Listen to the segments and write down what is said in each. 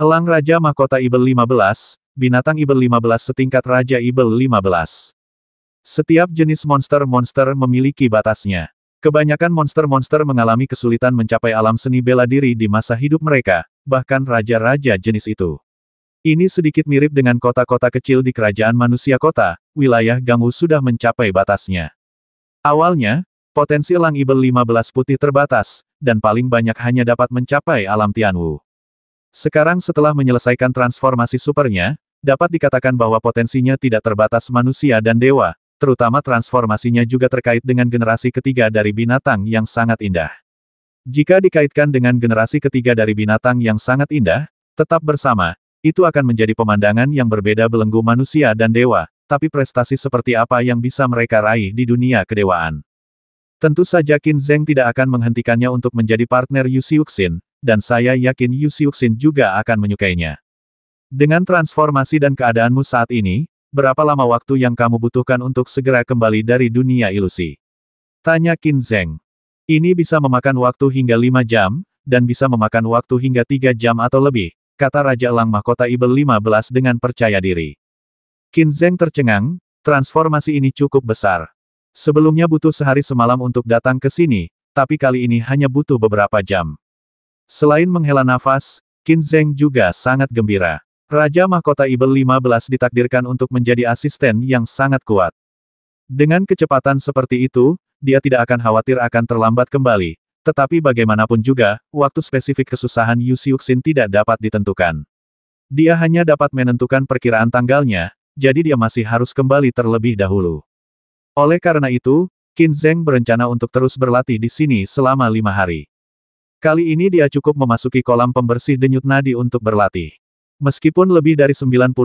Elang Raja Mahkota Ibel 15, binatang Ibel 15 setingkat Raja Ibel 15. Setiap jenis monster-monster memiliki batasnya. Kebanyakan monster-monster mengalami kesulitan mencapai alam seni bela diri di masa hidup mereka, bahkan raja-raja jenis itu. Ini sedikit mirip dengan kota-kota kecil di kerajaan manusia kota, wilayah Gangwu sudah mencapai batasnya. Awalnya, potensi elang Ibel 15 putih terbatas, dan paling banyak hanya dapat mencapai alam Tianwu. Sekarang setelah menyelesaikan transformasi supernya, dapat dikatakan bahwa potensinya tidak terbatas manusia dan dewa, terutama transformasinya juga terkait dengan generasi ketiga dari binatang yang sangat indah. Jika dikaitkan dengan generasi ketiga dari binatang yang sangat indah, tetap bersama, itu akan menjadi pemandangan yang berbeda belenggu manusia dan dewa, tapi prestasi seperti apa yang bisa mereka raih di dunia kedewaan. Tentu saja Qin Zheng tidak akan menghentikannya untuk menjadi partner Yu Xiuxin, dan saya yakin Yu Xin juga akan menyukainya. Dengan transformasi dan keadaanmu saat ini, berapa lama waktu yang kamu butuhkan untuk segera kembali dari dunia ilusi? Tanya Qin Zheng. Ini bisa memakan waktu hingga 5 jam, dan bisa memakan waktu hingga 3 jam atau lebih, kata Raja Lang Mahkota Ibel 15 dengan percaya diri. Qin Zheng tercengang, transformasi ini cukup besar. Sebelumnya butuh sehari semalam untuk datang ke sini, tapi kali ini hanya butuh beberapa jam. Selain menghela nafas, Qin Zheng juga sangat gembira. Raja Mahkota Ibel 15 ditakdirkan untuk menjadi asisten yang sangat kuat. Dengan kecepatan seperti itu, dia tidak akan khawatir akan terlambat kembali. Tetapi bagaimanapun juga, waktu spesifik kesusahan Yu Xiuxin tidak dapat ditentukan. Dia hanya dapat menentukan perkiraan tanggalnya, jadi dia masih harus kembali terlebih dahulu. Oleh karena itu, Qin Zheng berencana untuk terus berlatih di sini selama lima hari. Kali ini dia cukup memasuki kolam pembersih denyut nadi untuk berlatih. Meskipun lebih dari 99%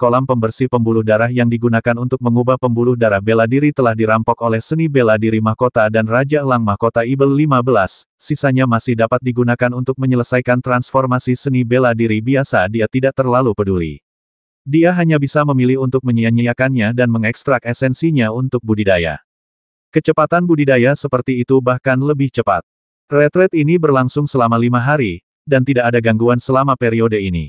kolam pembersih pembuluh darah yang digunakan untuk mengubah pembuluh darah bela diri telah dirampok oleh seni bela diri mahkota dan Raja Elang Mahkota Ibel 15, sisanya masih dapat digunakan untuk menyelesaikan transformasi seni bela diri biasa dia tidak terlalu peduli. Dia hanya bisa memilih untuk menyia-nyiakannya dan mengekstrak esensinya untuk budidaya. Kecepatan budidaya seperti itu bahkan lebih cepat. Retret ini berlangsung selama lima hari, dan tidak ada gangguan selama periode ini.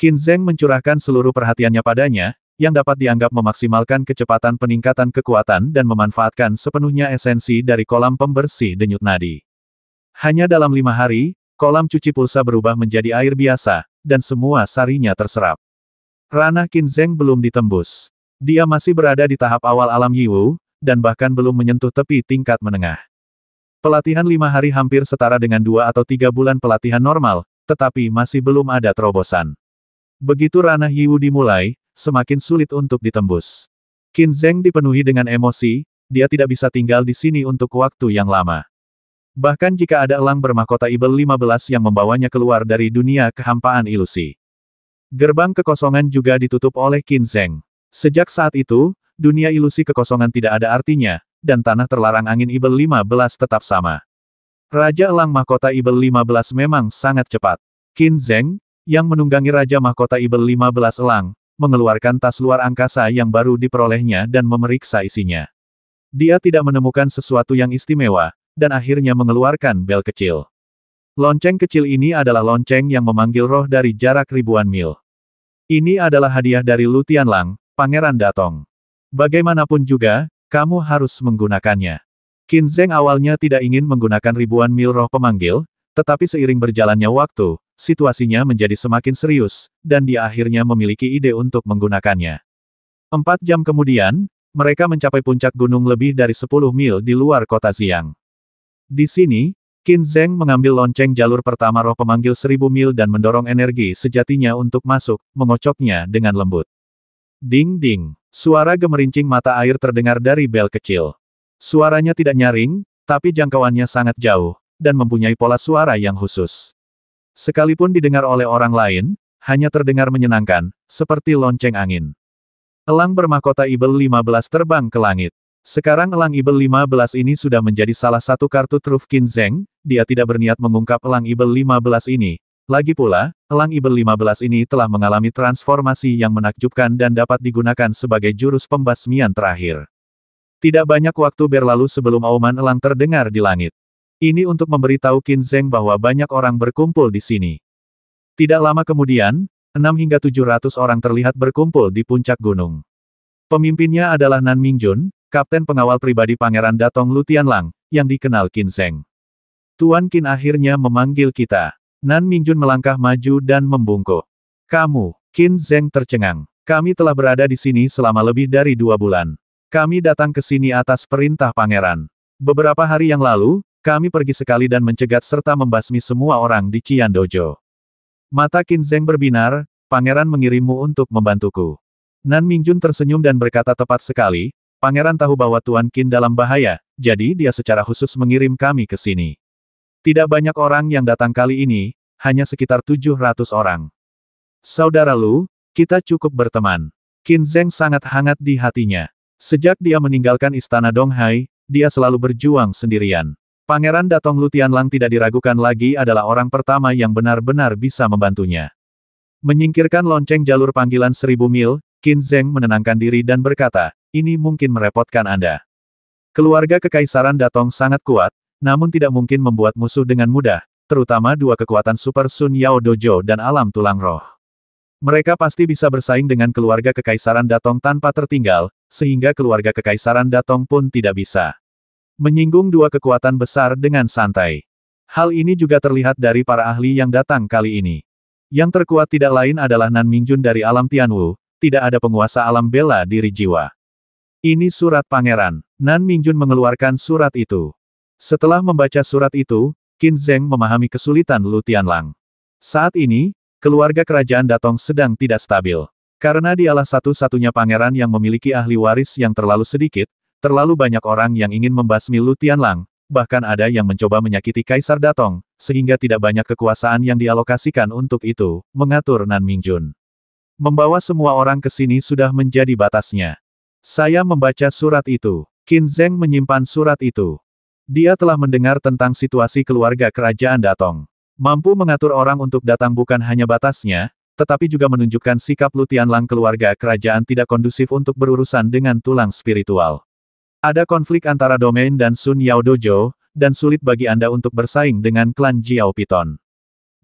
Qin Zeng mencurahkan seluruh perhatiannya padanya, yang dapat dianggap memaksimalkan kecepatan peningkatan kekuatan dan memanfaatkan sepenuhnya esensi dari kolam pembersih denyut nadi. Hanya dalam lima hari, kolam cuci pulsa berubah menjadi air biasa, dan semua sarinya terserap. Ranah Qin Zeng belum ditembus. Dia masih berada di tahap awal alam Yiwu, dan bahkan belum menyentuh tepi tingkat menengah. Pelatihan lima hari hampir setara dengan dua atau tiga bulan pelatihan normal, tetapi masih belum ada terobosan. Begitu ranah Yiwu dimulai, semakin sulit untuk ditembus. Qin Zheng dipenuhi dengan emosi, dia tidak bisa tinggal di sini untuk waktu yang lama. Bahkan jika ada elang bermahkota Ibel 15 yang membawanya keluar dari dunia kehampaan ilusi. Gerbang kekosongan juga ditutup oleh Qin Zheng. Sejak saat itu, dunia ilusi kekosongan tidak ada artinya, dan tanah terlarang angin Ibel 15 tetap sama. Raja Elang Mahkota Ibel 15 memang sangat cepat. Qin Zheng, yang menunggangi Raja Mahkota Ibel 15 Elang, mengeluarkan tas luar angkasa yang baru diperolehnya dan memeriksa isinya. Dia tidak menemukan sesuatu yang istimewa, dan akhirnya mengeluarkan bel kecil. Lonceng kecil ini adalah lonceng yang memanggil roh dari jarak ribuan mil. Ini adalah hadiah dari Lutian Lang, Pangeran Datong. Bagaimanapun juga, kamu harus menggunakannya. Qin Zheng awalnya tidak ingin menggunakan ribuan mil roh pemanggil, tetapi seiring berjalannya waktu, situasinya menjadi semakin serius, dan dia akhirnya memiliki ide untuk menggunakannya. Empat jam kemudian, mereka mencapai puncak gunung lebih dari 10 mil di luar kota Xiang. Di sini, Qin Zheng mengambil lonceng jalur pertama roh pemanggil seribu mil dan mendorong energi sejatinya untuk masuk, mengocoknya dengan lembut. Ding ding. Suara gemerincing mata air terdengar dari bel kecil. Suaranya tidak nyaring, tapi jangkauannya sangat jauh, dan mempunyai pola suara yang khusus. Sekalipun didengar oleh orang lain, hanya terdengar menyenangkan, seperti lonceng angin. Elang bermahkota Ibel 15 terbang ke langit. Sekarang elang Ibel 15 ini sudah menjadi salah satu kartu truf Kinzeng, dia tidak berniat mengungkap elang Ibel 15 ini, lagi pula, Elang iber 15 ini telah mengalami transformasi yang menakjubkan dan dapat digunakan sebagai jurus pembasmian terakhir. Tidak banyak waktu berlalu sebelum auman elang terdengar di langit. Ini untuk memberitahu Qin Zheng bahwa banyak orang berkumpul di sini. Tidak lama kemudian, 6 hingga 700 orang terlihat berkumpul di puncak gunung. Pemimpinnya adalah Nan Mingjun, kapten pengawal pribadi Pangeran Datong Lutianlang, yang dikenal Qin Zheng. Tuan Qin akhirnya memanggil kita. Nan Mingjun melangkah maju dan membungkuk. Kamu, Qin Zheng tercengang. Kami telah berada di sini selama lebih dari dua bulan. Kami datang ke sini atas perintah pangeran. Beberapa hari yang lalu, kami pergi sekali dan mencegat serta membasmi semua orang di Qian Dojo. Mata Qin Zheng berbinar, pangeran mengirimmu untuk membantuku. Nan Mingjun tersenyum dan berkata tepat sekali, pangeran tahu bahwa Tuan Qin dalam bahaya, jadi dia secara khusus mengirim kami ke sini. Tidak banyak orang yang datang kali ini, hanya sekitar 700 orang. Saudara Lu, kita cukup berteman. Qin Zeng sangat hangat di hatinya. Sejak dia meninggalkan istana Donghai, dia selalu berjuang sendirian. Pangeran Datong Lu Tianlang tidak diragukan lagi adalah orang pertama yang benar-benar bisa membantunya. Menyingkirkan lonceng jalur panggilan seribu mil, Qin Zeng menenangkan diri dan berkata, ini mungkin merepotkan Anda. Keluarga Kekaisaran Datong sangat kuat, namun tidak mungkin membuat musuh dengan mudah, terutama dua kekuatan Super Sun Yao Dojo dan Alam Tulang Roh. Mereka pasti bisa bersaing dengan keluarga Kekaisaran Datong tanpa tertinggal, sehingga keluarga Kekaisaran Datong pun tidak bisa menyinggung dua kekuatan besar dengan santai. Hal ini juga terlihat dari para ahli yang datang kali ini. Yang terkuat tidak lain adalah Nan Mingjun dari alam Tianwu, tidak ada penguasa alam bela diri jiwa. Ini surat pangeran. Nan Mingjun mengeluarkan surat itu. Setelah membaca surat itu, Qin Zheng memahami kesulitan Lu Tianlang. Saat ini, keluarga kerajaan Datong sedang tidak stabil. Karena dialah satu-satunya pangeran yang memiliki ahli waris yang terlalu sedikit, terlalu banyak orang yang ingin membasmi Lu Tianlang, bahkan ada yang mencoba menyakiti Kaisar Datong, sehingga tidak banyak kekuasaan yang dialokasikan untuk itu, mengatur Nan Mingjun. Membawa semua orang ke sini sudah menjadi batasnya. Saya membaca surat itu. Qin Zheng menyimpan surat itu. Dia telah mendengar tentang situasi keluarga kerajaan Datong. Mampu mengatur orang untuk datang bukan hanya batasnya, tetapi juga menunjukkan sikap Lutian Lang keluarga kerajaan tidak kondusif untuk berurusan dengan tulang spiritual. Ada konflik antara domain dan Sun Yao Dojo, dan sulit bagi Anda untuk bersaing dengan klan Jiao Piton.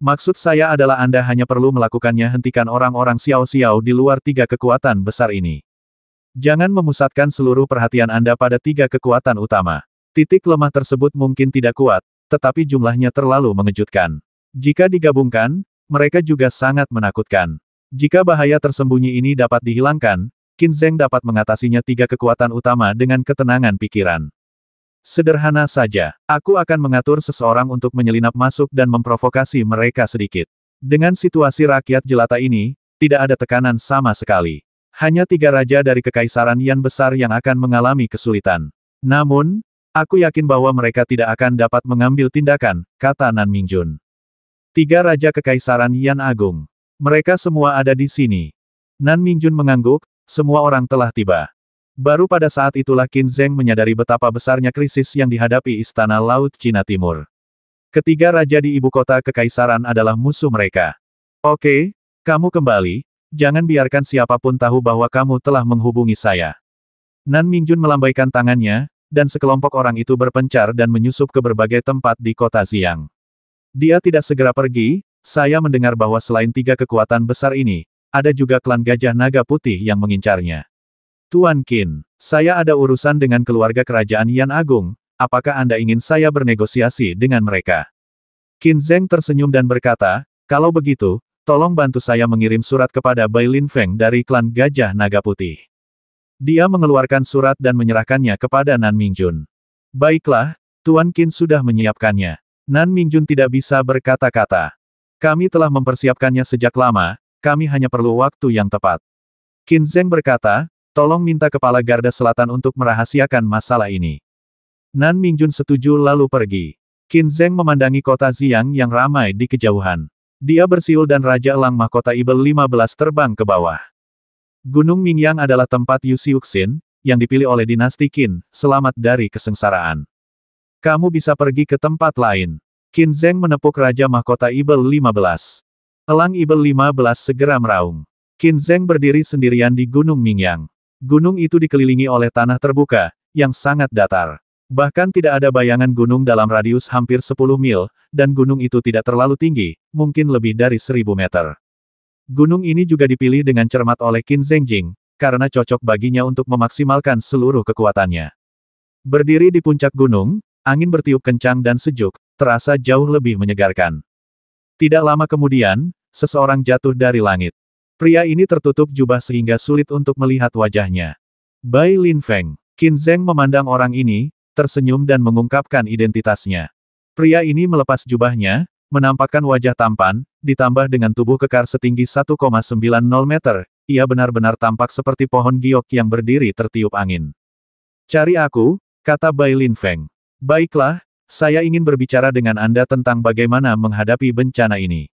Maksud saya adalah Anda hanya perlu melakukannya hentikan orang-orang Xiao Xiao di luar tiga kekuatan besar ini. Jangan memusatkan seluruh perhatian Anda pada tiga kekuatan utama. Titik lemah tersebut mungkin tidak kuat, tetapi jumlahnya terlalu mengejutkan. Jika digabungkan, mereka juga sangat menakutkan. Jika bahaya tersembunyi ini dapat dihilangkan, Qin Zheng dapat mengatasinya tiga kekuatan utama dengan ketenangan pikiran. Sederhana saja, aku akan mengatur seseorang untuk menyelinap masuk dan memprovokasi mereka sedikit. Dengan situasi rakyat jelata ini, tidak ada tekanan sama sekali. Hanya tiga raja dari kekaisaran yang besar yang akan mengalami kesulitan. Namun, Aku yakin bahwa mereka tidak akan dapat mengambil tindakan, kata Nan Mingjun. Tiga Raja Kekaisaran Yan Agung. Mereka semua ada di sini. Nan Mingjun mengangguk, semua orang telah tiba. Baru pada saat itulah Qin Zheng menyadari betapa besarnya krisis yang dihadapi Istana Laut Cina Timur. Ketiga raja di ibu kota kekaisaran adalah musuh mereka. Oke, kamu kembali, jangan biarkan siapapun tahu bahwa kamu telah menghubungi saya. Nan Mingjun melambaikan tangannya, dan sekelompok orang itu berpencar dan menyusup ke berbagai tempat di kota Xiang. Dia tidak segera pergi, saya mendengar bahwa selain tiga kekuatan besar ini, ada juga klan Gajah Naga Putih yang mengincarnya. Tuan Qin, saya ada urusan dengan keluarga kerajaan Yan Agung, apakah Anda ingin saya bernegosiasi dengan mereka? Qin Zeng tersenyum dan berkata, kalau begitu, tolong bantu saya mengirim surat kepada Bai Lin Feng dari klan Gajah Naga Putih. Dia mengeluarkan surat dan menyerahkannya kepada Nan Mingjun. Baiklah, Tuan Qin sudah menyiapkannya. Nan Mingjun tidak bisa berkata-kata. Kami telah mempersiapkannya sejak lama, kami hanya perlu waktu yang tepat. Qin Zheng berkata, tolong minta kepala garda selatan untuk merahasiakan masalah ini. Nan Mingjun setuju lalu pergi. Qin Zheng memandangi kota Ziyang yang ramai di kejauhan. Dia bersiul dan Raja Elang Mahkota Ibel 15 terbang ke bawah. Gunung Mingyang adalah tempat Yu yang dipilih oleh dinasti Qin, selamat dari kesengsaraan. Kamu bisa pergi ke tempat lain. Qin Zheng menepuk Raja Mahkota Ibel 15. Elang Ibel 15 segera meraung. Qin Zheng berdiri sendirian di Gunung Mingyang. Gunung itu dikelilingi oleh tanah terbuka, yang sangat datar. Bahkan tidak ada bayangan gunung dalam radius hampir 10 mil, dan gunung itu tidak terlalu tinggi, mungkin lebih dari 1000 meter. Gunung ini juga dipilih dengan cermat oleh Qin Zhengjing, karena cocok baginya untuk memaksimalkan seluruh kekuatannya. Berdiri di puncak gunung, angin bertiup kencang dan sejuk, terasa jauh lebih menyegarkan. Tidak lama kemudian, seseorang jatuh dari langit. Pria ini tertutup jubah sehingga sulit untuk melihat wajahnya. Bai Lin Feng, Qin Zheng memandang orang ini, tersenyum dan mengungkapkan identitasnya. Pria ini melepas jubahnya, Menampakkan wajah tampan, ditambah dengan tubuh kekar setinggi 1,90 meter, ia benar-benar tampak seperti pohon giok yang berdiri tertiup angin. Cari aku, kata Bai Lin Feng. Baiklah, saya ingin berbicara dengan Anda tentang bagaimana menghadapi bencana ini.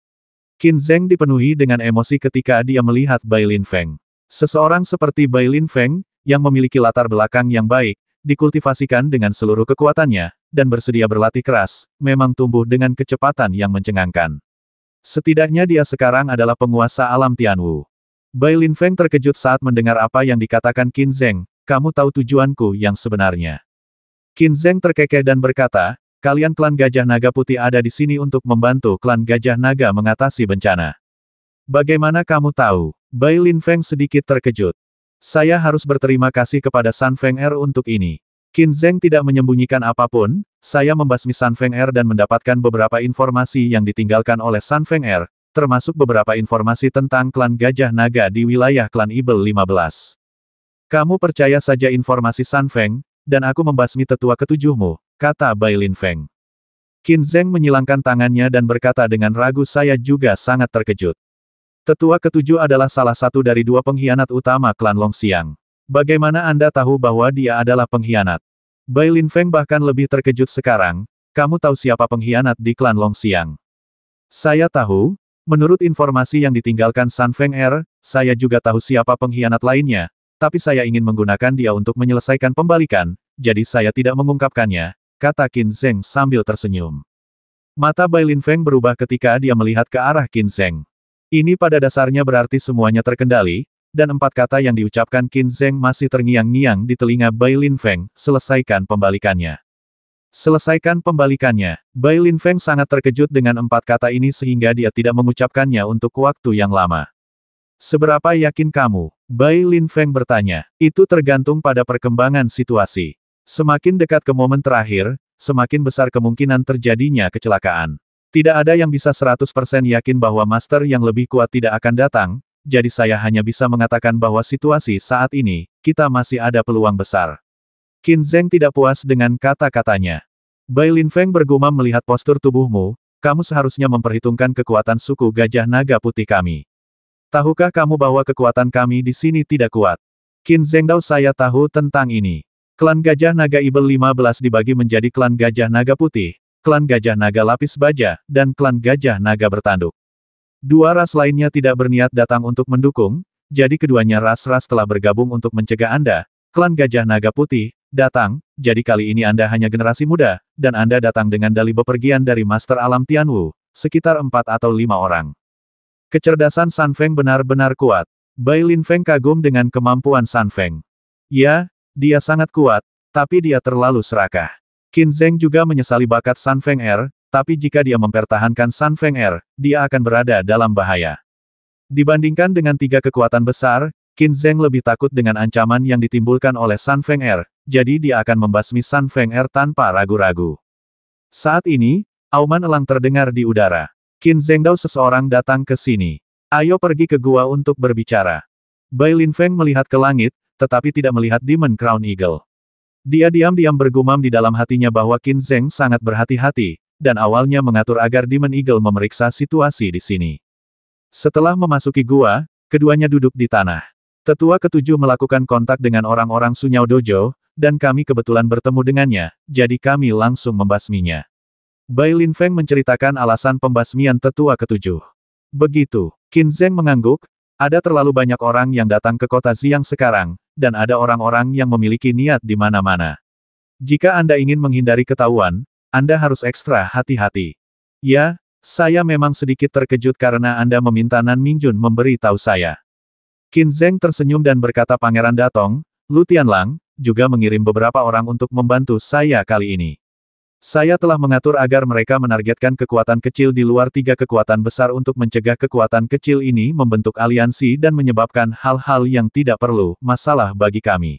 Qin Zheng dipenuhi dengan emosi ketika dia melihat Bai Lin Feng. Seseorang seperti Bai Lin Feng, yang memiliki latar belakang yang baik, dikultivasikan dengan seluruh kekuatannya, dan bersedia berlatih keras, memang tumbuh dengan kecepatan yang mencengangkan. Setidaknya dia sekarang adalah penguasa alam Tianwu. Bai Lin Feng terkejut saat mendengar apa yang dikatakan Qin Zheng, kamu tahu tujuanku yang sebenarnya. Qin Zheng terkekeh dan berkata, kalian klan Gajah Naga Putih ada di sini untuk membantu klan Gajah Naga mengatasi bencana. Bagaimana kamu tahu? Bai Lin Feng sedikit terkejut. Saya harus berterima kasih kepada San Feng Er untuk ini. Qin Zheng tidak menyembunyikan apapun, saya membasmi San Feng Er dan mendapatkan beberapa informasi yang ditinggalkan oleh San Feng Er, termasuk beberapa informasi tentang klan Gajah Naga di wilayah klan Ibel 15. Kamu percaya saja informasi San Feng, dan aku membasmi tetua ketujuhmu, kata Bai Lin Feng. Qin Zheng menyilangkan tangannya dan berkata dengan ragu saya juga sangat terkejut. Tetua ketujuh adalah salah satu dari dua pengkhianat utama klan Longxiang. Bagaimana Anda tahu bahwa dia adalah pengkhianat? Bai Lin Feng bahkan lebih terkejut sekarang, kamu tahu siapa pengkhianat di klan Longxiang? Saya tahu, menurut informasi yang ditinggalkan San Feng Er, saya juga tahu siapa pengkhianat lainnya, tapi saya ingin menggunakan dia untuk menyelesaikan pembalikan, jadi saya tidak mengungkapkannya, kata Qin Zheng sambil tersenyum. Mata Bai Lin Feng berubah ketika dia melihat ke arah Qin Zheng. Ini pada dasarnya berarti semuanya terkendali, dan empat kata yang diucapkan Qin Zheng masih terngiang-ngiang di telinga Bai Lin Feng, selesaikan pembalikannya. Selesaikan pembalikannya, Bai Lin Feng sangat terkejut dengan empat kata ini sehingga dia tidak mengucapkannya untuk waktu yang lama. Seberapa yakin kamu? Bai Lin Feng bertanya. Itu tergantung pada perkembangan situasi. Semakin dekat ke momen terakhir, semakin besar kemungkinan terjadinya kecelakaan. Tidak ada yang bisa 100% yakin bahwa master yang lebih kuat tidak akan datang, jadi saya hanya bisa mengatakan bahwa situasi saat ini, kita masih ada peluang besar. Qin Zheng tidak puas dengan kata-katanya. Bai Lin Feng bergumam melihat postur tubuhmu, kamu seharusnya memperhitungkan kekuatan suku gajah naga putih kami. Tahukah kamu bahwa kekuatan kami di sini tidak kuat? Qin Dao, saya tahu tentang ini. Klan Gajah Naga Ibel 15 dibagi menjadi klan Gajah Naga Putih, klan Gajah Naga Lapis Baja, dan klan Gajah Naga Bertanduk. Dua ras lainnya tidak berniat datang untuk mendukung, jadi keduanya ras-ras telah bergabung untuk mencegah Anda, klan Gajah Naga Putih, datang, jadi kali ini Anda hanya generasi muda, dan Anda datang dengan dali bepergian dari Master Alam Tianwu, sekitar empat atau lima orang. Kecerdasan San Feng benar-benar kuat. Bai Lin Feng kagum dengan kemampuan San Feng. Ya, dia sangat kuat, tapi dia terlalu serakah. Qin Zheng juga menyesali bakat San Feng Er, tapi jika dia mempertahankan San Feng Er, dia akan berada dalam bahaya. Dibandingkan dengan tiga kekuatan besar, Qin Zheng lebih takut dengan ancaman yang ditimbulkan oleh San Feng Er, jadi dia akan membasmi San Feng Er tanpa ragu-ragu. Saat ini, auman elang terdengar di udara. Qin Zengdao seseorang datang ke sini. Ayo pergi ke gua untuk berbicara. Bai Lin Feng melihat ke langit, tetapi tidak melihat Demon Crown Eagle. Dia diam-diam bergumam di dalam hatinya bahwa Qin Zheng sangat berhati-hati, dan awalnya mengatur agar Demon Eagle memeriksa situasi di sini. Setelah memasuki gua, keduanya duduk di tanah. Tetua ketujuh melakukan kontak dengan orang-orang Sunyao Dojo, dan kami kebetulan bertemu dengannya, jadi kami langsung membasminya. Bai Lin Feng menceritakan alasan pembasmian tetua ketujuh. Begitu, Qin Zheng mengangguk, ada terlalu banyak orang yang datang ke kota Ziang sekarang, dan ada orang-orang yang memiliki niat di mana-mana. Jika Anda ingin menghindari ketahuan, Anda harus ekstra hati-hati. Ya, saya memang sedikit terkejut karena Anda meminta Nan Mingjun memberi tahu saya. Qin Zheng tersenyum dan berkata Pangeran Datong, Lu Tianlang, juga mengirim beberapa orang untuk membantu saya kali ini. Saya telah mengatur agar mereka menargetkan kekuatan kecil di luar tiga kekuatan besar untuk mencegah kekuatan kecil ini membentuk aliansi dan menyebabkan hal-hal yang tidak perlu masalah bagi kami.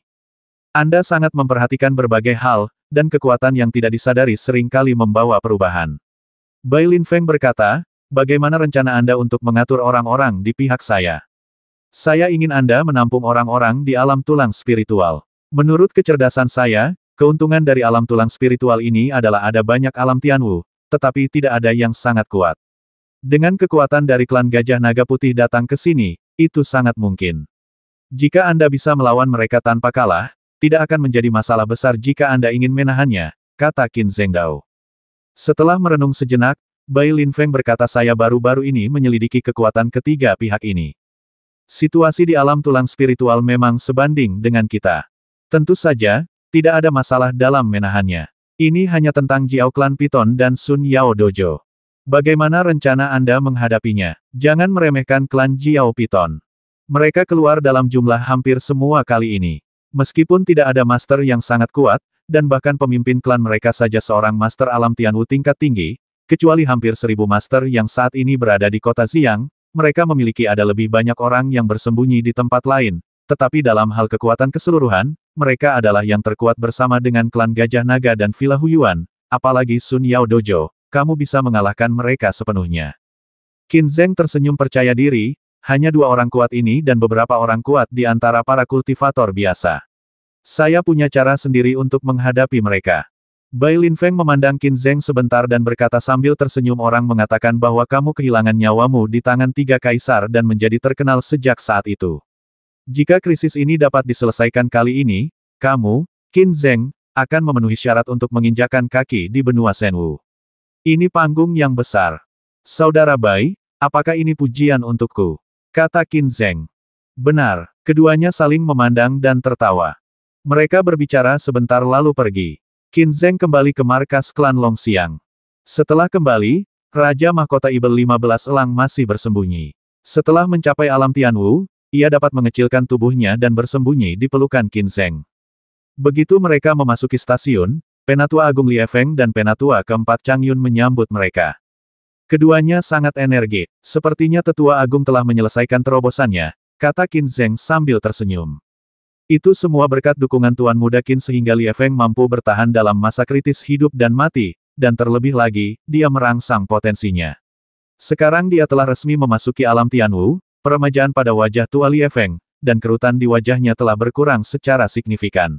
Anda sangat memperhatikan berbagai hal, dan kekuatan yang tidak disadari seringkali membawa perubahan. Bai Lin Feng berkata, bagaimana rencana Anda untuk mengatur orang-orang di pihak saya? Saya ingin Anda menampung orang-orang di alam tulang spiritual. Menurut kecerdasan saya, Keuntungan dari alam tulang spiritual ini adalah ada banyak alam Tianwu, tetapi tidak ada yang sangat kuat. Dengan kekuatan dari klan Gajah Naga Putih datang ke sini, itu sangat mungkin. Jika Anda bisa melawan mereka tanpa kalah, tidak akan menjadi masalah besar jika Anda ingin menahannya, kata Qin Zhengdao. Setelah merenung sejenak, Bai Lin Feng berkata saya baru-baru ini menyelidiki kekuatan ketiga pihak ini. Situasi di alam tulang spiritual memang sebanding dengan kita. Tentu saja, tidak ada masalah dalam menahannya. Ini hanya tentang Jiao Klan Piton dan Sun Yao Dojo. Bagaimana rencana Anda menghadapinya? Jangan meremehkan klan Jiao Piton. Mereka keluar dalam jumlah hampir semua kali ini. Meskipun tidak ada master yang sangat kuat, dan bahkan pemimpin klan mereka saja seorang master alam Tianwu tingkat tinggi, kecuali hampir seribu master yang saat ini berada di kota Xiang, mereka memiliki ada lebih banyak orang yang bersembunyi di tempat lain, tetapi dalam hal kekuatan keseluruhan, mereka adalah yang terkuat bersama dengan klan Gajah Naga dan Villa Huyuan, apalagi Sun Yao Dojo, kamu bisa mengalahkan mereka sepenuhnya. Qin Zeng tersenyum percaya diri, hanya dua orang kuat ini dan beberapa orang kuat di antara para kultivator biasa. Saya punya cara sendiri untuk menghadapi mereka. Bai Lin Feng memandang Qin Zeng sebentar dan berkata sambil tersenyum orang mengatakan bahwa kamu kehilangan nyawamu di tangan tiga kaisar dan menjadi terkenal sejak saat itu. Jika krisis ini dapat diselesaikan kali ini, kamu, Qin Zheng, akan memenuhi syarat untuk menginjakan kaki di benua Senwu. Ini panggung yang besar. Saudara Bai, apakah ini pujian untukku? Kata Qin Zheng. Benar, keduanya saling memandang dan tertawa. Mereka berbicara sebentar lalu pergi. Qin Zheng kembali ke markas klan Longxiang. Setelah kembali, Raja Mahkota Ibel 15 Elang masih bersembunyi. Setelah mencapai alam Tianwu, ia dapat mengecilkan tubuhnya dan bersembunyi di pelukan Qin Begitu mereka memasuki stasiun, Penatua Agung Li Feng dan Penatua keempat Chang Yun menyambut mereka. Keduanya sangat energi, sepertinya tetua agung telah menyelesaikan terobosannya, kata Qin Zheng sambil tersenyum. Itu semua berkat dukungan Tuan Muda Qin sehingga Li Feng mampu bertahan dalam masa kritis hidup dan mati, dan terlebih lagi, dia merangsang potensinya. Sekarang dia telah resmi memasuki alam Tianwu, Peremajaan pada wajah tua Li Feng, dan kerutan di wajahnya telah berkurang secara signifikan.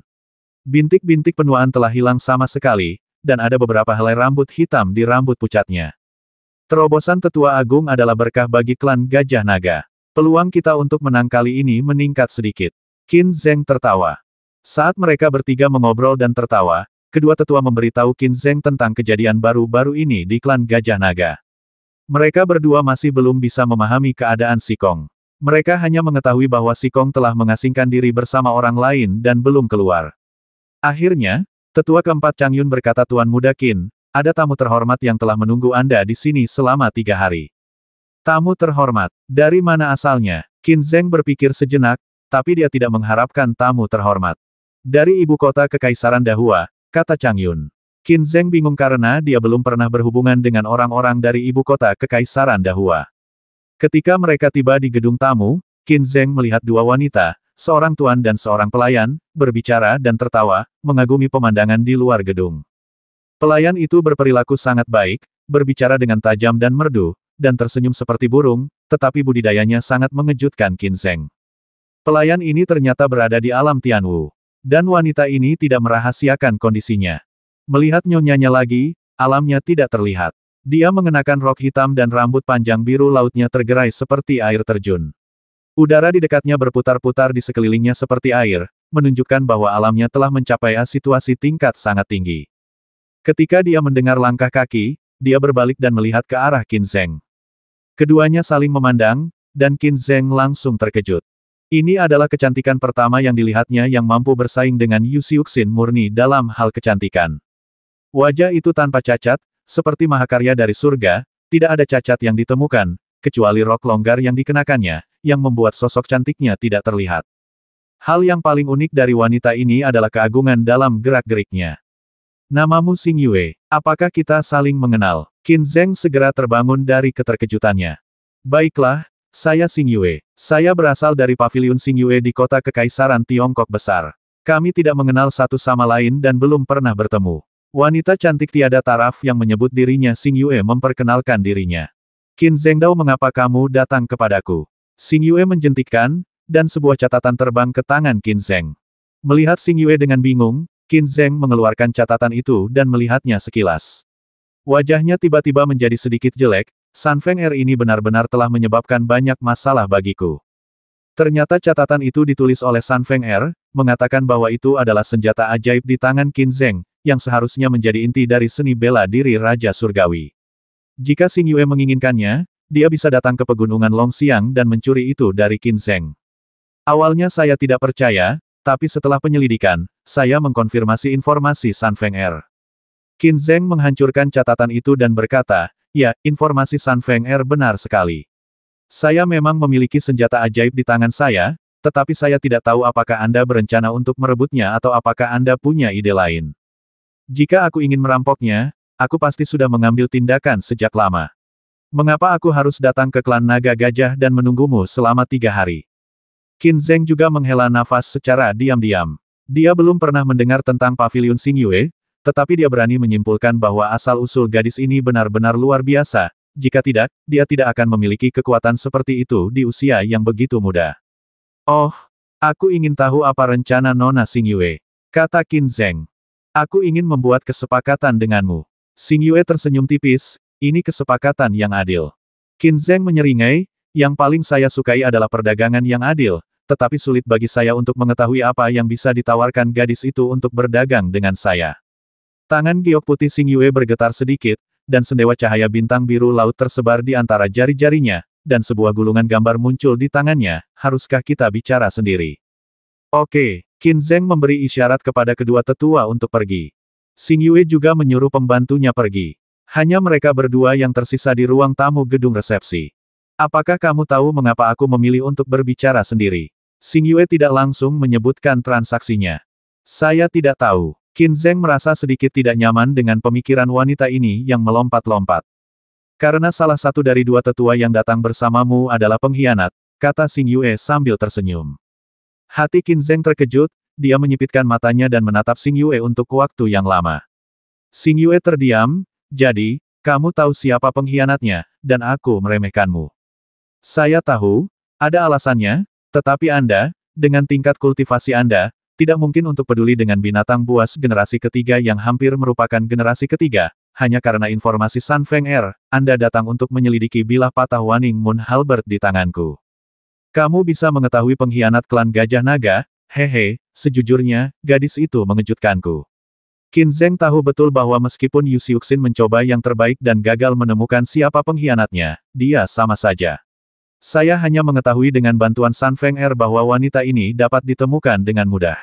Bintik-bintik penuaan telah hilang sama sekali, dan ada beberapa helai rambut hitam di rambut pucatnya. Terobosan tetua agung adalah berkah bagi klan Gajah Naga. Peluang kita untuk menang kali ini meningkat sedikit. Qin Zeng tertawa. Saat mereka bertiga mengobrol dan tertawa, kedua tetua memberitahu Qin Zeng tentang kejadian baru-baru ini di klan Gajah Naga. Mereka berdua masih belum bisa memahami keadaan Sikong. Mereka hanya mengetahui bahwa Sikong telah mengasingkan diri bersama orang lain dan belum keluar. Akhirnya, tetua keempat Chang Yun berkata Tuan Muda Qin, ada tamu terhormat yang telah menunggu Anda di sini selama tiga hari. Tamu terhormat, dari mana asalnya? Qin Zeng berpikir sejenak, tapi dia tidak mengharapkan tamu terhormat. Dari ibu kota Kekaisaran Dahua, kata Chang Yun. Qin Zheng bingung karena dia belum pernah berhubungan dengan orang-orang dari ibu kota Kekaisaran Dahua. Ketika mereka tiba di gedung tamu, Qin Zheng melihat dua wanita, seorang tuan dan seorang pelayan, berbicara dan tertawa, mengagumi pemandangan di luar gedung. Pelayan itu berperilaku sangat baik, berbicara dengan tajam dan merdu, dan tersenyum seperti burung, tetapi budidayanya sangat mengejutkan Qin Zheng. Pelayan ini ternyata berada di alam Tianwu. Dan wanita ini tidak merahasiakan kondisinya. Melihat nyonyanya lagi, alamnya tidak terlihat. Dia mengenakan rok hitam dan rambut panjang biru lautnya tergerai seperti air terjun. Udara di dekatnya berputar-putar di sekelilingnya seperti air, menunjukkan bahwa alamnya telah mencapai A situasi tingkat sangat tinggi. Ketika dia mendengar langkah kaki, dia berbalik dan melihat ke arah Qin Zheng. Keduanya saling memandang, dan Qin Zheng langsung terkejut. Ini adalah kecantikan pertama yang dilihatnya yang mampu bersaing dengan Yu Xiuxin murni dalam hal kecantikan. Wajah itu tanpa cacat, seperti mahakarya dari surga, tidak ada cacat yang ditemukan, kecuali rok longgar yang dikenakannya, yang membuat sosok cantiknya tidak terlihat. Hal yang paling unik dari wanita ini adalah keagungan dalam gerak-geriknya. Namamu Sing Yue, apakah kita saling mengenal? Qin Zheng segera terbangun dari keterkejutannya. Baiklah, saya Sing Yue. Saya berasal dari Paviliun Sing Yue di kota Kekaisaran Tiongkok Besar. Kami tidak mengenal satu sama lain dan belum pernah bertemu. Wanita cantik tiada taraf yang menyebut dirinya Xing Yue memperkenalkan dirinya. Qin Zhengdao mengapa kamu datang kepadaku? Xing Yue menjentikkan, dan sebuah catatan terbang ke tangan Qin Zheng. Melihat Xing Yue dengan bingung, Qin Zheng mengeluarkan catatan itu dan melihatnya sekilas. Wajahnya tiba-tiba menjadi sedikit jelek, San Feng Er ini benar-benar telah menyebabkan banyak masalah bagiku. Ternyata catatan itu ditulis oleh San Feng Er, mengatakan bahwa itu adalah senjata ajaib di tangan Qin Zheng, yang seharusnya menjadi inti dari seni bela diri Raja Surgawi. Jika Xing Yue menginginkannya, dia bisa datang ke pegunungan Longxiang dan mencuri itu dari Qin Zheng. Awalnya saya tidak percaya, tapi setelah penyelidikan, saya mengkonfirmasi informasi San Feng Er. Qin Zheng menghancurkan catatan itu dan berkata, ya, informasi San Feng Er benar sekali. Saya memang memiliki senjata ajaib di tangan saya, tetapi saya tidak tahu apakah Anda berencana untuk merebutnya atau apakah Anda punya ide lain. Jika aku ingin merampoknya, aku pasti sudah mengambil tindakan sejak lama. Mengapa aku harus datang ke klan naga gajah dan menunggumu selama tiga hari? Qin Zheng juga menghela nafas secara diam-diam. Dia belum pernah mendengar tentang pavilion Sing Yue, tetapi dia berani menyimpulkan bahwa asal-usul gadis ini benar-benar luar biasa, jika tidak, dia tidak akan memiliki kekuatan seperti itu di usia yang begitu muda. Oh, aku ingin tahu apa rencana Nona Sing Yue, kata Qin Zheng. Aku ingin membuat kesepakatan denganmu. Xing Yue tersenyum tipis, ini kesepakatan yang adil. Qin Zeng menyeringai, yang paling saya sukai adalah perdagangan yang adil, tetapi sulit bagi saya untuk mengetahui apa yang bisa ditawarkan gadis itu untuk berdagang dengan saya. Tangan giok putih Xing Yue bergetar sedikit, dan sendewa cahaya bintang biru laut tersebar di antara jari-jarinya, dan sebuah gulungan gambar muncul di tangannya, haruskah kita bicara sendiri? Oke, Qin Zheng memberi isyarat kepada kedua tetua untuk pergi. Xing Yue juga menyuruh pembantunya pergi. Hanya mereka berdua yang tersisa di ruang tamu gedung resepsi. Apakah kamu tahu mengapa aku memilih untuk berbicara sendiri? Xing Yue tidak langsung menyebutkan transaksinya. Saya tidak tahu. Qin Zheng merasa sedikit tidak nyaman dengan pemikiran wanita ini yang melompat-lompat. Karena salah satu dari dua tetua yang datang bersamamu adalah pengkhianat, kata Xing Yue sambil tersenyum. Hati Qin Zeng terkejut, dia menyipitkan matanya dan menatap Xing Yue untuk waktu yang lama. Xing Yue terdiam, jadi, kamu tahu siapa pengkhianatnya, dan aku meremehkanmu. Saya tahu, ada alasannya, tetapi Anda, dengan tingkat kultivasi Anda, tidak mungkin untuk peduli dengan binatang buas generasi ketiga yang hampir merupakan generasi ketiga, hanya karena informasi Sun Feng Er, Anda datang untuk menyelidiki bilah patah Waning Moon Halbert di tanganku. Kamu bisa mengetahui pengkhianat klan Gajah Naga, hehe, sejujurnya, gadis itu mengejutkanku. Qin Zheng tahu betul bahwa meskipun Yu Xin mencoba yang terbaik dan gagal menemukan siapa pengkhianatnya, dia sama saja. Saya hanya mengetahui dengan bantuan San Feng Er bahwa wanita ini dapat ditemukan dengan mudah.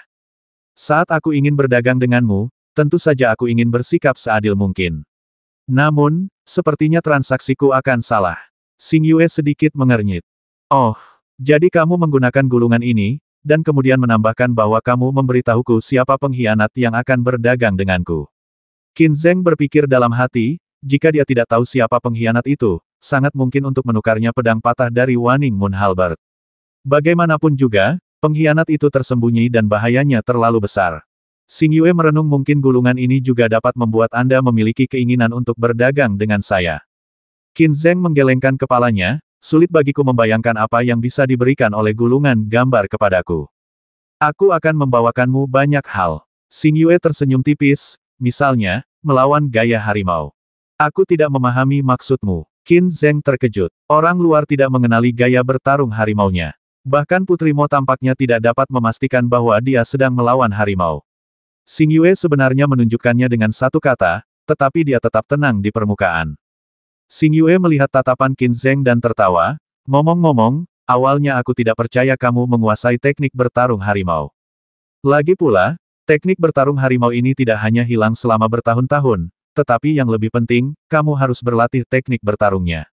Saat aku ingin berdagang denganmu, tentu saja aku ingin bersikap seadil mungkin. Namun, sepertinya transaksiku akan salah. Sing Yue sedikit mengernyit. Oh, jadi kamu menggunakan gulungan ini, dan kemudian menambahkan bahwa kamu memberitahuku siapa pengkhianat yang akan berdagang denganku. Qin Zheng berpikir dalam hati, jika dia tidak tahu siapa pengkhianat itu, sangat mungkin untuk menukarnya pedang patah dari Waning Moon Halbert. Bagaimanapun juga, pengkhianat itu tersembunyi dan bahayanya terlalu besar. Xing Yue merenung mungkin gulungan ini juga dapat membuat Anda memiliki keinginan untuk berdagang dengan saya. Qin Zheng menggelengkan kepalanya, sulit bagiku membayangkan apa yang bisa diberikan oleh gulungan gambar kepadaku. Aku akan membawakanmu banyak hal. Xing Yue tersenyum tipis, misalnya, melawan gaya harimau. Aku tidak memahami maksudmu. Qin Zheng terkejut. Orang luar tidak mengenali gaya bertarung harimaunya. Bahkan Putri Mo tampaknya tidak dapat memastikan bahwa dia sedang melawan harimau. Xing Yue sebenarnya menunjukkannya dengan satu kata, tetapi dia tetap tenang di permukaan. Xing Yue melihat tatapan Qin Zheng dan tertawa, ngomong-ngomong, awalnya aku tidak percaya kamu menguasai teknik bertarung harimau. Lagi pula, teknik bertarung harimau ini tidak hanya hilang selama bertahun-tahun, tetapi yang lebih penting, kamu harus berlatih teknik bertarungnya.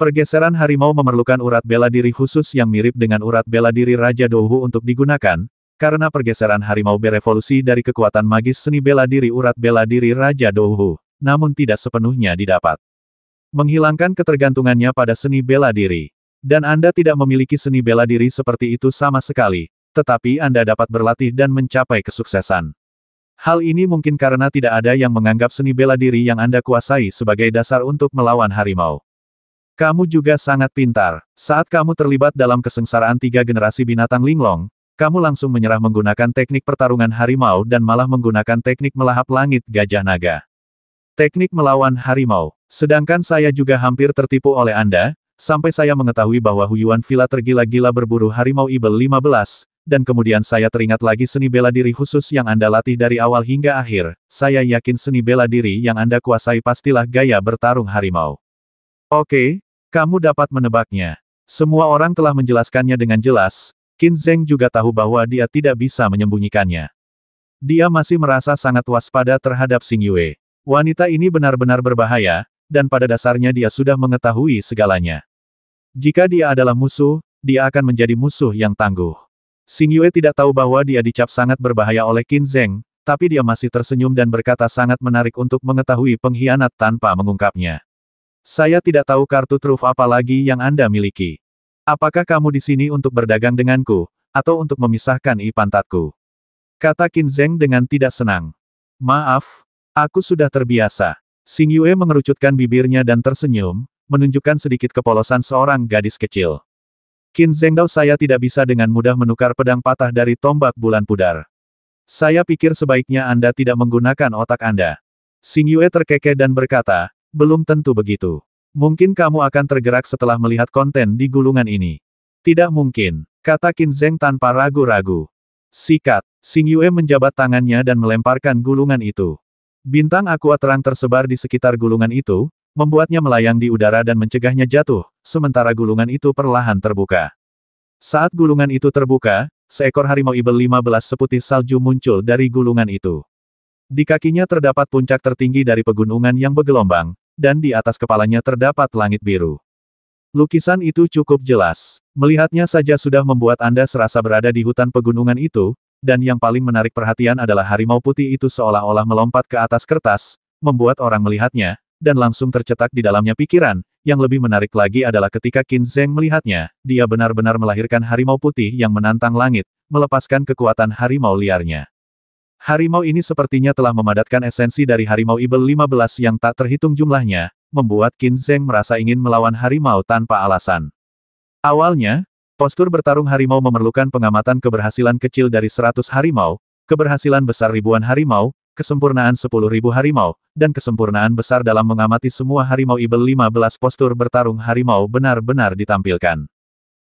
Pergeseran harimau memerlukan urat bela diri khusus yang mirip dengan urat bela diri Raja Douhu untuk digunakan, karena pergeseran harimau berevolusi dari kekuatan magis seni bela diri urat bela diri Raja Douhu, namun tidak sepenuhnya didapat. Menghilangkan ketergantungannya pada seni bela diri. Dan Anda tidak memiliki seni bela diri seperti itu sama sekali, tetapi Anda dapat berlatih dan mencapai kesuksesan. Hal ini mungkin karena tidak ada yang menganggap seni bela diri yang Anda kuasai sebagai dasar untuk melawan harimau. Kamu juga sangat pintar. Saat kamu terlibat dalam kesengsaraan tiga generasi binatang linglong, kamu langsung menyerah menggunakan teknik pertarungan harimau dan malah menggunakan teknik melahap langit gajah naga. Teknik melawan harimau. Sedangkan saya juga hampir tertipu oleh Anda, sampai saya mengetahui bahwa Huyuan Villa tergila-gila berburu harimau Ibel 15, dan kemudian saya teringat lagi seni bela diri khusus yang Anda latih dari awal hingga akhir, saya yakin seni bela diri yang Anda kuasai pastilah gaya bertarung harimau. Oke, kamu dapat menebaknya. Semua orang telah menjelaskannya dengan jelas, Qin Zheng juga tahu bahwa dia tidak bisa menyembunyikannya. Dia masih merasa sangat waspada terhadap Sing Yue. Wanita ini benar-benar berbahaya, dan pada dasarnya dia sudah mengetahui segalanya. Jika dia adalah musuh, dia akan menjadi musuh yang tangguh. Xing Yue tidak tahu bahwa dia dicap sangat berbahaya oleh Qin Zheng, tapi dia masih tersenyum dan berkata sangat menarik untuk mengetahui pengkhianat tanpa mengungkapnya. Saya tidak tahu kartu truf apa lagi yang Anda miliki. Apakah kamu di sini untuk berdagang denganku, atau untuk memisahkan ipantatku? Kata Qin Zheng dengan tidak senang. Maaf, Aku sudah terbiasa. Xing Yue mengerucutkan bibirnya dan tersenyum, menunjukkan sedikit kepolosan seorang gadis kecil. Qin Zhengdao saya tidak bisa dengan mudah menukar pedang patah dari tombak bulan pudar. Saya pikir sebaiknya Anda tidak menggunakan otak Anda. Xing Yue terkekeh dan berkata, belum tentu begitu. Mungkin kamu akan tergerak setelah melihat konten di gulungan ini. Tidak mungkin, kata Qin Zheng tanpa ragu-ragu. Sikat, Xing Yue menjabat tangannya dan melemparkan gulungan itu. Bintang aqua terang tersebar di sekitar gulungan itu, membuatnya melayang di udara dan mencegahnya jatuh, sementara gulungan itu perlahan terbuka. Saat gulungan itu terbuka, seekor harimau ibel 15 seputih salju muncul dari gulungan itu. Di kakinya terdapat puncak tertinggi dari pegunungan yang bergelombang, dan di atas kepalanya terdapat langit biru. Lukisan itu cukup jelas. Melihatnya saja sudah membuat Anda serasa berada di hutan pegunungan itu, dan yang paling menarik perhatian adalah harimau putih itu seolah-olah melompat ke atas kertas, membuat orang melihatnya, dan langsung tercetak di dalamnya pikiran. Yang lebih menarik lagi adalah ketika Qin Zheng melihatnya, dia benar-benar melahirkan harimau putih yang menantang langit, melepaskan kekuatan harimau liarnya. Harimau ini sepertinya telah memadatkan esensi dari harimau ibel 15 yang tak terhitung jumlahnya, membuat Qin Zheng merasa ingin melawan harimau tanpa alasan. Awalnya, Postur bertarung harimau memerlukan pengamatan keberhasilan kecil dari 100 harimau, keberhasilan besar ribuan harimau, kesempurnaan 10.000 harimau, dan kesempurnaan besar dalam mengamati semua harimau ibel 15 postur bertarung harimau benar-benar ditampilkan.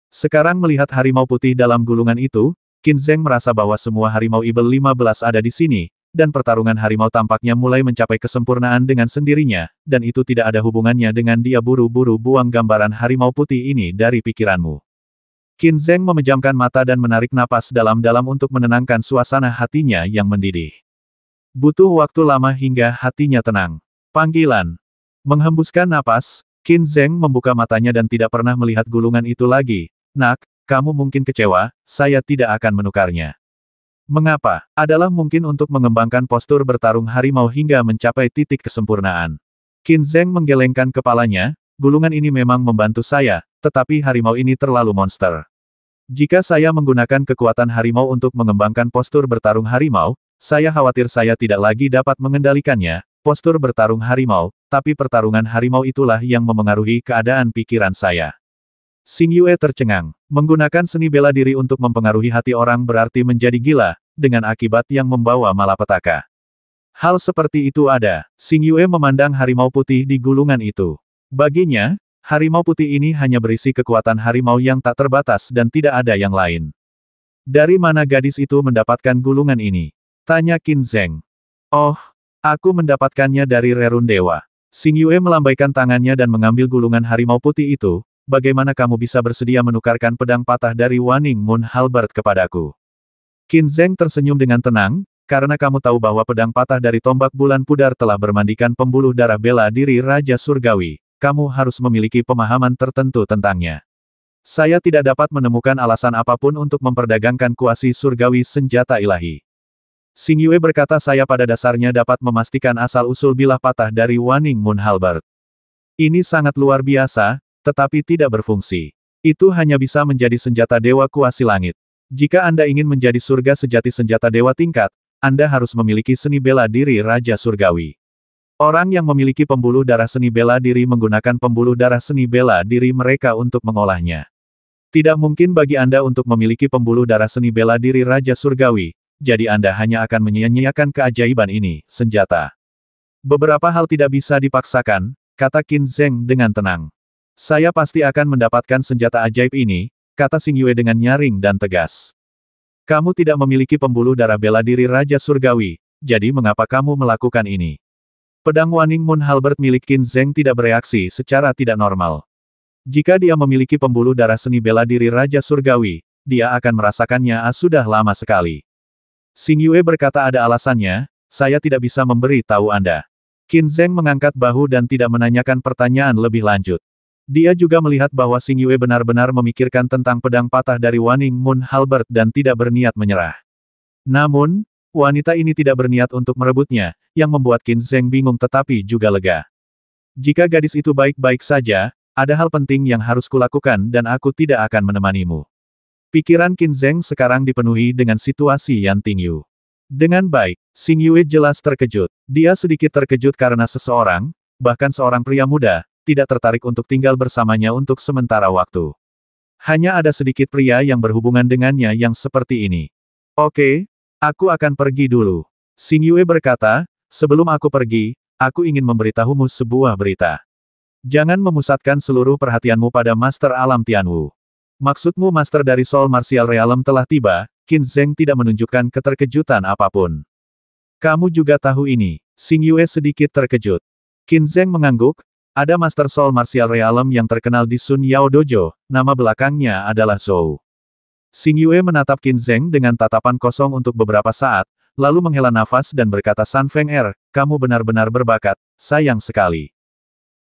Sekarang melihat harimau putih dalam gulungan itu, Qin Zheng merasa bahwa semua harimau ibel 15 ada di sini, dan pertarungan harimau tampaknya mulai mencapai kesempurnaan dengan sendirinya, dan itu tidak ada hubungannya dengan dia buru-buru buang gambaran harimau putih ini dari pikiranmu. Qin Zheng memejamkan mata dan menarik napas dalam-dalam untuk menenangkan suasana hatinya yang mendidih. Butuh waktu lama hingga hatinya tenang. Panggilan. Menghembuskan napas, Qin Zheng membuka matanya dan tidak pernah melihat gulungan itu lagi. Nak, kamu mungkin kecewa, saya tidak akan menukarnya. Mengapa? Adalah mungkin untuk mengembangkan postur bertarung harimau hingga mencapai titik kesempurnaan. Qin Zheng menggelengkan kepalanya, gulungan ini memang membantu saya, tetapi harimau ini terlalu monster. Jika saya menggunakan kekuatan harimau untuk mengembangkan postur bertarung harimau, saya khawatir saya tidak lagi dapat mengendalikannya, postur bertarung harimau, tapi pertarungan harimau itulah yang memengaruhi keadaan pikiran saya. Sing Yue tercengang. Menggunakan seni bela diri untuk mempengaruhi hati orang berarti menjadi gila, dengan akibat yang membawa malapetaka. Hal seperti itu ada. Sing Yue memandang harimau putih di gulungan itu. Baginya, Harimau putih ini hanya berisi kekuatan harimau yang tak terbatas dan tidak ada yang lain. Dari mana gadis itu mendapatkan gulungan ini? Tanya Qin Zheng. Oh, aku mendapatkannya dari Rerun Dewa. Xing Yue melambaikan tangannya dan mengambil gulungan harimau putih itu, bagaimana kamu bisa bersedia menukarkan pedang patah dari Waning Moon Halbert kepadaku? Qin Zheng tersenyum dengan tenang, karena kamu tahu bahwa pedang patah dari tombak bulan pudar telah bermandikan pembuluh darah bela diri Raja Surgawi kamu harus memiliki pemahaman tertentu tentangnya. Saya tidak dapat menemukan alasan apapun untuk memperdagangkan kuasi surgawi senjata ilahi. Sing Yue berkata saya pada dasarnya dapat memastikan asal-usul bilah patah dari Waning Moon Halbert. Ini sangat luar biasa, tetapi tidak berfungsi. Itu hanya bisa menjadi senjata dewa kuasi langit. Jika Anda ingin menjadi surga sejati senjata dewa tingkat, Anda harus memiliki seni bela diri Raja Surgawi. Orang yang memiliki pembuluh darah seni bela diri menggunakan pembuluh darah seni bela diri mereka untuk mengolahnya. Tidak mungkin bagi Anda untuk memiliki pembuluh darah seni bela diri Raja Surgawi, jadi Anda hanya akan menyia-nyiakan keajaiban ini, senjata. Beberapa hal tidak bisa dipaksakan, kata Qin Zheng dengan tenang. Saya pasti akan mendapatkan senjata ajaib ini, kata Xing Yue dengan nyaring dan tegas. Kamu tidak memiliki pembuluh darah bela diri Raja Surgawi, jadi mengapa kamu melakukan ini? Pedang Waning Moon Halbert milik Qin Zheng tidak bereaksi secara tidak normal. Jika dia memiliki pembuluh darah seni bela diri Raja Surgawi, dia akan merasakannya ah, sudah lama sekali. Xing Yue berkata ada alasannya, saya tidak bisa memberi tahu Anda. Qin Zheng mengangkat bahu dan tidak menanyakan pertanyaan lebih lanjut. Dia juga melihat bahwa Xing Yue benar-benar memikirkan tentang pedang patah dari Waning Moon Halbert dan tidak berniat menyerah. Namun, Wanita ini tidak berniat untuk merebutnya, yang membuat Qin Zheng bingung tetapi juga lega. Jika gadis itu baik-baik saja, ada hal penting yang harus kulakukan dan aku tidak akan menemanimu. Pikiran Qin Zheng sekarang dipenuhi dengan situasi Yan Tingyu. Dengan baik, Xing Yue jelas terkejut. Dia sedikit terkejut karena seseorang, bahkan seorang pria muda, tidak tertarik untuk tinggal bersamanya untuk sementara waktu. Hanya ada sedikit pria yang berhubungan dengannya yang seperti ini. Oke, Aku akan pergi dulu. Xing Yue berkata, sebelum aku pergi, aku ingin memberitahumu sebuah berita. Jangan memusatkan seluruh perhatianmu pada Master Alam Tianwu. Maksudmu Master dari Soul Martial Realm telah tiba, Qin Zheng tidak menunjukkan keterkejutan apapun. Kamu juga tahu ini, Xing Yue sedikit terkejut. Qin Zheng mengangguk, ada Master Soul Martial Realm yang terkenal di Sun Yao Dojo, nama belakangnya adalah Zhou. Xing Yue menatap Qin Zheng dengan tatapan kosong untuk beberapa saat, lalu menghela nafas dan berkata San Feng Er, kamu benar-benar berbakat, sayang sekali.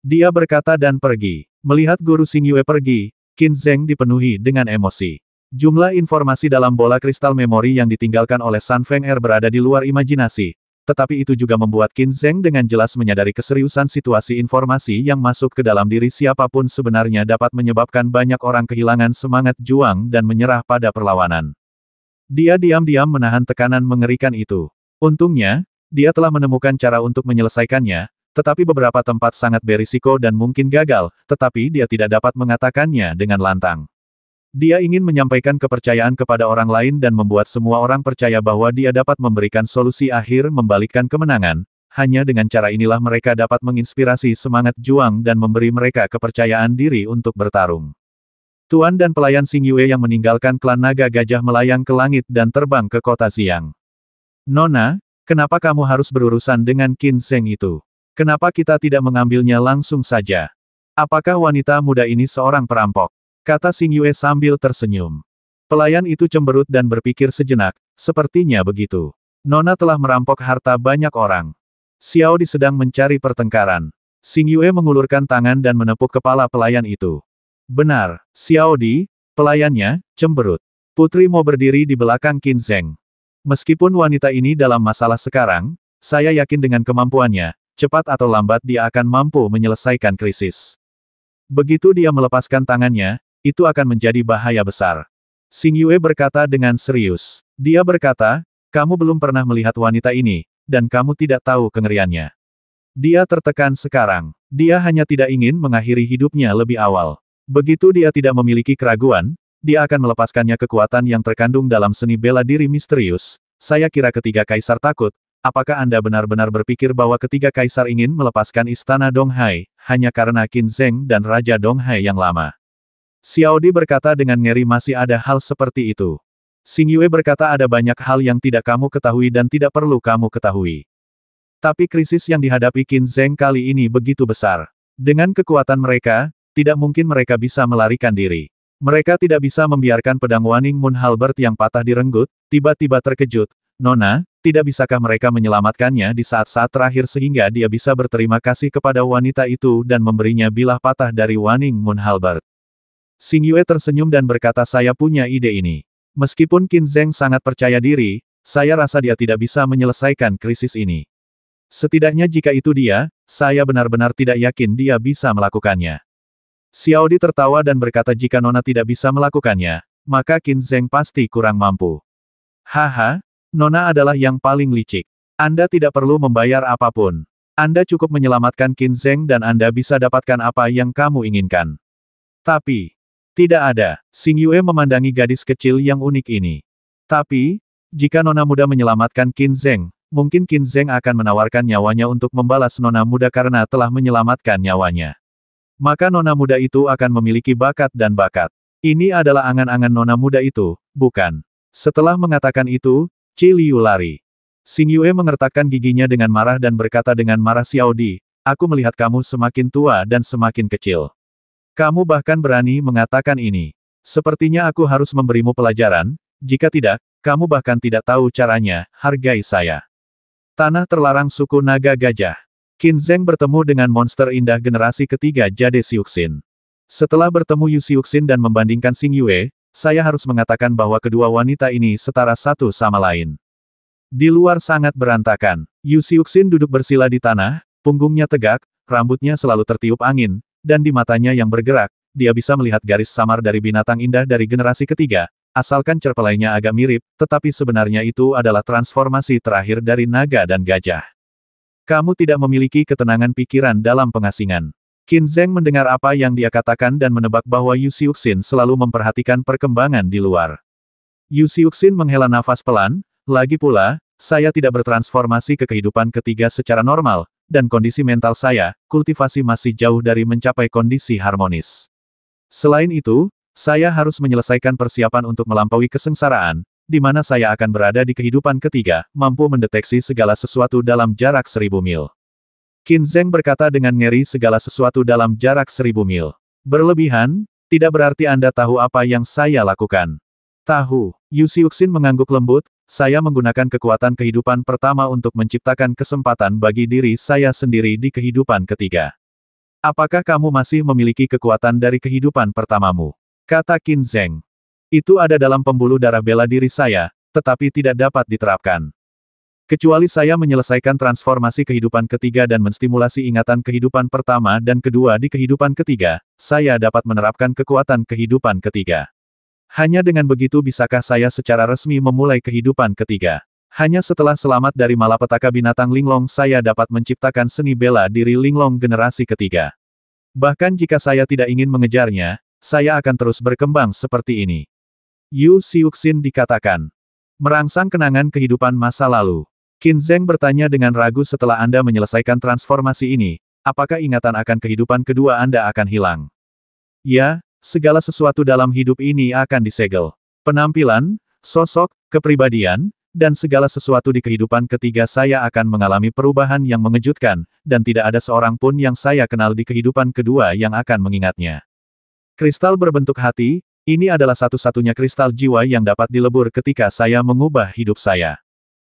Dia berkata dan pergi. Melihat guru Xing Yue pergi, Qin Zheng dipenuhi dengan emosi. Jumlah informasi dalam bola kristal memori yang ditinggalkan oleh San Feng Er berada di luar imajinasi, tetapi itu juga membuat Qin Zheng dengan jelas menyadari keseriusan situasi informasi yang masuk ke dalam diri siapapun sebenarnya dapat menyebabkan banyak orang kehilangan semangat juang dan menyerah pada perlawanan. Dia diam-diam menahan tekanan mengerikan itu. Untungnya, dia telah menemukan cara untuk menyelesaikannya, tetapi beberapa tempat sangat berisiko dan mungkin gagal, tetapi dia tidak dapat mengatakannya dengan lantang. Dia ingin menyampaikan kepercayaan kepada orang lain dan membuat semua orang percaya bahwa dia dapat memberikan solusi akhir membalikkan kemenangan. Hanya dengan cara inilah mereka dapat menginspirasi semangat juang dan memberi mereka kepercayaan diri untuk bertarung. Tuan dan pelayan Sing Yue yang meninggalkan klan naga gajah melayang ke langit dan terbang ke kota Siang. Nona, kenapa kamu harus berurusan dengan Qin Seng itu? Kenapa kita tidak mengambilnya langsung saja? Apakah wanita muda ini seorang perampok? Kata Xing Yue sambil tersenyum. Pelayan itu cemberut dan berpikir sejenak, sepertinya begitu. Nona telah merampok harta banyak orang. Xiao Di sedang mencari pertengkaran. Xing Yue mengulurkan tangan dan menepuk kepala pelayan itu. Benar, Xiao Di, pelayannya, cemberut. Putri mau berdiri di belakang Qin Zeng. Meskipun wanita ini dalam masalah sekarang, saya yakin dengan kemampuannya, cepat atau lambat dia akan mampu menyelesaikan krisis. Begitu dia melepaskan tangannya, itu akan menjadi bahaya besar. Xing Yue berkata dengan serius. Dia berkata, kamu belum pernah melihat wanita ini, dan kamu tidak tahu kengeriannya. Dia tertekan sekarang. Dia hanya tidak ingin mengakhiri hidupnya lebih awal. Begitu dia tidak memiliki keraguan, dia akan melepaskannya kekuatan yang terkandung dalam seni bela diri misterius. Saya kira ketiga kaisar takut, apakah Anda benar-benar berpikir bahwa ketiga kaisar ingin melepaskan istana Donghai, hanya karena Qin Zheng dan Raja Donghai yang lama? Di berkata dengan ngeri masih ada hal seperti itu. Xing Yue berkata ada banyak hal yang tidak kamu ketahui dan tidak perlu kamu ketahui. Tapi krisis yang dihadapi Qin Zheng kali ini begitu besar. Dengan kekuatan mereka, tidak mungkin mereka bisa melarikan diri. Mereka tidak bisa membiarkan pedang Waning Moon Halbert yang patah direnggut, tiba-tiba terkejut. Nona, tidak bisakah mereka menyelamatkannya di saat-saat terakhir sehingga dia bisa berterima kasih kepada wanita itu dan memberinya bilah patah dari Waning Moon Halbert. Xing Yue tersenyum dan berkata saya punya ide ini. Meskipun Qin Zeng sangat percaya diri, saya rasa dia tidak bisa menyelesaikan krisis ini. Setidaknya jika itu dia, saya benar-benar tidak yakin dia bisa melakukannya. Xiao Di tertawa dan berkata jika Nona tidak bisa melakukannya, maka Qin Zeng pasti kurang mampu. Haha, Nona adalah yang paling licik. Anda tidak perlu membayar apapun. Anda cukup menyelamatkan Qin Zeng dan Anda bisa dapatkan apa yang kamu inginkan. Tapi, tidak ada, Xing Yue memandangi gadis kecil yang unik ini. Tapi, jika Nona Muda menyelamatkan Qin Zheng, mungkin Qin Zheng akan menawarkan nyawanya untuk membalas Nona Muda karena telah menyelamatkan nyawanya. Maka Nona Muda itu akan memiliki bakat dan bakat. Ini adalah angan-angan Nona Muda itu, bukan? Setelah mengatakan itu, Qi Liu lari. Xing Yue mengertakkan giginya dengan marah dan berkata dengan marah Xiao Di, aku melihat kamu semakin tua dan semakin kecil. Kamu bahkan berani mengatakan ini. Sepertinya aku harus memberimu pelajaran, jika tidak, kamu bahkan tidak tahu caranya, hargai saya. Tanah terlarang suku naga gajah. Qin Zheng bertemu dengan monster indah generasi ketiga Jade Siuxin. Setelah bertemu Yu Siuxin dan membandingkan Sing Yue, saya harus mengatakan bahwa kedua wanita ini setara satu sama lain. Di luar sangat berantakan. Yu Siuxin duduk bersila di tanah, punggungnya tegak, rambutnya selalu tertiup angin, dan di matanya yang bergerak, dia bisa melihat garis samar dari binatang indah dari generasi ketiga, asalkan cerpelainya agak mirip, tetapi sebenarnya itu adalah transformasi terakhir dari naga dan gajah. Kamu tidak memiliki ketenangan pikiran dalam pengasingan. Qin Zheng mendengar apa yang dia katakan dan menebak bahwa Yu Xiuxin selalu memperhatikan perkembangan di luar. Yu Xiuxin menghela nafas pelan, lagi pula, saya tidak bertransformasi ke kehidupan ketiga secara normal, dan kondisi mental saya, kultivasi masih jauh dari mencapai kondisi harmonis. Selain itu, saya harus menyelesaikan persiapan untuk melampaui kesengsaraan, di mana saya akan berada di kehidupan ketiga, mampu mendeteksi segala sesuatu dalam jarak seribu mil. Qin Zheng berkata dengan ngeri segala sesuatu dalam jarak seribu mil. Berlebihan, tidak berarti Anda tahu apa yang saya lakukan. Tahu, Yu Xiuxin mengangguk lembut, saya menggunakan kekuatan kehidupan pertama untuk menciptakan kesempatan bagi diri saya sendiri di kehidupan ketiga. Apakah kamu masih memiliki kekuatan dari kehidupan pertamamu? Kata Qin Zheng. Itu ada dalam pembuluh darah bela diri saya, tetapi tidak dapat diterapkan. Kecuali saya menyelesaikan transformasi kehidupan ketiga dan menstimulasi ingatan kehidupan pertama dan kedua di kehidupan ketiga, saya dapat menerapkan kekuatan kehidupan ketiga. Hanya dengan begitu bisakah saya secara resmi memulai kehidupan ketiga. Hanya setelah selamat dari malapetaka binatang linglong saya dapat menciptakan seni bela diri linglong generasi ketiga. Bahkan jika saya tidak ingin mengejarnya, saya akan terus berkembang seperti ini. Yu Xiuxin dikatakan. Merangsang kenangan kehidupan masa lalu. Qin Zeng bertanya dengan ragu setelah Anda menyelesaikan transformasi ini, apakah ingatan akan kehidupan kedua Anda akan hilang? Ya, segala sesuatu dalam hidup ini akan disegel. Penampilan, sosok, kepribadian, dan segala sesuatu di kehidupan ketiga saya akan mengalami perubahan yang mengejutkan, dan tidak ada seorang pun yang saya kenal di kehidupan kedua yang akan mengingatnya. Kristal berbentuk hati, ini adalah satu-satunya kristal jiwa yang dapat dilebur ketika saya mengubah hidup saya.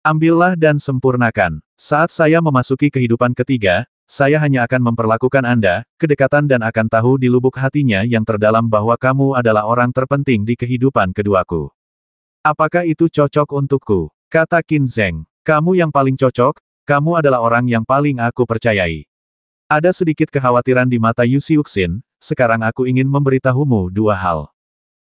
Ambillah dan sempurnakan. Saat saya memasuki kehidupan ketiga, saya hanya akan memperlakukan Anda, kedekatan dan akan tahu di lubuk hatinya yang terdalam bahwa kamu adalah orang terpenting di kehidupan keduaku. Apakah itu cocok untukku? Kata Qin Zeng. Kamu yang paling cocok, kamu adalah orang yang paling aku percayai. Ada sedikit kekhawatiran di mata Yu Xiuxin, sekarang aku ingin memberitahumu dua hal.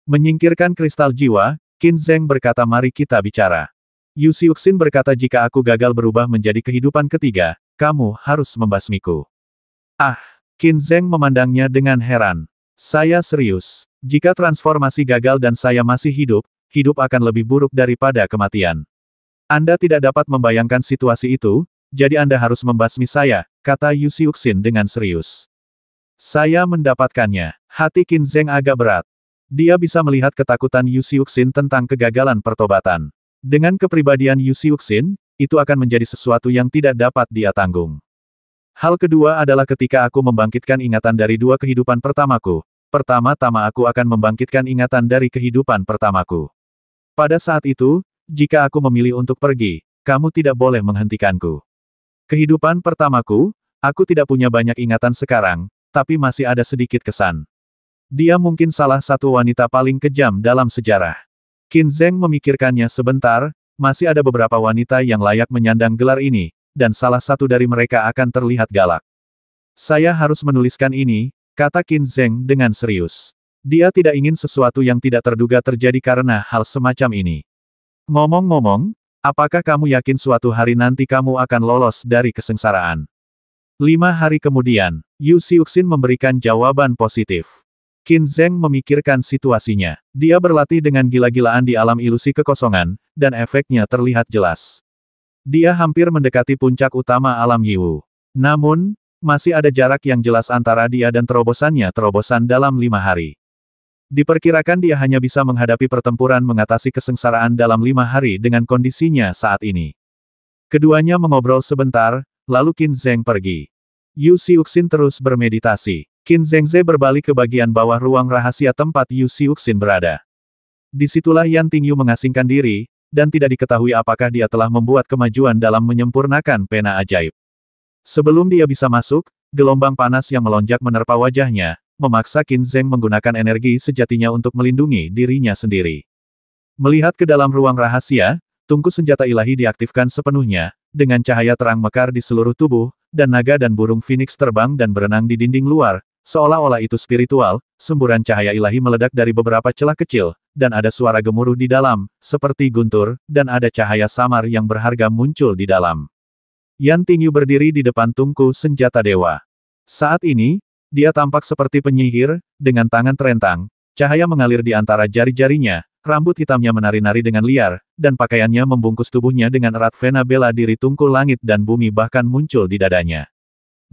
Menyingkirkan kristal jiwa, Qin Zeng berkata mari kita bicara. Yu Xiuxin berkata jika aku gagal berubah menjadi kehidupan ketiga, kamu harus membasmiku. Ah, Qin Zheng memandangnya dengan heran. Saya serius. Jika transformasi gagal dan saya masih hidup, hidup akan lebih buruk daripada kematian. Anda tidak dapat membayangkan situasi itu, jadi Anda harus membasmi saya, kata Yu Xiuxin dengan serius. Saya mendapatkannya. Hati Qin Zheng agak berat. Dia bisa melihat ketakutan Yu Xiuxin tentang kegagalan pertobatan. Dengan kepribadian Yu Xiuxin, itu akan menjadi sesuatu yang tidak dapat dia tanggung. Hal kedua adalah ketika aku membangkitkan ingatan dari dua kehidupan pertamaku. Pertama-tama aku akan membangkitkan ingatan dari kehidupan pertamaku. Pada saat itu, jika aku memilih untuk pergi, kamu tidak boleh menghentikanku. Kehidupan pertamaku, aku tidak punya banyak ingatan sekarang, tapi masih ada sedikit kesan. Dia mungkin salah satu wanita paling kejam dalam sejarah. Qin Zheng memikirkannya sebentar, masih ada beberapa wanita yang layak menyandang gelar ini, dan salah satu dari mereka akan terlihat galak. Saya harus menuliskan ini, kata Qin Zheng dengan serius. Dia tidak ingin sesuatu yang tidak terduga terjadi karena hal semacam ini. Ngomong-ngomong, apakah kamu yakin suatu hari nanti kamu akan lolos dari kesengsaraan? Lima hari kemudian, Yu Siuxin memberikan jawaban positif. Qin Zheng memikirkan situasinya. Dia berlatih dengan gila-gilaan di alam ilusi kekosongan, dan efeknya terlihat jelas. Dia hampir mendekati puncak utama alam Yiwu. Namun, masih ada jarak yang jelas antara dia dan terobosannya terobosan dalam lima hari. Diperkirakan dia hanya bisa menghadapi pertempuran mengatasi kesengsaraan dalam lima hari dengan kondisinya saat ini. Keduanya mengobrol sebentar, lalu Qin Zheng pergi. Yu Siuxin terus bermeditasi. Qin Zhengze berbalik ke bagian bawah ruang rahasia tempat Yu Xiuxin berada. Disitulah Yan Tingyu mengasingkan diri, dan tidak diketahui apakah dia telah membuat kemajuan dalam menyempurnakan pena ajaib. Sebelum dia bisa masuk, gelombang panas yang melonjak menerpa wajahnya, memaksa Qin Zheng menggunakan energi sejatinya untuk melindungi dirinya sendiri. Melihat ke dalam ruang rahasia, tungku senjata ilahi diaktifkan sepenuhnya, dengan cahaya terang mekar di seluruh tubuh, dan naga dan burung phoenix terbang dan berenang di dinding luar, Seolah-olah itu spiritual, semburan cahaya ilahi meledak dari beberapa celah kecil, dan ada suara gemuruh di dalam, seperti guntur, dan ada cahaya samar yang berharga muncul di dalam. Yan Tingyu berdiri di depan tungku senjata dewa. Saat ini, dia tampak seperti penyihir, dengan tangan terentang, cahaya mengalir di antara jari-jarinya, rambut hitamnya menari-nari dengan liar, dan pakaiannya membungkus tubuhnya dengan erat vena bela diri tungku langit dan bumi bahkan muncul di dadanya.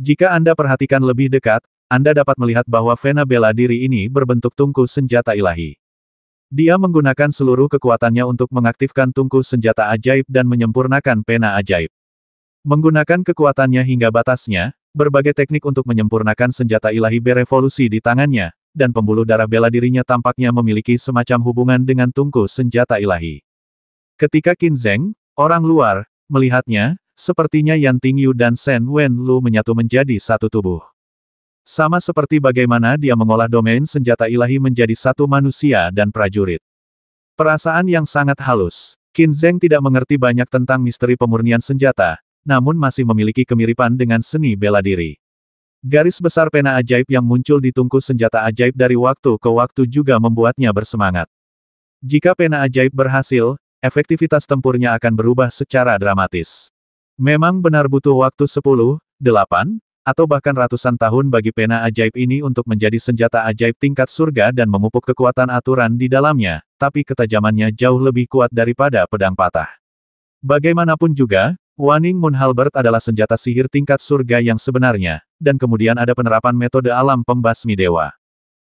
Jika Anda perhatikan lebih dekat, anda dapat melihat bahwa vena bela diri ini berbentuk tungku senjata ilahi. Dia menggunakan seluruh kekuatannya untuk mengaktifkan tungku senjata ajaib dan menyempurnakan pena ajaib. Menggunakan kekuatannya hingga batasnya, berbagai teknik untuk menyempurnakan senjata ilahi berevolusi di tangannya, dan pembuluh darah bela dirinya tampaknya memiliki semacam hubungan dengan tungku senjata ilahi. Ketika Qin Zheng, orang luar, melihatnya, sepertinya Yan Tingyu dan Shen Wen Lu menyatu menjadi satu tubuh. Sama seperti bagaimana dia mengolah domain senjata ilahi menjadi satu manusia dan prajurit. Perasaan yang sangat halus. Qin Zheng tidak mengerti banyak tentang misteri pemurnian senjata, namun masih memiliki kemiripan dengan seni bela diri. Garis besar pena ajaib yang muncul di tungku senjata ajaib dari waktu ke waktu juga membuatnya bersemangat. Jika pena ajaib berhasil, efektivitas tempurnya akan berubah secara dramatis. Memang benar butuh waktu 10, 8, atau bahkan ratusan tahun bagi pena ajaib ini untuk menjadi senjata ajaib tingkat surga dan memupuk kekuatan aturan di dalamnya, tapi ketajamannya jauh lebih kuat daripada pedang patah. Bagaimanapun juga, Waning Moon Halbert adalah senjata sihir tingkat surga yang sebenarnya, dan kemudian ada penerapan metode alam pembasmi dewa.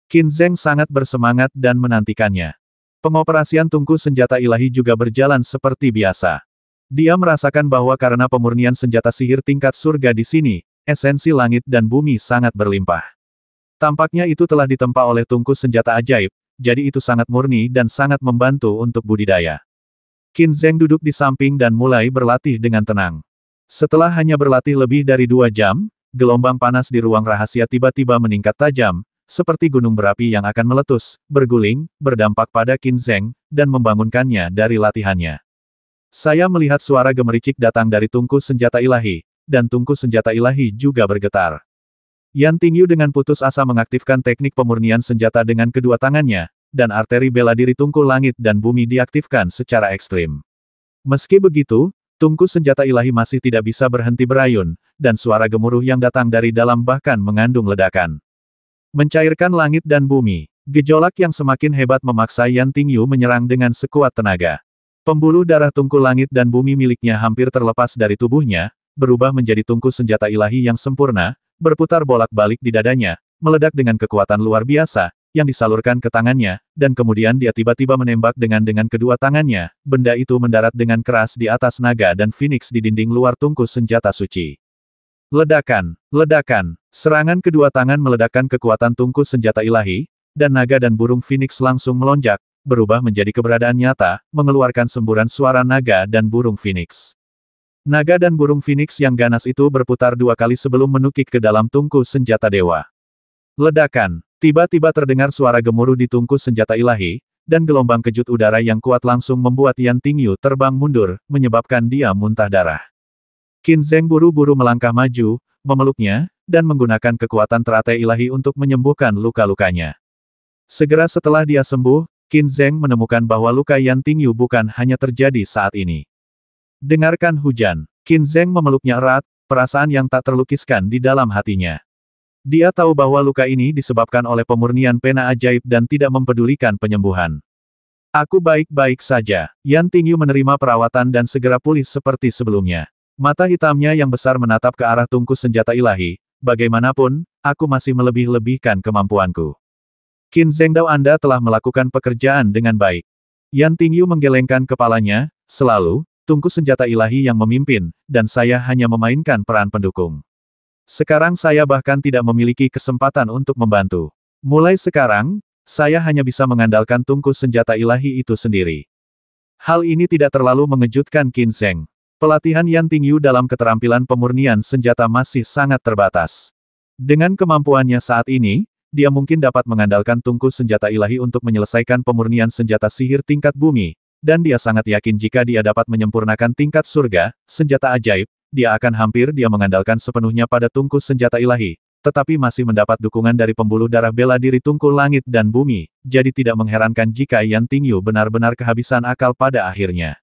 Qin Zeng sangat bersemangat dan menantikannya. Pengoperasian tungku senjata ilahi juga berjalan seperti biasa. Dia merasakan bahwa karena pemurnian senjata sihir tingkat surga di sini, esensi langit dan bumi sangat berlimpah. Tampaknya itu telah ditempa oleh tungku senjata ajaib, jadi itu sangat murni dan sangat membantu untuk budidaya. Qin Zheng duduk di samping dan mulai berlatih dengan tenang. Setelah hanya berlatih lebih dari dua jam, gelombang panas di ruang rahasia tiba-tiba meningkat tajam, seperti gunung berapi yang akan meletus, berguling, berdampak pada Qin Zheng, dan membangunkannya dari latihannya. Saya melihat suara gemericik datang dari tungku senjata ilahi, dan tungku senjata ilahi juga bergetar. Yan Tingyu dengan putus asa mengaktifkan teknik pemurnian senjata dengan kedua tangannya, dan arteri bela diri tungku langit dan bumi diaktifkan secara ekstrim. Meski begitu, tungku senjata ilahi masih tidak bisa berhenti berayun, dan suara gemuruh yang datang dari dalam bahkan mengandung ledakan. Mencairkan langit dan bumi, gejolak yang semakin hebat memaksa Yan Tingyu menyerang dengan sekuat tenaga. Pembuluh darah tungku langit dan bumi miliknya hampir terlepas dari tubuhnya, berubah menjadi tungku senjata ilahi yang sempurna, berputar bolak-balik di dadanya, meledak dengan kekuatan luar biasa, yang disalurkan ke tangannya, dan kemudian dia tiba-tiba menembak dengan dengan kedua tangannya, benda itu mendarat dengan keras di atas naga dan Phoenix di dinding luar tungku senjata suci. Ledakan, ledakan, serangan kedua tangan meledakkan kekuatan tungku senjata ilahi, dan naga dan burung Phoenix langsung melonjak, berubah menjadi keberadaan nyata, mengeluarkan semburan suara naga dan burung Phoenix. Naga dan burung Phoenix yang ganas itu berputar dua kali sebelum menukik ke dalam tungku senjata dewa. Ledakan, tiba-tiba terdengar suara gemuruh di tungku senjata ilahi, dan gelombang kejut udara yang kuat langsung membuat Yan Tingyu terbang mundur, menyebabkan dia muntah darah. Qin Zeng buru-buru melangkah maju, memeluknya, dan menggunakan kekuatan teratai ilahi untuk menyembuhkan luka-lukanya. Segera setelah dia sembuh, Qin Zeng menemukan bahwa luka Yan Tingyu bukan hanya terjadi saat ini. Dengarkan hujan. Qin Zeng memeluknya erat, perasaan yang tak terlukiskan di dalam hatinya. Dia tahu bahwa luka ini disebabkan oleh pemurnian pena ajaib dan tidak mempedulikan penyembuhan. Aku baik-baik saja. Yan Tingyu menerima perawatan dan segera pulih seperti sebelumnya. Mata hitamnya yang besar menatap ke arah tungku senjata ilahi. Bagaimanapun, aku masih melebih-lebihkan kemampuanku. Qin daun Anda telah melakukan pekerjaan dengan baik. Yan Tingyu menggelengkan kepalanya, selalu, tungku senjata ilahi yang memimpin, dan saya hanya memainkan peran pendukung. Sekarang saya bahkan tidak memiliki kesempatan untuk membantu. Mulai sekarang, saya hanya bisa mengandalkan tungku senjata ilahi itu sendiri. Hal ini tidak terlalu mengejutkan Qin Zheng. Pelatihan Yan Tingyu dalam keterampilan pemurnian senjata masih sangat terbatas. Dengan kemampuannya saat ini, dia mungkin dapat mengandalkan tungku senjata ilahi untuk menyelesaikan pemurnian senjata sihir tingkat bumi, dan dia sangat yakin jika dia dapat menyempurnakan tingkat surga, senjata ajaib, dia akan hampir dia mengandalkan sepenuhnya pada tungku senjata ilahi, tetapi masih mendapat dukungan dari pembuluh darah bela diri tungku langit dan bumi, jadi tidak mengherankan jika Yan Tingyu benar-benar kehabisan akal pada akhirnya.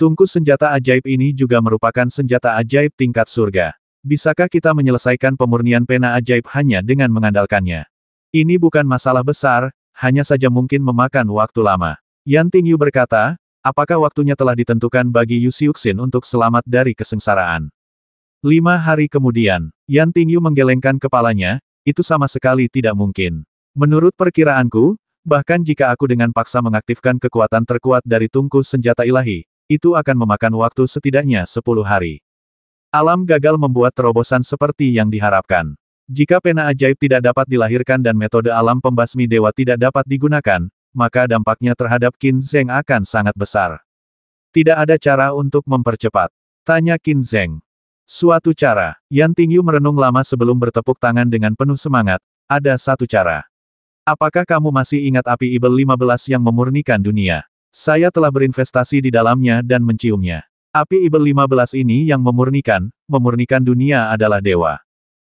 Tungku senjata ajaib ini juga merupakan senjata ajaib tingkat surga. Bisakah kita menyelesaikan pemurnian pena ajaib hanya dengan mengandalkannya? Ini bukan masalah besar, hanya saja mungkin memakan waktu lama. Yan Tingyu berkata, apakah waktunya telah ditentukan bagi Yu Xiuxin untuk selamat dari kesengsaraan? Lima hari kemudian, Yan Tingyu menggelengkan kepalanya, itu sama sekali tidak mungkin. Menurut perkiraanku, bahkan jika aku dengan paksa mengaktifkan kekuatan terkuat dari tungku senjata ilahi, itu akan memakan waktu setidaknya sepuluh hari. Alam gagal membuat terobosan seperti yang diharapkan. Jika pena ajaib tidak dapat dilahirkan dan metode alam pembasmi dewa tidak dapat digunakan, maka dampaknya terhadap Qin Zheng akan sangat besar. Tidak ada cara untuk mempercepat. Tanya Qin Zheng. Suatu cara, Yan Tingyu merenung lama sebelum bertepuk tangan dengan penuh semangat, ada satu cara. Apakah kamu masih ingat api Ibel 15 yang memurnikan dunia? Saya telah berinvestasi di dalamnya dan menciumnya. Api Ibel 15 ini yang memurnikan, memurnikan dunia adalah dewa.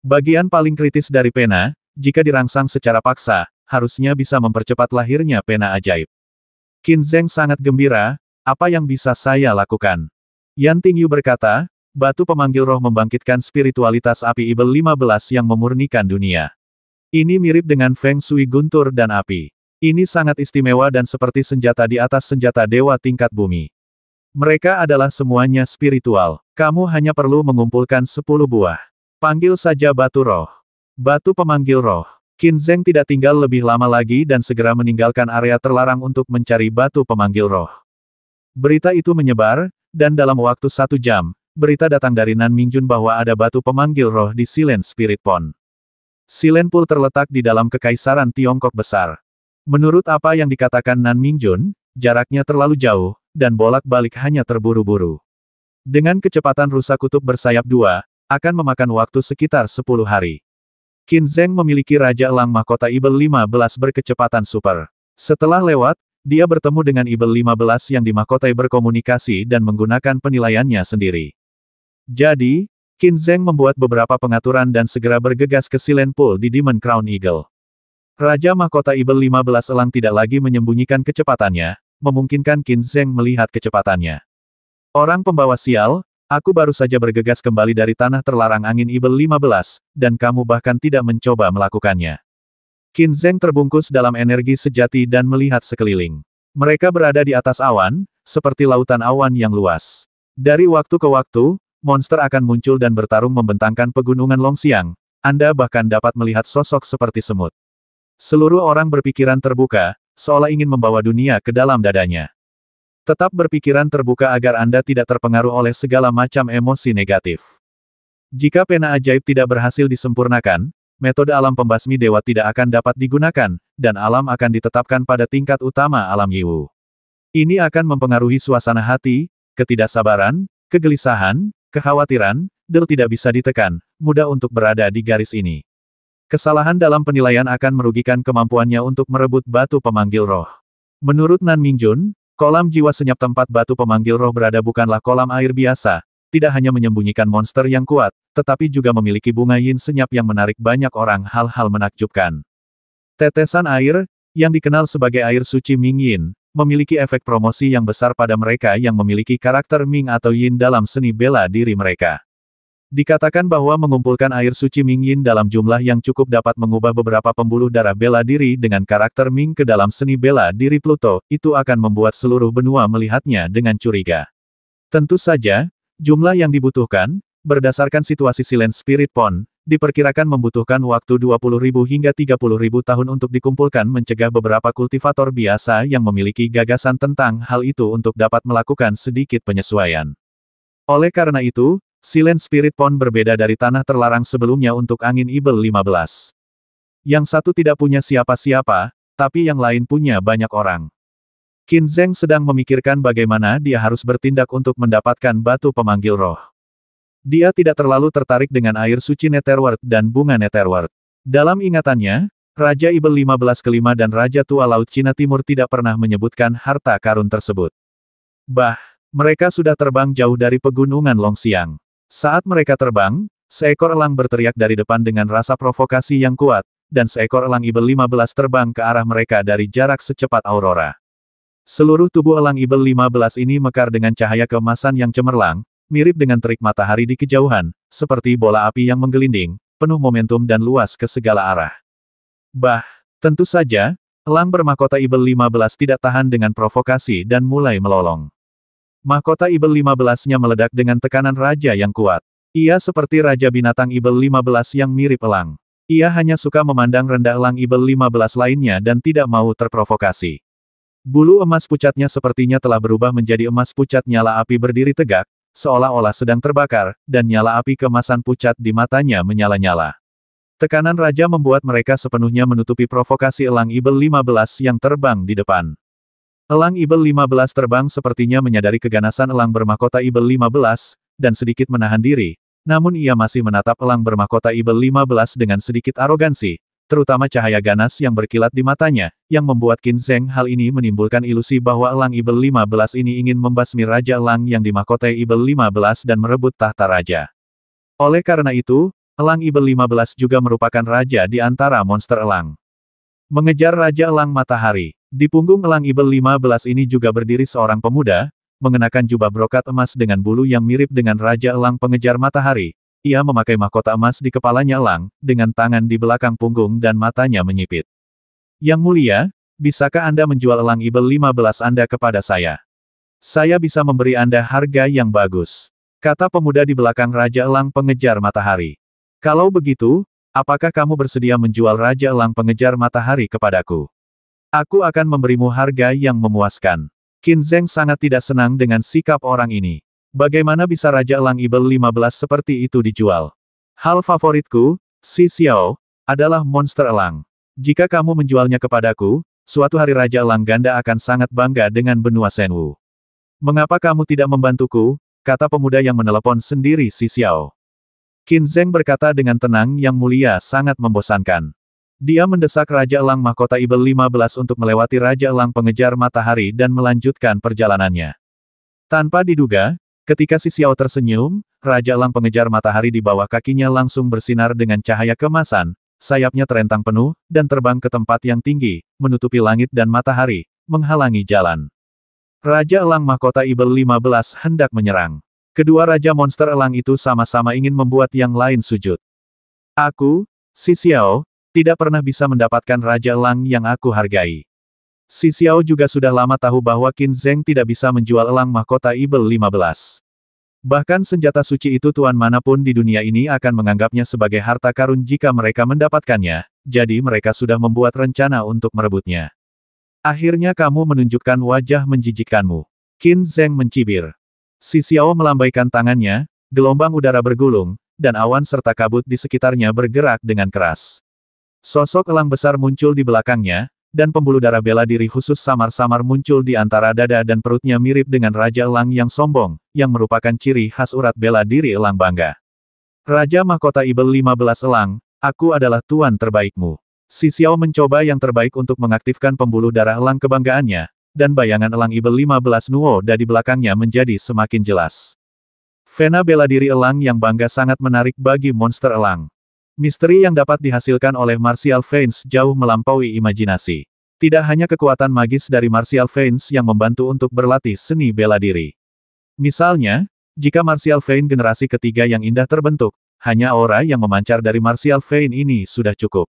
Bagian paling kritis dari pena, jika dirangsang secara paksa, harusnya bisa mempercepat lahirnya pena ajaib. Qin Zeng sangat gembira, apa yang bisa saya lakukan? Yan Tingyu berkata, batu pemanggil roh membangkitkan spiritualitas api ibel 15 yang memurnikan dunia. Ini mirip dengan Feng Shui guntur dan api. Ini sangat istimewa dan seperti senjata di atas senjata dewa tingkat bumi. Mereka adalah semuanya spiritual. Kamu hanya perlu mengumpulkan 10 buah. Panggil saja batu roh. Batu pemanggil roh. Qin Zeng tidak tinggal lebih lama lagi dan segera meninggalkan area terlarang untuk mencari batu pemanggil roh. Berita itu menyebar, dan dalam waktu satu jam, berita datang dari Nan Mingjun bahwa ada batu pemanggil roh di Silen Spirit Pond. Silen Pool terletak di dalam Kekaisaran Tiongkok Besar. Menurut apa yang dikatakan Nan Mingjun, jaraknya terlalu jauh, dan bolak-balik hanya terburu-buru. Dengan kecepatan rusak kutub bersayap dua, akan memakan waktu sekitar sepuluh hari. Qin Zheng memiliki Raja Elang Mahkota Ibel 15 berkecepatan super. Setelah lewat, dia bertemu dengan Ibel 15 yang dimahkotai berkomunikasi dan menggunakan penilaiannya sendiri. Jadi, Qin Zheng membuat beberapa pengaturan dan segera bergegas ke Silen Pool di Demon Crown Eagle. Raja Mahkota Ibel 15 Elang tidak lagi menyembunyikan kecepatannya, memungkinkan Qin Zheng melihat kecepatannya. Orang pembawa sial, Aku baru saja bergegas kembali dari tanah terlarang angin Ibel 15, dan kamu bahkan tidak mencoba melakukannya. Qin Zheng terbungkus dalam energi sejati dan melihat sekeliling. Mereka berada di atas awan, seperti lautan awan yang luas. Dari waktu ke waktu, monster akan muncul dan bertarung membentangkan pegunungan Longxiang. Anda bahkan dapat melihat sosok seperti semut. Seluruh orang berpikiran terbuka, seolah ingin membawa dunia ke dalam dadanya. Tetap berpikiran terbuka agar Anda tidak terpengaruh oleh segala macam emosi negatif. Jika pena ajaib tidak berhasil disempurnakan, metode alam pembasmi dewa tidak akan dapat digunakan, dan alam akan ditetapkan pada tingkat utama alam Yiwu. Ini akan mempengaruhi suasana hati, ketidaksabaran, kegelisahan, kekhawatiran, del tidak bisa ditekan, mudah untuk berada di garis ini. Kesalahan dalam penilaian akan merugikan kemampuannya untuk merebut batu pemanggil roh. Menurut Nan Mingjun, Kolam jiwa senyap tempat batu pemanggil roh berada bukanlah kolam air biasa, tidak hanya menyembunyikan monster yang kuat, tetapi juga memiliki bunga yin senyap yang menarik banyak orang hal-hal menakjubkan. Tetesan air, yang dikenal sebagai air suci Ming Yin, memiliki efek promosi yang besar pada mereka yang memiliki karakter Ming atau Yin dalam seni bela diri mereka. Dikatakan bahwa mengumpulkan air suci Ming Yin dalam jumlah yang cukup dapat mengubah beberapa pembuluh darah bela diri dengan karakter Ming ke dalam seni bela diri Pluto, itu akan membuat seluruh benua melihatnya dengan curiga. Tentu saja, jumlah yang dibutuhkan, berdasarkan situasi Silent Spirit Pond, diperkirakan membutuhkan waktu 20.000 hingga 30.000 tahun untuk dikumpulkan mencegah beberapa kultivator biasa yang memiliki gagasan tentang hal itu untuk dapat melakukan sedikit penyesuaian. Oleh karena itu, Silent Spirit Pond berbeda dari tanah terlarang sebelumnya untuk angin Ibel 15. Yang satu tidak punya siapa-siapa, tapi yang lain punya banyak orang. Qin Zeng sedang memikirkan bagaimana dia harus bertindak untuk mendapatkan batu pemanggil roh. Dia tidak terlalu tertarik dengan air suci Netherworld dan bunga Netherworld. Dalam ingatannya, Raja Ibel 15 kelima dan Raja Tua Laut Cina Timur tidak pernah menyebutkan harta karun tersebut. Bah, mereka sudah terbang jauh dari pegunungan Longxiang. Saat mereka terbang, seekor elang berteriak dari depan dengan rasa provokasi yang kuat, dan seekor elang ibel 15 terbang ke arah mereka dari jarak secepat aurora. Seluruh tubuh elang ibel 15 ini mekar dengan cahaya kemasan yang cemerlang, mirip dengan terik matahari di kejauhan, seperti bola api yang menggelinding, penuh momentum dan luas ke segala arah. Bah, tentu saja, elang bermahkota ibel 15 tidak tahan dengan provokasi dan mulai melolong. Mahkota Ibel 15-nya meledak dengan tekanan raja yang kuat. Ia seperti raja binatang Ibel 15 yang mirip elang. Ia hanya suka memandang rendah elang Ibel 15 lainnya dan tidak mau terprovokasi. Bulu emas pucatnya sepertinya telah berubah menjadi emas pucat nyala api berdiri tegak, seolah-olah sedang terbakar, dan nyala api kemasan pucat di matanya menyala-nyala. Tekanan raja membuat mereka sepenuhnya menutupi provokasi elang Ibel 15 yang terbang di depan. Elang Ibel 15 terbang sepertinya menyadari keganasan elang bermahkota Ibel 15, dan sedikit menahan diri, namun ia masih menatap elang bermahkota Ibel 15 dengan sedikit arogansi, terutama cahaya ganas yang berkilat di matanya, yang membuat Qin Zheng hal ini menimbulkan ilusi bahwa elang Ibel 15 ini ingin membasmi Raja Elang yang dimahkotai Ibel 15 dan merebut tahta Raja. Oleh karena itu, Elang Ibel 15 juga merupakan raja di antara monster elang. Mengejar Raja Elang Matahari di punggung elang ibel 15 ini juga berdiri seorang pemuda, mengenakan jubah brokat emas dengan bulu yang mirip dengan Raja Elang Pengejar Matahari. Ia memakai mahkota emas di kepalanya elang, dengan tangan di belakang punggung dan matanya menyipit. Yang mulia, bisakah Anda menjual elang ibel 15 Anda kepada saya? Saya bisa memberi Anda harga yang bagus. Kata pemuda di belakang Raja Elang Pengejar Matahari. Kalau begitu, apakah kamu bersedia menjual Raja Elang Pengejar Matahari kepadaku? Aku akan memberimu harga yang memuaskan. Qin Zheng sangat tidak senang dengan sikap orang ini. Bagaimana bisa Raja Elang Ibel 15 seperti itu dijual? Hal favoritku, Si Xiao, adalah monster elang. Jika kamu menjualnya kepadaku, suatu hari Raja Elang Ganda akan sangat bangga dengan benua Senwu. Mengapa kamu tidak membantuku? kata pemuda yang menelepon sendiri Si Xiao. Qin Zheng berkata dengan tenang yang mulia sangat membosankan. Dia mendesak Raja Elang Mahkota Ibel 15 untuk melewati Raja Elang Pengejar Matahari dan melanjutkan perjalanannya. Tanpa diduga, ketika si Xiao tersenyum, Raja Elang Pengejar Matahari di bawah kakinya langsung bersinar dengan cahaya kemasan, sayapnya terentang penuh, dan terbang ke tempat yang tinggi, menutupi langit dan matahari, menghalangi jalan. Raja Elang Mahkota Ibel 15 hendak menyerang. Kedua Raja Monster Elang itu sama-sama ingin membuat yang lain sujud. Aku, Si Xiao, tidak pernah bisa mendapatkan Raja lang yang aku hargai. Si Xiao juga sudah lama tahu bahwa Qin Zheng tidak bisa menjual elang mahkota Ibel 15. Bahkan senjata suci itu tuan manapun di dunia ini akan menganggapnya sebagai harta karun jika mereka mendapatkannya, jadi mereka sudah membuat rencana untuk merebutnya. Akhirnya kamu menunjukkan wajah menjijikkanmu. Qin Zheng mencibir. Si Xiao melambaikan tangannya, gelombang udara bergulung, dan awan serta kabut di sekitarnya bergerak dengan keras. Sosok elang besar muncul di belakangnya, dan pembuluh darah bela diri khusus samar-samar muncul di antara dada dan perutnya mirip dengan Raja Elang yang sombong, yang merupakan ciri khas urat bela diri elang bangga. Raja Mahkota Ibel 15 Elang, aku adalah tuan terbaikmu. Si Xiao mencoba yang terbaik untuk mengaktifkan pembuluh darah elang kebanggaannya, dan bayangan elang Ibel 15 Nuo Da di belakangnya menjadi semakin jelas. Vena bela diri elang yang bangga sangat menarik bagi monster elang. Misteri yang dapat dihasilkan oleh Martial Veins jauh melampaui imajinasi. Tidak hanya kekuatan magis dari Martial Veins yang membantu untuk berlatih seni bela diri. Misalnya, jika Martial Vein generasi ketiga yang indah terbentuk, hanya aura yang memancar dari Martial Vein ini sudah cukup.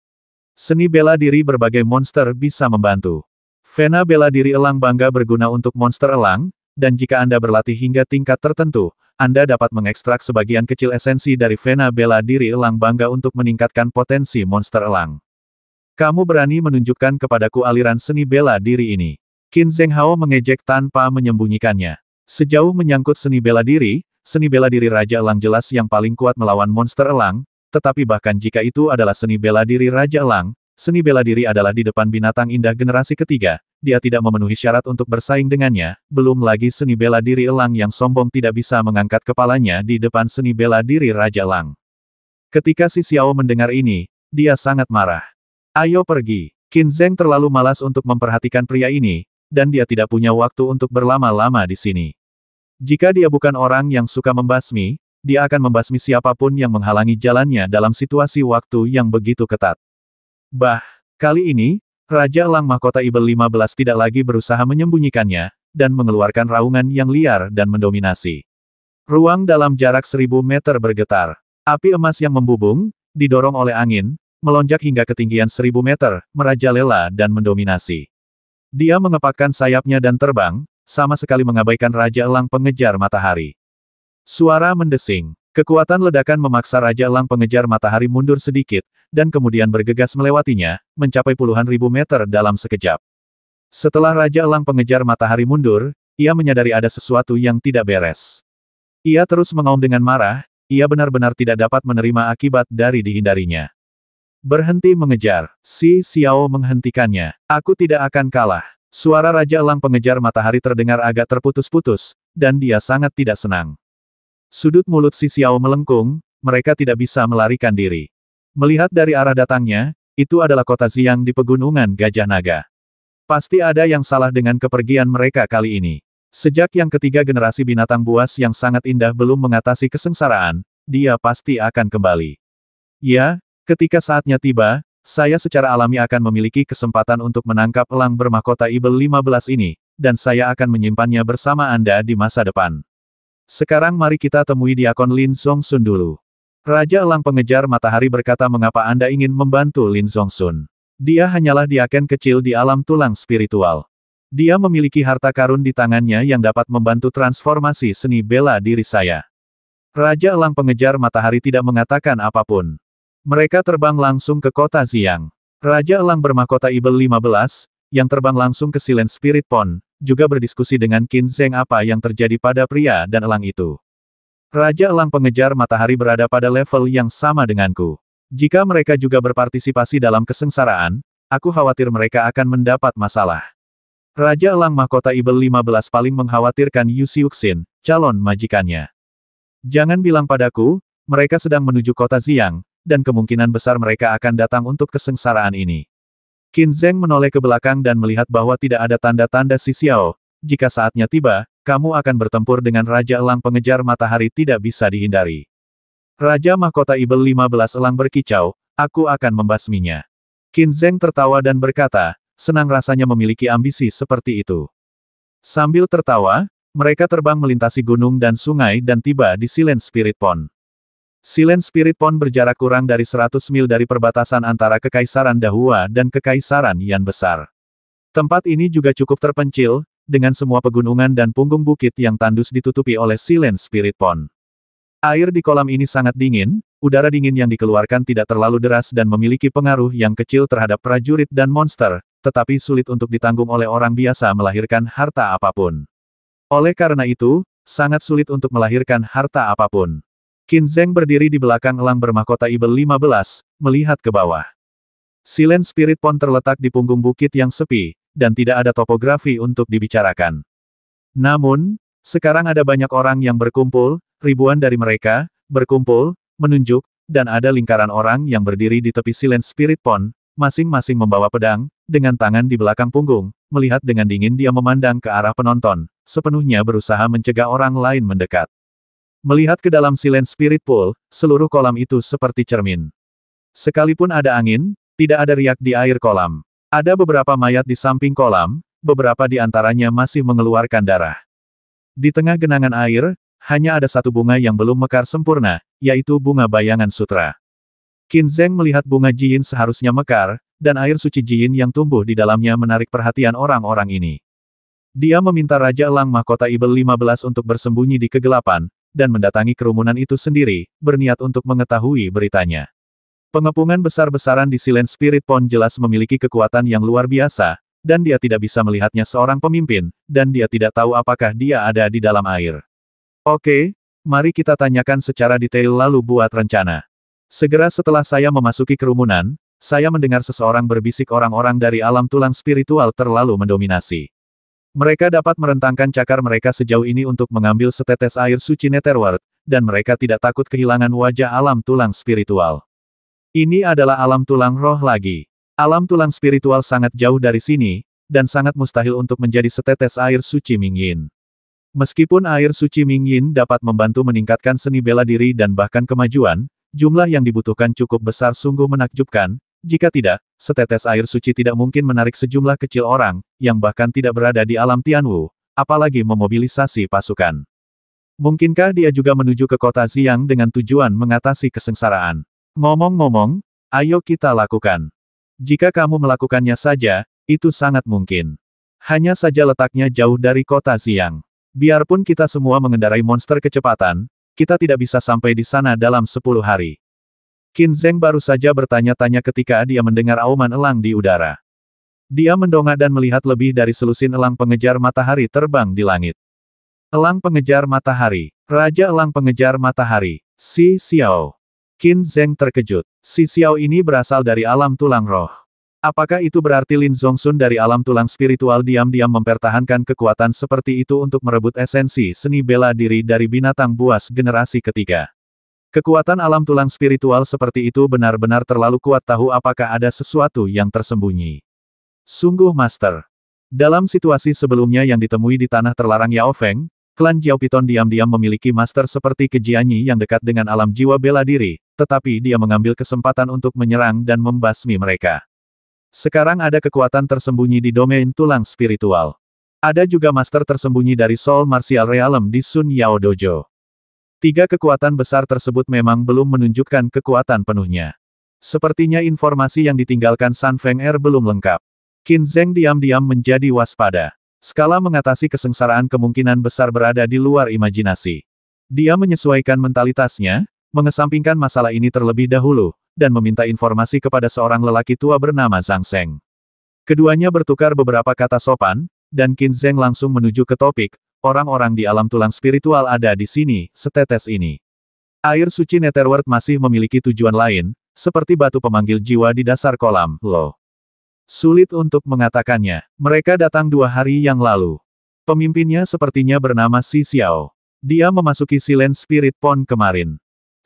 Seni bela diri berbagai monster bisa membantu. Vena bela diri elang bangga berguna untuk monster elang, dan jika Anda berlatih hingga tingkat tertentu, Anda dapat mengekstrak sebagian kecil esensi dari vena bela diri elang bangga untuk meningkatkan potensi monster elang. Kamu berani menunjukkan kepadaku aliran seni bela diri ini. Qin Zhenghao mengejek tanpa menyembunyikannya. Sejauh menyangkut seni bela diri, seni bela diri Raja Elang jelas yang paling kuat melawan monster elang, tetapi bahkan jika itu adalah seni bela diri Raja Elang, Seni bela diri adalah di depan binatang indah generasi ketiga, dia tidak memenuhi syarat untuk bersaing dengannya, belum lagi seni bela diri elang yang sombong tidak bisa mengangkat kepalanya di depan seni bela diri Raja Lang. Ketika si Xiao mendengar ini, dia sangat marah. Ayo pergi. Qin Zheng terlalu malas untuk memperhatikan pria ini, dan dia tidak punya waktu untuk berlama-lama di sini. Jika dia bukan orang yang suka membasmi, dia akan membasmi siapapun yang menghalangi jalannya dalam situasi waktu yang begitu ketat. Bah, kali ini, Raja Lang Mahkota Ibel 15 tidak lagi berusaha menyembunyikannya, dan mengeluarkan raungan yang liar dan mendominasi. Ruang dalam jarak seribu meter bergetar. Api emas yang membubung, didorong oleh angin, melonjak hingga ketinggian seribu meter, merajalela dan mendominasi. Dia mengepakkan sayapnya dan terbang, sama sekali mengabaikan Raja Elang Pengejar Matahari. Suara mendesing. Kekuatan ledakan memaksa Raja Elang Pengejar Matahari mundur sedikit, dan kemudian bergegas melewatinya, mencapai puluhan ribu meter dalam sekejap. Setelah Raja Elang pengejar matahari mundur, ia menyadari ada sesuatu yang tidak beres. Ia terus mengaum dengan marah, ia benar-benar tidak dapat menerima akibat dari dihindarinya. Berhenti mengejar, si Xiao menghentikannya. Aku tidak akan kalah. Suara Raja Elang pengejar matahari terdengar agak terputus-putus, dan dia sangat tidak senang. Sudut mulut si Xiao melengkung, mereka tidak bisa melarikan diri. Melihat dari arah datangnya, itu adalah kota Ziyang di pegunungan Gajah Naga. Pasti ada yang salah dengan kepergian mereka kali ini. Sejak yang ketiga generasi binatang buas yang sangat indah belum mengatasi kesengsaraan, dia pasti akan kembali. Ya, ketika saatnya tiba, saya secara alami akan memiliki kesempatan untuk menangkap elang bermahkota Ibel 15 ini, dan saya akan menyimpannya bersama Anda di masa depan. Sekarang mari kita temui Diakon Lin Song Sun dulu. Raja Elang Pengejar Matahari berkata mengapa Anda ingin membantu Lin Zongsun. Dia hanyalah diaken kecil di alam tulang spiritual. Dia memiliki harta karun di tangannya yang dapat membantu transformasi seni bela diri saya. Raja Elang Pengejar Matahari tidak mengatakan apapun. Mereka terbang langsung ke kota Ziyang. Raja Elang bermahkota Ibel 15, yang terbang langsung ke Silent Spirit Pond, juga berdiskusi dengan Qin Zheng apa yang terjadi pada pria dan elang itu. Raja Elang Pengejar Matahari berada pada level yang sama denganku. Jika mereka juga berpartisipasi dalam kesengsaraan, aku khawatir mereka akan mendapat masalah. Raja Elang Mahkota Ibel 15 paling mengkhawatirkan Yu calon majikannya. Jangan bilang padaku, mereka sedang menuju kota Ziang, dan kemungkinan besar mereka akan datang untuk kesengsaraan ini. Qin Zheng menoleh ke belakang dan melihat bahwa tidak ada tanda-tanda si Xiao, jika saatnya tiba, kamu akan bertempur dengan Raja Elang Pengejar Matahari tidak bisa dihindari. Raja Mahkota Ibel 15 Elang berkicau, aku akan membasminya. Qin Zheng tertawa dan berkata, senang rasanya memiliki ambisi seperti itu. Sambil tertawa, mereka terbang melintasi gunung dan sungai dan tiba di Silent Spirit Pond. Silent Spirit Pond berjarak kurang dari 100 mil dari perbatasan antara Kekaisaran Dahua dan Kekaisaran Yan Besar. Tempat ini juga cukup terpencil, dengan semua pegunungan dan punggung bukit yang tandus ditutupi oleh Silent Spirit Pond. Air di kolam ini sangat dingin, udara dingin yang dikeluarkan tidak terlalu deras dan memiliki pengaruh yang kecil terhadap prajurit dan monster, tetapi sulit untuk ditanggung oleh orang biasa melahirkan harta apapun. Oleh karena itu, sangat sulit untuk melahirkan harta apapun. Qin Zheng berdiri di belakang elang bermahkota Ibel 15, melihat ke bawah. Silen Spirit Pond terletak di punggung bukit yang sepi, dan tidak ada topografi untuk dibicarakan. Namun, sekarang ada banyak orang yang berkumpul, ribuan dari mereka, berkumpul, menunjuk, dan ada lingkaran orang yang berdiri di tepi Silent Spirit Pond, masing-masing membawa pedang, dengan tangan di belakang punggung, melihat dengan dingin dia memandang ke arah penonton, sepenuhnya berusaha mencegah orang lain mendekat. Melihat ke dalam Silent Spirit Pool, seluruh kolam itu seperti cermin. Sekalipun ada angin, tidak ada riak di air kolam. Ada beberapa mayat di samping kolam, beberapa di antaranya masih mengeluarkan darah. Di tengah genangan air, hanya ada satu bunga yang belum mekar sempurna, yaitu bunga bayangan sutra. Qin Zeng melihat bunga jin seharusnya mekar, dan air suci jin yang tumbuh di dalamnya menarik perhatian orang-orang ini. Dia meminta Raja Lang Mahkota Ibel 15 untuk bersembunyi di kegelapan, dan mendatangi kerumunan itu sendiri, berniat untuk mengetahui beritanya. Pengepungan besar-besaran di Silent Spirit Pond jelas memiliki kekuatan yang luar biasa, dan dia tidak bisa melihatnya seorang pemimpin, dan dia tidak tahu apakah dia ada di dalam air. Oke, mari kita tanyakan secara detail lalu buat rencana. Segera setelah saya memasuki kerumunan, saya mendengar seseorang berbisik orang-orang dari alam tulang spiritual terlalu mendominasi. Mereka dapat merentangkan cakar mereka sejauh ini untuk mengambil setetes air suci Netherworld, dan mereka tidak takut kehilangan wajah alam tulang spiritual. Ini adalah alam tulang roh lagi. Alam tulang spiritual sangat jauh dari sini, dan sangat mustahil untuk menjadi setetes air suci Mingyin. Meskipun air suci Mingyin dapat membantu meningkatkan seni bela diri dan bahkan kemajuan, jumlah yang dibutuhkan cukup besar sungguh menakjubkan, jika tidak, setetes air suci tidak mungkin menarik sejumlah kecil orang, yang bahkan tidak berada di alam Tianwu, apalagi memobilisasi pasukan. Mungkinkah dia juga menuju ke kota Xiang dengan tujuan mengatasi kesengsaraan? Ngomong-ngomong, ayo kita lakukan. Jika kamu melakukannya saja, itu sangat mungkin. Hanya saja letaknya jauh dari kota siang. Biarpun kita semua mengendarai monster kecepatan, kita tidak bisa sampai di sana dalam 10 hari. Qin Zheng baru saja bertanya-tanya ketika dia mendengar auman elang di udara. Dia mendongak dan melihat lebih dari selusin elang pengejar matahari terbang di langit. Elang pengejar matahari, Raja Elang pengejar matahari, Si Xiao. Qin Zheng terkejut. Si Xiao ini berasal dari alam tulang roh. Apakah itu berarti Lin Zongsun dari alam tulang spiritual diam-diam mempertahankan kekuatan seperti itu untuk merebut esensi seni bela diri dari binatang buas generasi ketiga? Kekuatan alam tulang spiritual seperti itu benar-benar terlalu kuat tahu apakah ada sesuatu yang tersembunyi. Sungguh master. Dalam situasi sebelumnya yang ditemui di tanah terlarang Yao Feng, klan Jiao Piton diam-diam memiliki master seperti kejianyi yang dekat dengan alam jiwa bela diri, tetapi dia mengambil kesempatan untuk menyerang dan membasmi mereka. Sekarang ada kekuatan tersembunyi di domain tulang spiritual. Ada juga master tersembunyi dari Soul Martial Realm di Sun Yao Dojo. Tiga kekuatan besar tersebut memang belum menunjukkan kekuatan penuhnya. Sepertinya informasi yang ditinggalkan San Feng Er belum lengkap. Qin Zheng diam-diam menjadi waspada. Skala mengatasi kesengsaraan kemungkinan besar berada di luar imajinasi. Dia menyesuaikan mentalitasnya, mengesampingkan masalah ini terlebih dahulu, dan meminta informasi kepada seorang lelaki tua bernama Zhang Seng. Keduanya bertukar beberapa kata sopan, dan Qin Zheng langsung menuju ke topik, orang-orang di alam tulang spiritual ada di sini, setetes ini. Air suci Netherworld masih memiliki tujuan lain, seperti batu pemanggil jiwa di dasar kolam, loh. Sulit untuk mengatakannya, mereka datang dua hari yang lalu. Pemimpinnya sepertinya bernama Si Xiao. Dia memasuki Silent Spirit Pond kemarin.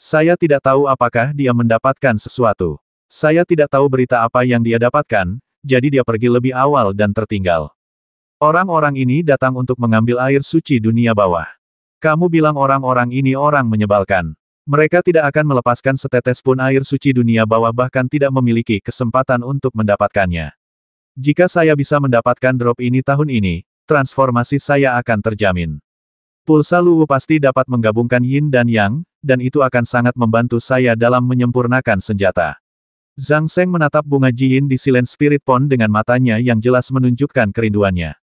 Saya tidak tahu apakah dia mendapatkan sesuatu. Saya tidak tahu berita apa yang dia dapatkan, jadi dia pergi lebih awal dan tertinggal. Orang-orang ini datang untuk mengambil air suci dunia bawah. Kamu bilang orang-orang ini orang menyebalkan. Mereka tidak akan melepaskan setetes pun air suci dunia bawah bahkan tidak memiliki kesempatan untuk mendapatkannya. Jika saya bisa mendapatkan drop ini tahun ini, transformasi saya akan terjamin. Pulsa Luwu pasti dapat menggabungkan Yin dan Yang, dan itu akan sangat membantu saya dalam menyempurnakan senjata. Zhang Seng menatap bunga Jin di Silent Spirit Pond dengan matanya yang jelas menunjukkan kerinduannya.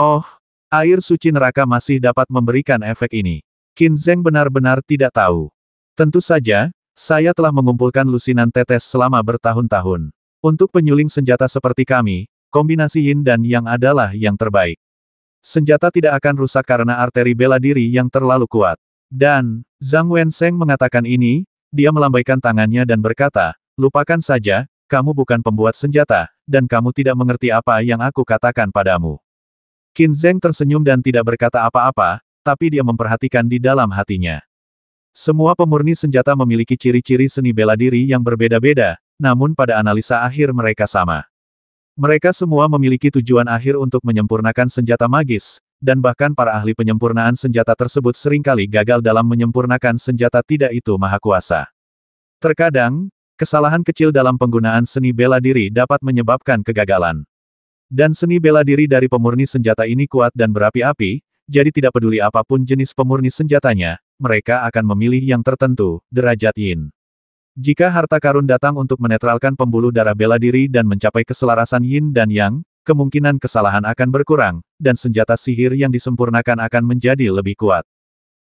Oh, air suci neraka masih dapat memberikan efek ini. Qin Zheng benar-benar tidak tahu. Tentu saja, saya telah mengumpulkan lusinan tetes selama bertahun-tahun. Untuk penyuling senjata seperti kami, kombinasi Yin dan Yang adalah yang terbaik. Senjata tidak akan rusak karena arteri bela diri yang terlalu kuat. Dan, Zhang Wenseng mengatakan ini, dia melambaikan tangannya dan berkata, lupakan saja, kamu bukan pembuat senjata, dan kamu tidak mengerti apa yang aku katakan padamu. Qin Zheng tersenyum dan tidak berkata apa-apa, tapi dia memperhatikan di dalam hatinya. Semua pemurni senjata memiliki ciri-ciri seni bela diri yang berbeda-beda, namun pada analisa akhir mereka sama. Mereka semua memiliki tujuan akhir untuk menyempurnakan senjata magis, dan bahkan para ahli penyempurnaan senjata tersebut seringkali gagal dalam menyempurnakan senjata tidak itu maha kuasa. Terkadang, kesalahan kecil dalam penggunaan seni bela diri dapat menyebabkan kegagalan. Dan seni bela diri dari pemurni senjata ini kuat dan berapi-api, jadi tidak peduli apapun jenis pemurni senjatanya, mereka akan memilih yang tertentu, derajat yin. Jika harta karun datang untuk menetralkan pembuluh darah bela diri dan mencapai keselarasan yin dan yang, kemungkinan kesalahan akan berkurang, dan senjata sihir yang disempurnakan akan menjadi lebih kuat.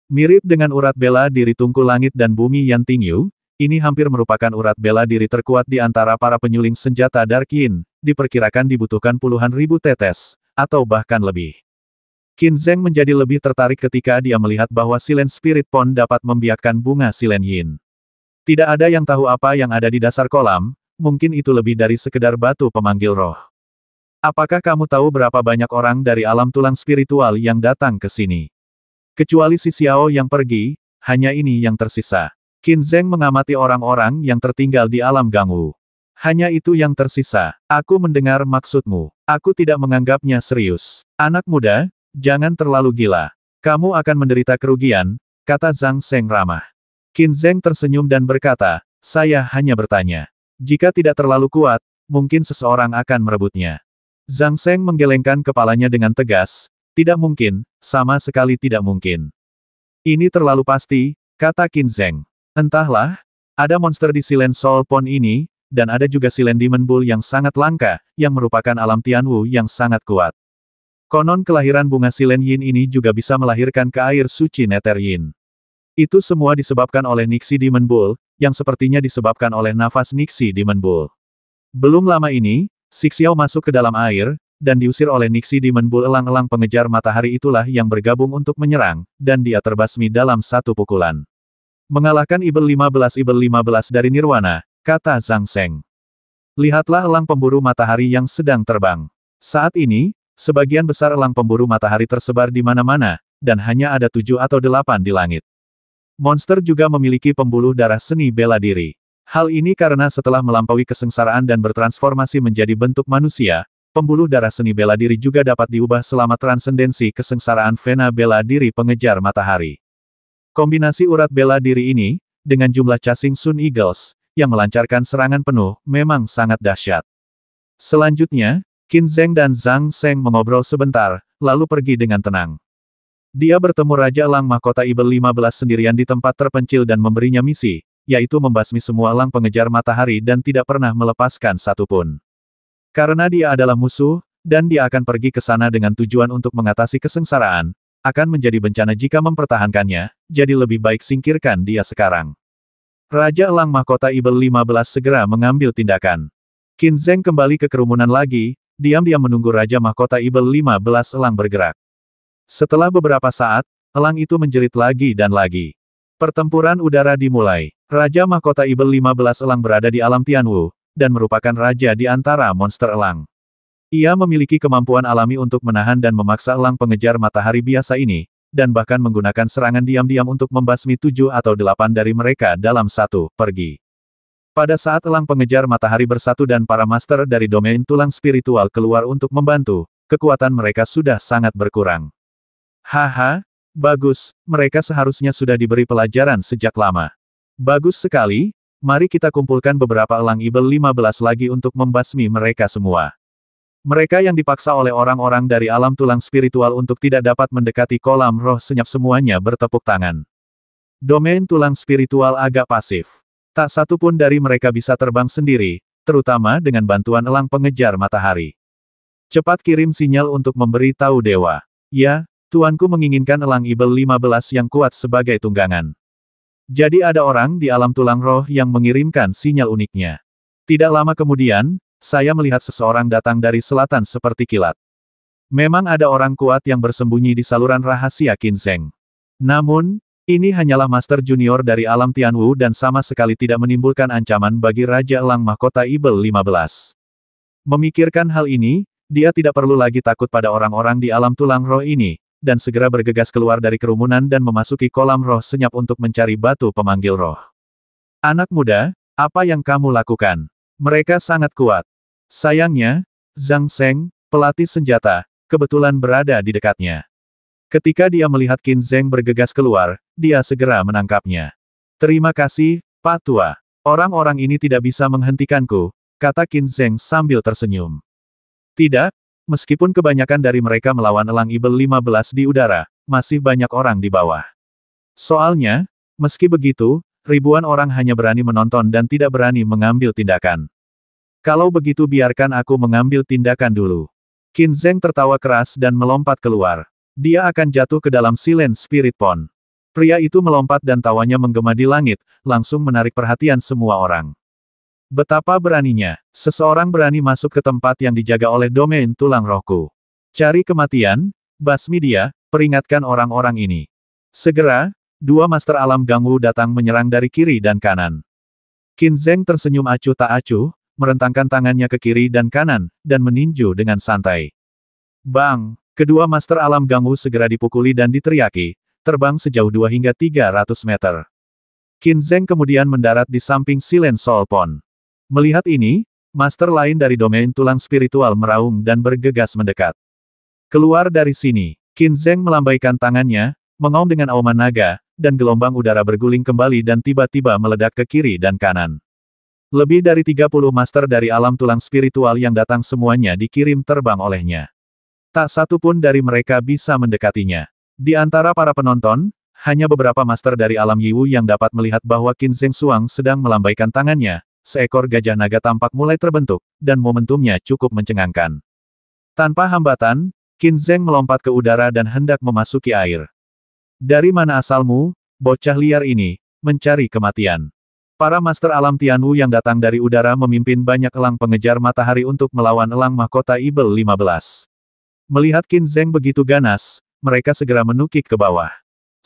Mirip dengan urat bela diri tungku langit dan bumi yang tingyu, ini hampir merupakan urat bela diri terkuat di antara para penyuling senjata Dark Yin, diperkirakan dibutuhkan puluhan ribu tetes, atau bahkan lebih. Qin Zeng menjadi lebih tertarik ketika dia melihat bahwa Silen Spirit Pond dapat membiakkan bunga Silen Yin. Tidak ada yang tahu apa yang ada di dasar kolam, mungkin itu lebih dari sekedar batu pemanggil roh. Apakah kamu tahu berapa banyak orang dari alam tulang spiritual yang datang ke sini? Kecuali si Xiao yang pergi, hanya ini yang tersisa. Qin Zeng mengamati orang-orang yang tertinggal di alam ganggu. Hanya itu yang tersisa. Aku mendengar maksudmu. Aku tidak menganggapnya serius. Anak muda, jangan terlalu gila. Kamu akan menderita kerugian, kata Zhang Seng ramah. Qin Zheng tersenyum dan berkata, saya hanya bertanya. Jika tidak terlalu kuat, mungkin seseorang akan merebutnya. Zhang Seng menggelengkan kepalanya dengan tegas, tidak mungkin, sama sekali tidak mungkin. Ini terlalu pasti, kata Qin Zheng. Entahlah, ada monster di Silen Soul Pond ini, dan ada juga Silen Demon Bull yang sangat langka, yang merupakan alam Tianwu yang sangat kuat. Konon kelahiran bunga Silen Yin ini juga bisa melahirkan ke air suci Neter Yin. Itu semua disebabkan oleh Nixi Demon Bull, yang sepertinya disebabkan oleh nafas Nixi Demon Bull. Belum lama ini, Sixiao masuk ke dalam air, dan diusir oleh Nixi Demon Bull elang-elang pengejar matahari itulah yang bergabung untuk menyerang, dan dia terbasmi dalam satu pukulan. Mengalahkan Ibel 15 Ibel 15 dari Nirwana, kata Zhang Seng. Lihatlah elang pemburu matahari yang sedang terbang. Saat ini, sebagian besar elang pemburu matahari tersebar di mana-mana, dan hanya ada tujuh atau delapan di langit. Monster juga memiliki pembuluh darah seni bela diri. Hal ini karena setelah melampaui kesengsaraan dan bertransformasi menjadi bentuk manusia, pembuluh darah seni bela diri juga dapat diubah selama transendensi kesengsaraan vena bela diri pengejar matahari. Kombinasi urat bela diri ini, dengan jumlah casing Sun Eagles, yang melancarkan serangan penuh, memang sangat dahsyat. Selanjutnya, Qin Zheng dan Zhang Seng mengobrol sebentar, lalu pergi dengan tenang. Dia bertemu Raja Lang Mahkota Ibel 15 sendirian di tempat terpencil dan memberinya misi, yaitu membasmi semua lang pengejar matahari dan tidak pernah melepaskan satupun. Karena dia adalah musuh, dan dia akan pergi ke sana dengan tujuan untuk mengatasi kesengsaraan, akan menjadi bencana jika mempertahankannya, jadi lebih baik singkirkan dia sekarang. Raja Lang Mahkota Ibel 15 segera mengambil tindakan. Qin Zeng kembali ke kerumunan lagi, diam-diam menunggu Raja Mahkota Ibel 15 Lang bergerak. Setelah beberapa saat, elang itu menjerit lagi dan lagi. Pertempuran udara dimulai. Raja Mahkota Ibel 15 elang berada di alam Tianwu, dan merupakan raja di antara monster elang. Ia memiliki kemampuan alami untuk menahan dan memaksa elang pengejar matahari biasa ini, dan bahkan menggunakan serangan diam-diam untuk membasmi tujuh atau delapan dari mereka dalam satu, pergi. Pada saat elang pengejar matahari bersatu dan para master dari domain tulang spiritual keluar untuk membantu, kekuatan mereka sudah sangat berkurang. Haha, bagus, mereka seharusnya sudah diberi pelajaran sejak lama. Bagus sekali, mari kita kumpulkan beberapa elang ibel 15 lagi untuk membasmi mereka semua. Mereka yang dipaksa oleh orang-orang dari alam tulang spiritual untuk tidak dapat mendekati kolam roh senyap semuanya bertepuk tangan. Domain tulang spiritual agak pasif. Tak satu pun dari mereka bisa terbang sendiri, terutama dengan bantuan elang pengejar matahari. Cepat kirim sinyal untuk memberi tahu dewa. Ya, Tuanku menginginkan elang ibel 15 yang kuat sebagai tunggangan. Jadi ada orang di alam tulang roh yang mengirimkan sinyal uniknya. Tidak lama kemudian, saya melihat seseorang datang dari selatan seperti kilat. Memang ada orang kuat yang bersembunyi di saluran rahasia kinseng. Namun, ini hanyalah Master Junior dari alam Tianwu dan sama sekali tidak menimbulkan ancaman bagi Raja Elang Mahkota Ibel 15. Memikirkan hal ini, dia tidak perlu lagi takut pada orang-orang di alam tulang roh ini, dan segera bergegas keluar dari kerumunan dan memasuki kolam roh senyap untuk mencari batu pemanggil roh. Anak muda, apa yang kamu lakukan? Mereka sangat kuat. Sayangnya, Zhang Seng, pelatih senjata, kebetulan berada di dekatnya. Ketika dia melihat Qin Zheng bergegas keluar, dia segera menangkapnya. Terima kasih, Pak Tua. Orang-orang ini tidak bisa menghentikanku, kata Qin Zheng sambil tersenyum. Tidak, Meskipun kebanyakan dari mereka melawan elang Ibel 15 di udara, masih banyak orang di bawah. Soalnya, meski begitu, ribuan orang hanya berani menonton dan tidak berani mengambil tindakan. Kalau begitu biarkan aku mengambil tindakan dulu. Qin Zeng tertawa keras dan melompat keluar. Dia akan jatuh ke dalam silen spirit pond. Pria itu melompat dan tawanya menggema di langit, langsung menarik perhatian semua orang. Betapa beraninya, seseorang berani masuk ke tempat yang dijaga oleh domain tulang rohku. Cari kematian, basmi dia, peringatkan orang-orang ini. Segera, dua master alam ganggu datang menyerang dari kiri dan kanan. Qin Zheng tersenyum acuh tak acuh, merentangkan tangannya ke kiri dan kanan, dan meninju dengan santai. Bang! Kedua master alam ganggu segera dipukuli dan diteriaki, terbang sejauh 2 hingga 300 meter. Qin Zheng kemudian mendarat di samping Silen Solpon. Melihat ini, master lain dari domain tulang spiritual meraung dan bergegas mendekat. Keluar dari sini, Qin Zheng melambaikan tangannya, mengaum dengan auman naga, dan gelombang udara berguling kembali dan tiba-tiba meledak ke kiri dan kanan. Lebih dari 30 master dari alam tulang spiritual yang datang semuanya dikirim terbang olehnya. Tak satu pun dari mereka bisa mendekatinya. Di antara para penonton, hanya beberapa master dari alam Yiwu yang dapat melihat bahwa Qin Zheng Suang sedang melambaikan tangannya, seekor gajah naga tampak mulai terbentuk, dan momentumnya cukup mencengangkan. Tanpa hambatan, Qin Zheng melompat ke udara dan hendak memasuki air. Dari mana asalmu, bocah liar ini, mencari kematian. Para Master Alam Tianwu yang datang dari udara memimpin banyak elang pengejar matahari untuk melawan elang mahkota Ibel 15. Melihat Qin Zheng begitu ganas, mereka segera menukik ke bawah.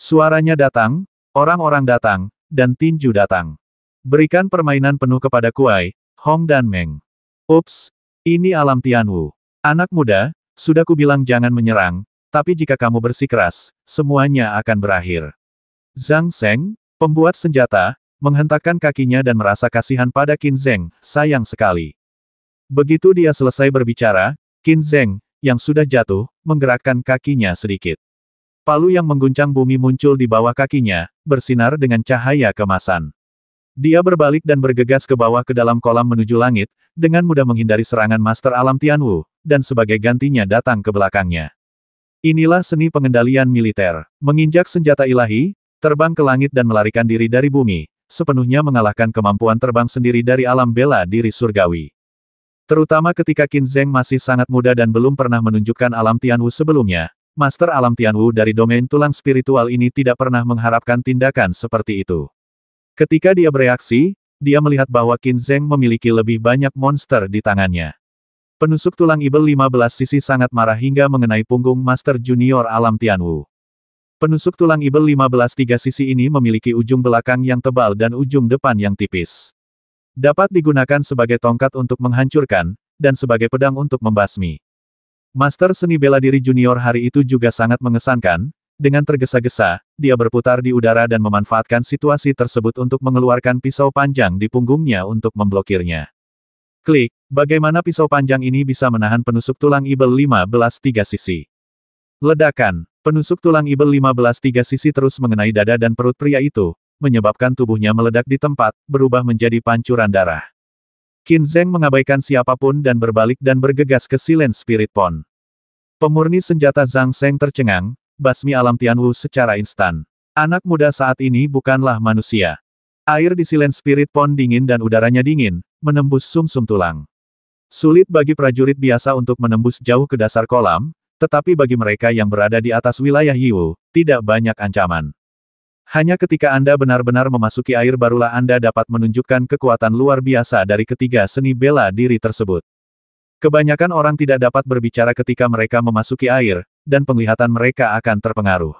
Suaranya datang, orang-orang datang, dan tinju datang. Berikan permainan penuh kepada Kuai, Hong dan Meng. Ups, ini alam Tianwu. Anak muda, sudah kubilang jangan menyerang, tapi jika kamu bersikeras, semuanya akan berakhir. Zhang Seng, pembuat senjata, menghentakkan kakinya dan merasa kasihan pada Qin Zheng, sayang sekali. Begitu dia selesai berbicara, Qin Zheng, yang sudah jatuh, menggerakkan kakinya sedikit. Palu yang mengguncang bumi muncul di bawah kakinya, bersinar dengan cahaya kemasan. Dia berbalik dan bergegas ke bawah ke dalam kolam menuju langit, dengan mudah menghindari serangan Master Alam Tianwu, dan sebagai gantinya datang ke belakangnya. Inilah seni pengendalian militer. Menginjak senjata ilahi, terbang ke langit dan melarikan diri dari bumi, sepenuhnya mengalahkan kemampuan terbang sendiri dari alam bela diri surgawi. Terutama ketika Qin Zheng masih sangat muda dan belum pernah menunjukkan alam Tianwu sebelumnya, Master Alam Tianwu dari domain tulang spiritual ini tidak pernah mengharapkan tindakan seperti itu. Ketika dia bereaksi, dia melihat bahwa Qin Zheng memiliki lebih banyak monster di tangannya. Penusuk tulang ibel 15 sisi sangat marah hingga mengenai punggung Master Junior Alam Tianwu. Penusuk tulang ibel 15 tiga sisi ini memiliki ujung belakang yang tebal dan ujung depan yang tipis. Dapat digunakan sebagai tongkat untuk menghancurkan, dan sebagai pedang untuk membasmi. Master seni bela diri junior hari itu juga sangat mengesankan, dengan tergesa-gesa, dia berputar di udara dan memanfaatkan situasi tersebut untuk mengeluarkan pisau panjang di punggungnya untuk memblokirnya. Klik, bagaimana pisau panjang ini bisa menahan penusuk tulang ibel 15 tiga sisi. Ledakan, penusuk tulang ibel 15 tiga sisi terus mengenai dada dan perut pria itu, menyebabkan tubuhnya meledak di tempat, berubah menjadi pancuran darah. Qin Zeng mengabaikan siapapun dan berbalik dan bergegas ke Silent Spirit Pond. Pemurni senjata Zhang Seng tercengang, basmi alam Tianwu secara instan. Anak muda saat ini bukanlah manusia. Air di Silen Spirit Pond dingin dan udaranya dingin, menembus sumsum -sum tulang. Sulit bagi prajurit biasa untuk menembus jauh ke dasar kolam, tetapi bagi mereka yang berada di atas wilayah Yiwu, tidak banyak ancaman. Hanya ketika Anda benar-benar memasuki air barulah Anda dapat menunjukkan kekuatan luar biasa dari ketiga seni bela diri tersebut. Kebanyakan orang tidak dapat berbicara ketika mereka memasuki air, dan penglihatan mereka akan terpengaruh.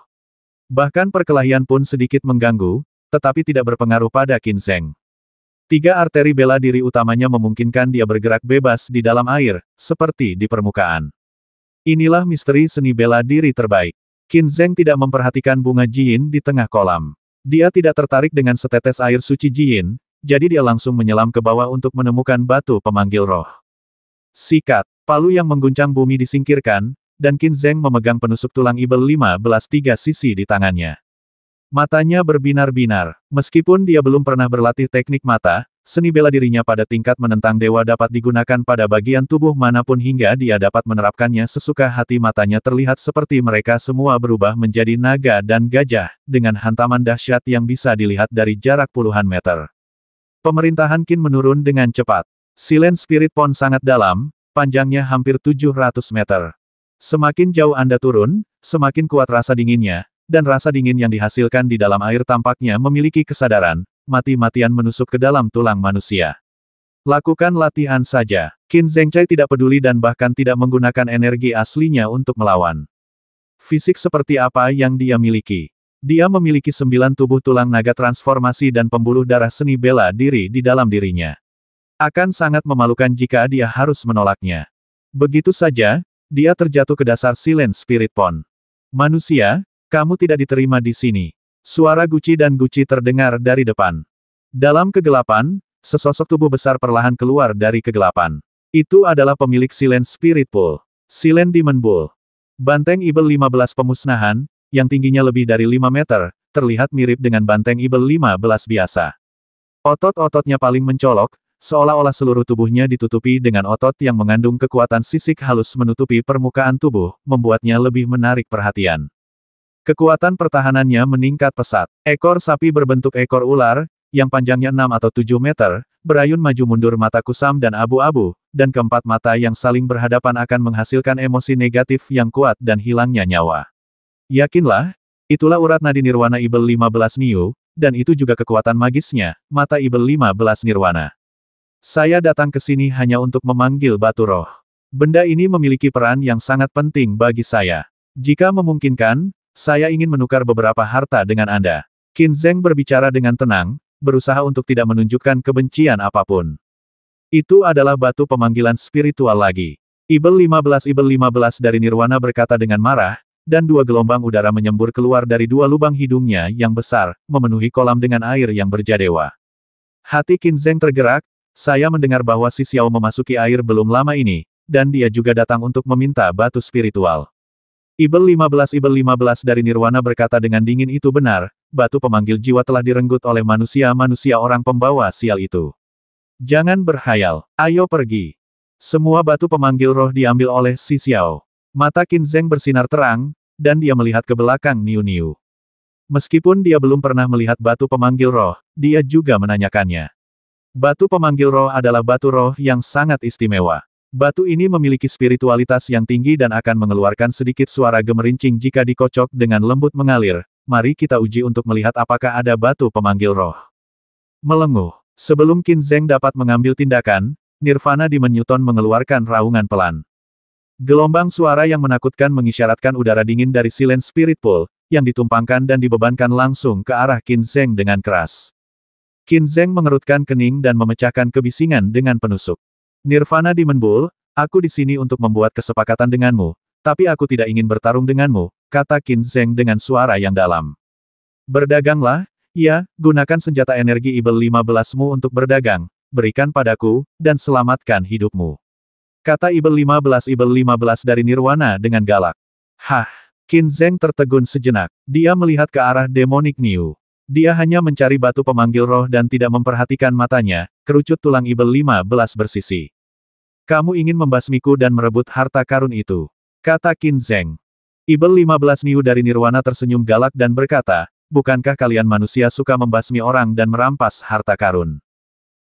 Bahkan perkelahian pun sedikit mengganggu, tetapi tidak berpengaruh pada Qin Zheng. Tiga arteri bela diri utamanya memungkinkan dia bergerak bebas di dalam air, seperti di permukaan. Inilah misteri seni bela diri terbaik. Qin Zheng tidak memperhatikan bunga Jin di tengah kolam. Dia tidak tertarik dengan setetes air suci Jin, jadi dia langsung menyelam ke bawah untuk menemukan batu pemanggil roh. Sikat, palu yang mengguncang bumi disingkirkan, dan Qin Zheng memegang penusuk tulang ibel belas tiga sisi di tangannya. Matanya berbinar-binar. Meskipun dia belum pernah berlatih teknik mata, seni bela dirinya pada tingkat menentang dewa dapat digunakan pada bagian tubuh manapun hingga dia dapat menerapkannya sesuka hati matanya terlihat seperti mereka semua berubah menjadi naga dan gajah, dengan hantaman dahsyat yang bisa dilihat dari jarak puluhan meter. Pemerintahan Qin menurun dengan cepat. Silen Spirit Pond sangat dalam, panjangnya hampir 700 meter. Semakin jauh Anda turun, semakin kuat rasa dinginnya, dan rasa dingin yang dihasilkan di dalam air tampaknya memiliki kesadaran, mati-matian menusuk ke dalam tulang manusia. Lakukan latihan saja. Qin Zhengcai tidak peduli dan bahkan tidak menggunakan energi aslinya untuk melawan. Fisik seperti apa yang dia miliki? Dia memiliki sembilan tubuh tulang naga transformasi dan pembuluh darah seni bela diri di dalam dirinya. Akan sangat memalukan jika dia harus menolaknya. Begitu saja, dia terjatuh ke dasar Silent Spirit Pond. Manusia, kamu tidak diterima di sini. Suara Guci dan Guci terdengar dari depan. Dalam kegelapan, sesosok tubuh besar perlahan keluar dari kegelapan. Itu adalah pemilik Silent Spirit Pool. Silent Demon Bull. Banteng Ibel 15 pemusnahan, yang tingginya lebih dari 5 meter, terlihat mirip dengan banteng Ibel 15 biasa. Otot-ototnya paling mencolok, seolah-olah seluruh tubuhnya ditutupi dengan otot yang mengandung kekuatan sisik halus menutupi permukaan tubuh, membuatnya lebih menarik perhatian. Kekuatan pertahanannya meningkat pesat. Ekor sapi berbentuk ekor ular, yang panjangnya 6 atau 7 meter, berayun maju mundur mata kusam dan abu-abu, dan keempat mata yang saling berhadapan akan menghasilkan emosi negatif yang kuat dan hilangnya nyawa. Yakinlah, itulah urat nadi nirwana Ibel 15 Niu, dan itu juga kekuatan magisnya, mata Ibel 15 Nirwana. Saya datang ke sini hanya untuk memanggil batu roh. Benda ini memiliki peran yang sangat penting bagi saya. Jika memungkinkan, saya ingin menukar beberapa harta dengan Anda. Qin Zheng berbicara dengan tenang, berusaha untuk tidak menunjukkan kebencian apapun. Itu adalah batu pemanggilan spiritual lagi. Ibel 15 Ibel 15 dari Nirwana berkata dengan marah, dan dua gelombang udara menyembur keluar dari dua lubang hidungnya yang besar, memenuhi kolam dengan air yang berjadewa. Hati Qin Zheng tergerak, saya mendengar bahwa si Xiao memasuki air belum lama ini, dan dia juga datang untuk meminta batu spiritual. Ibel 15 Ibel 15 dari Nirwana berkata dengan dingin itu benar, batu pemanggil jiwa telah direnggut oleh manusia-manusia orang pembawa sial itu. Jangan berhayal, ayo pergi. Semua batu pemanggil roh diambil oleh si Xiao. Mata Qin Zeng bersinar terang, dan dia melihat ke belakang Niu Niu. Meskipun dia belum pernah melihat batu pemanggil roh, dia juga menanyakannya. Batu pemanggil roh adalah batu roh yang sangat istimewa. Batu ini memiliki spiritualitas yang tinggi dan akan mengeluarkan sedikit suara gemerincing jika dikocok dengan lembut mengalir. Mari kita uji untuk melihat apakah ada batu pemanggil roh. Melenguh. Sebelum Qin Zeng dapat mengambil tindakan, Nirvana di Newton mengeluarkan raungan pelan. Gelombang suara yang menakutkan mengisyaratkan udara dingin dari Silent Spirit Pool, yang ditumpangkan dan dibebankan langsung ke arah Qin Zeng dengan keras. Qin Zheng mengerutkan kening dan memecahkan kebisingan dengan penusuk. Nirvana Dimenbul, aku di sini untuk membuat kesepakatan denganmu, tapi aku tidak ingin bertarung denganmu, kata Qin Zheng dengan suara yang dalam. Berdaganglah, ya, gunakan senjata energi Ibel 15-mu untuk berdagang, berikan padaku, dan selamatkan hidupmu. Kata Ibel 15 Ibel 15 dari Nirwana dengan galak. Hah! Qin Zheng tertegun sejenak. Dia melihat ke arah demonik Niu. Dia hanya mencari batu pemanggil roh dan tidak memperhatikan matanya, kerucut tulang ibel belas bersisi. Kamu ingin membasmiku dan merebut harta karun itu. Kata Qin Zeng. Ibel belas Niu dari Nirwana tersenyum galak dan berkata, Bukankah kalian manusia suka membasmi orang dan merampas harta karun?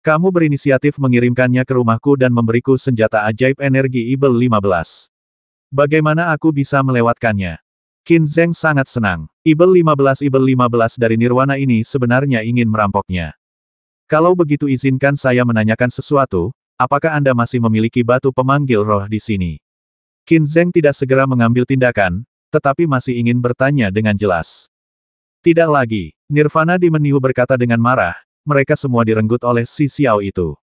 Kamu berinisiatif mengirimkannya ke rumahku dan memberiku senjata ajaib energi Ibel belas. Bagaimana aku bisa melewatkannya? Qin Zheng sangat senang. Ibel 15 Ibel 15 dari Nirwana ini sebenarnya ingin merampoknya. Kalau begitu izinkan saya menanyakan sesuatu, apakah Anda masih memiliki batu pemanggil roh di sini? Qin Zheng tidak segera mengambil tindakan, tetapi masih ingin bertanya dengan jelas. Tidak lagi, Nirvana di Meniu berkata dengan marah, mereka semua direnggut oleh si Xiao itu.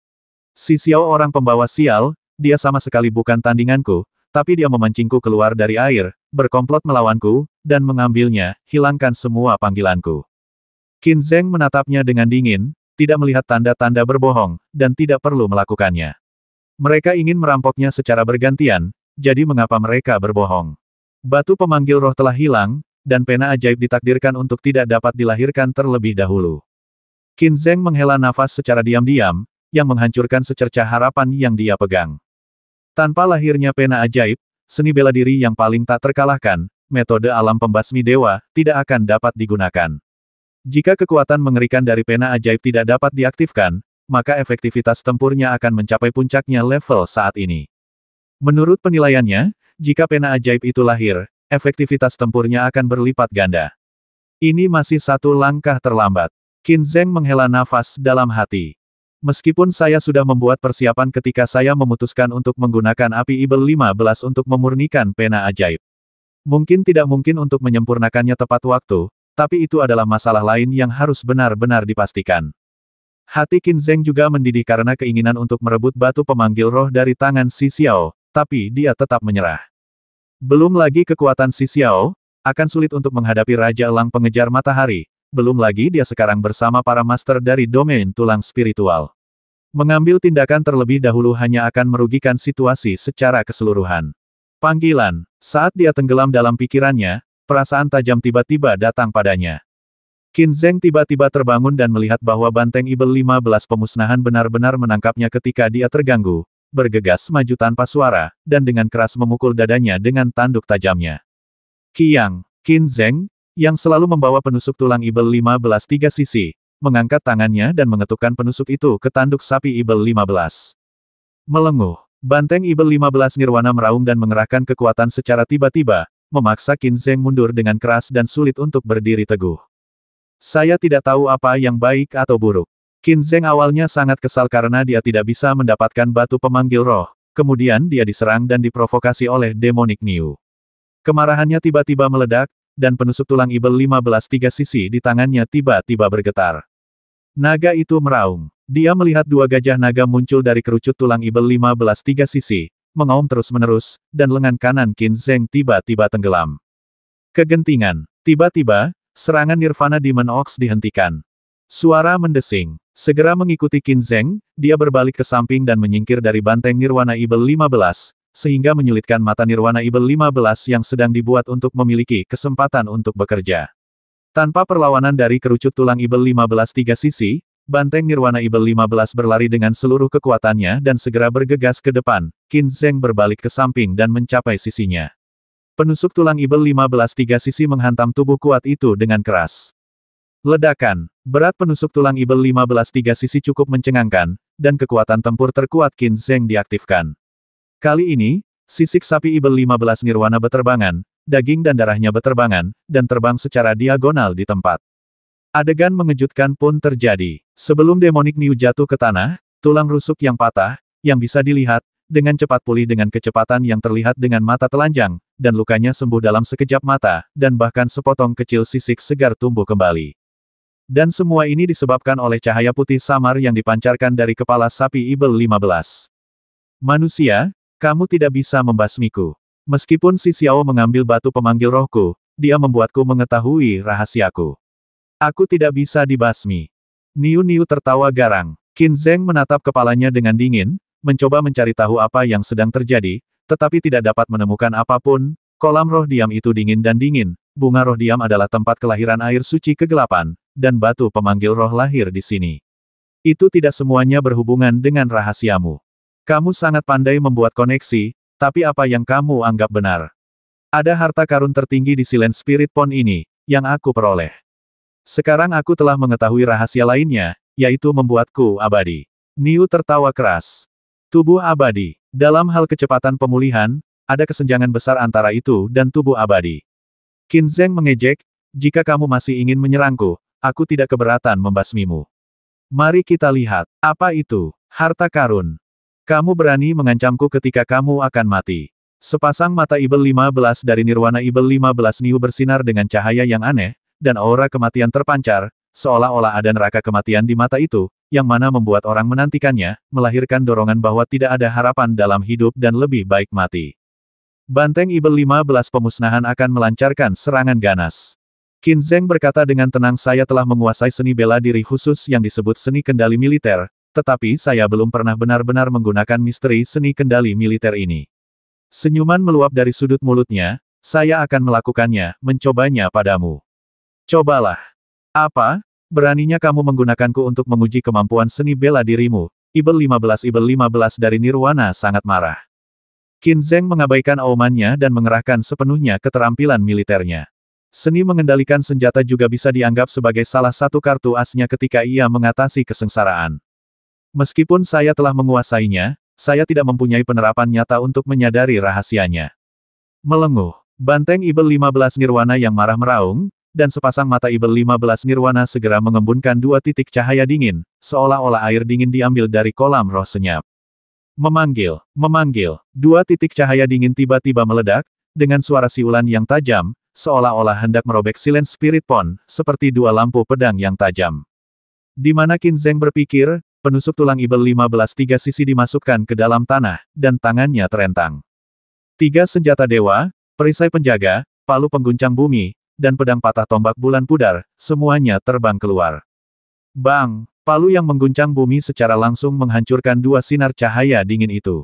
Si Xiao orang pembawa sial, dia sama sekali bukan tandinganku, tapi dia memancingku keluar dari air, berkomplot melawanku, dan mengambilnya, hilangkan semua panggilanku. Qin Zheng menatapnya dengan dingin, tidak melihat tanda-tanda berbohong, dan tidak perlu melakukannya. Mereka ingin merampoknya secara bergantian, jadi mengapa mereka berbohong? Batu pemanggil roh telah hilang, dan pena ajaib ditakdirkan untuk tidak dapat dilahirkan terlebih dahulu. Qin Zheng menghela nafas secara diam-diam, yang menghancurkan secerca harapan yang dia pegang. Tanpa lahirnya pena ajaib, seni bela diri yang paling tak terkalahkan, metode alam pembasmi dewa, tidak akan dapat digunakan. Jika kekuatan mengerikan dari pena ajaib tidak dapat diaktifkan, maka efektivitas tempurnya akan mencapai puncaknya level saat ini. Menurut penilaiannya, jika pena ajaib itu lahir, efektivitas tempurnya akan berlipat ganda. Ini masih satu langkah terlambat. Qin Zheng menghela nafas dalam hati. Meskipun saya sudah membuat persiapan ketika saya memutuskan untuk menggunakan api Ibel 15 untuk memurnikan pena ajaib. Mungkin tidak mungkin untuk menyempurnakannya tepat waktu, tapi itu adalah masalah lain yang harus benar-benar dipastikan. Hati Qin Zheng juga mendidih karena keinginan untuk merebut batu pemanggil roh dari tangan Si Xiao, tapi dia tetap menyerah. Belum lagi kekuatan Si Xiao, akan sulit untuk menghadapi Raja Elang Pengejar Matahari, belum lagi dia sekarang bersama para master dari domain tulang spiritual. Mengambil tindakan terlebih dahulu hanya akan merugikan situasi secara keseluruhan. Panggilan, saat dia tenggelam dalam pikirannya, perasaan tajam tiba-tiba datang padanya. Qin Zheng tiba-tiba terbangun dan melihat bahwa banteng Ibel 15 pemusnahan benar-benar menangkapnya ketika dia terganggu, bergegas maju tanpa suara, dan dengan keras memukul dadanya dengan tanduk tajamnya. Kiang, Qin Zheng, yang selalu membawa penusuk tulang ibel 15 tiga sisi, mengangkat tangannya dan mengetukkan penusuk itu ke tanduk sapi ibel 15. Melenguh, banteng ibel 15 Nirwana meraung dan mengerahkan kekuatan secara tiba-tiba, memaksa Qin Zheng mundur dengan keras dan sulit untuk berdiri teguh. Saya tidak tahu apa yang baik atau buruk. Qin Zheng awalnya sangat kesal karena dia tidak bisa mendapatkan batu pemanggil roh, kemudian dia diserang dan diprovokasi oleh demonik Niu. Kemarahannya tiba-tiba meledak, dan penusuk tulang ibel 15 tiga sisi di tangannya tiba-tiba bergetar. Naga itu meraung. Dia melihat dua gajah naga muncul dari kerucut tulang ibel 15 tiga sisi, mengaum terus-menerus, dan lengan kanan Qin Zheng tiba-tiba tenggelam. Kegentingan. Tiba-tiba, serangan Nirvana Demon Ox dihentikan. Suara mendesing. Segera mengikuti Qin Zheng, dia berbalik ke samping dan menyingkir dari banteng Nirwana Ibel 15, sehingga menyulitkan mata Nirwana Ibel 15 yang sedang dibuat untuk memiliki kesempatan untuk bekerja. Tanpa perlawanan dari kerucut tulang Ibel 15 tiga sisi, banteng Nirwana Ibel 15 berlari dengan seluruh kekuatannya dan segera bergegas ke depan, Qin Zheng berbalik ke samping dan mencapai sisinya. Penusuk tulang Ibel 15 tiga sisi menghantam tubuh kuat itu dengan keras. Ledakan, berat penusuk tulang Ibel 15 tiga sisi cukup mencengangkan, dan kekuatan tempur terkuat Qin Zheng diaktifkan. Kali ini, sisik sapi ibel 15 nirwana beterbangan, daging dan darahnya beterbangan, dan terbang secara diagonal di tempat. Adegan mengejutkan pun terjadi. Sebelum demonik Niu jatuh ke tanah, tulang rusuk yang patah, yang bisa dilihat, dengan cepat pulih dengan kecepatan yang terlihat dengan mata telanjang, dan lukanya sembuh dalam sekejap mata, dan bahkan sepotong kecil sisik segar tumbuh kembali. Dan semua ini disebabkan oleh cahaya putih samar yang dipancarkan dari kepala sapi Ibel 15. Manusia, kamu tidak bisa membasmiku. Meskipun si Xiao mengambil batu pemanggil rohku, dia membuatku mengetahui rahasiaku. Aku tidak bisa dibasmi. Niu Niu tertawa garang. Qin Zeng menatap kepalanya dengan dingin, mencoba mencari tahu apa yang sedang terjadi, tetapi tidak dapat menemukan apapun. Kolam roh diam itu dingin dan dingin, bunga roh diam adalah tempat kelahiran air suci kegelapan, dan batu pemanggil roh lahir di sini. Itu tidak semuanya berhubungan dengan rahasiamu. Kamu sangat pandai membuat koneksi, tapi apa yang kamu anggap benar? Ada harta karun tertinggi di Silent Spirit Pond ini, yang aku peroleh. Sekarang aku telah mengetahui rahasia lainnya, yaitu membuatku abadi. Niu tertawa keras. Tubuh abadi. Dalam hal kecepatan pemulihan, ada kesenjangan besar antara itu dan tubuh abadi. Qin Zeng mengejek, jika kamu masih ingin menyerangku, aku tidak keberatan membasmimu. Mari kita lihat, apa itu? Harta karun. Kamu berani mengancamku ketika kamu akan mati. Sepasang mata Ibel 15 dari Nirwana Ibel 15 Niu bersinar dengan cahaya yang aneh, dan aura kematian terpancar, seolah-olah ada neraka kematian di mata itu, yang mana membuat orang menantikannya, melahirkan dorongan bahwa tidak ada harapan dalam hidup dan lebih baik mati. Banteng Ibel 15 pemusnahan akan melancarkan serangan ganas. Qin Zheng berkata dengan tenang saya telah menguasai seni bela diri khusus yang disebut seni kendali militer, tetapi saya belum pernah benar-benar menggunakan misteri seni kendali militer ini. Senyuman meluap dari sudut mulutnya, saya akan melakukannya, mencobanya padamu. Cobalah. Apa? Beraninya kamu menggunakanku untuk menguji kemampuan seni bela dirimu, Ibel 15 Ibel 15 dari Nirwana sangat marah. Qin Zheng mengabaikan aumannya dan mengerahkan sepenuhnya keterampilan militernya. Seni mengendalikan senjata juga bisa dianggap sebagai salah satu kartu asnya ketika ia mengatasi kesengsaraan. Meskipun saya telah menguasainya, saya tidak mempunyai penerapan nyata untuk menyadari rahasianya. Melenguh, banteng Ibel 15 Nirwana yang marah meraung, dan sepasang mata Ibel 15 Nirwana segera mengembunkan dua titik cahaya dingin, seolah-olah air dingin diambil dari kolam roh senyap. Memanggil, memanggil, dua titik cahaya dingin tiba-tiba meledak, dengan suara siulan yang tajam, seolah-olah hendak merobek silen spirit pond, seperti dua lampu pedang yang tajam. Di mana Kinzeng berpikir, penusuk tulang ibel 15 tiga sisi dimasukkan ke dalam tanah, dan tangannya terentang. Tiga senjata dewa, perisai penjaga, palu pengguncang bumi, dan pedang patah tombak bulan pudar, semuanya terbang keluar. Bang! Palu yang mengguncang bumi secara langsung menghancurkan dua sinar cahaya dingin itu.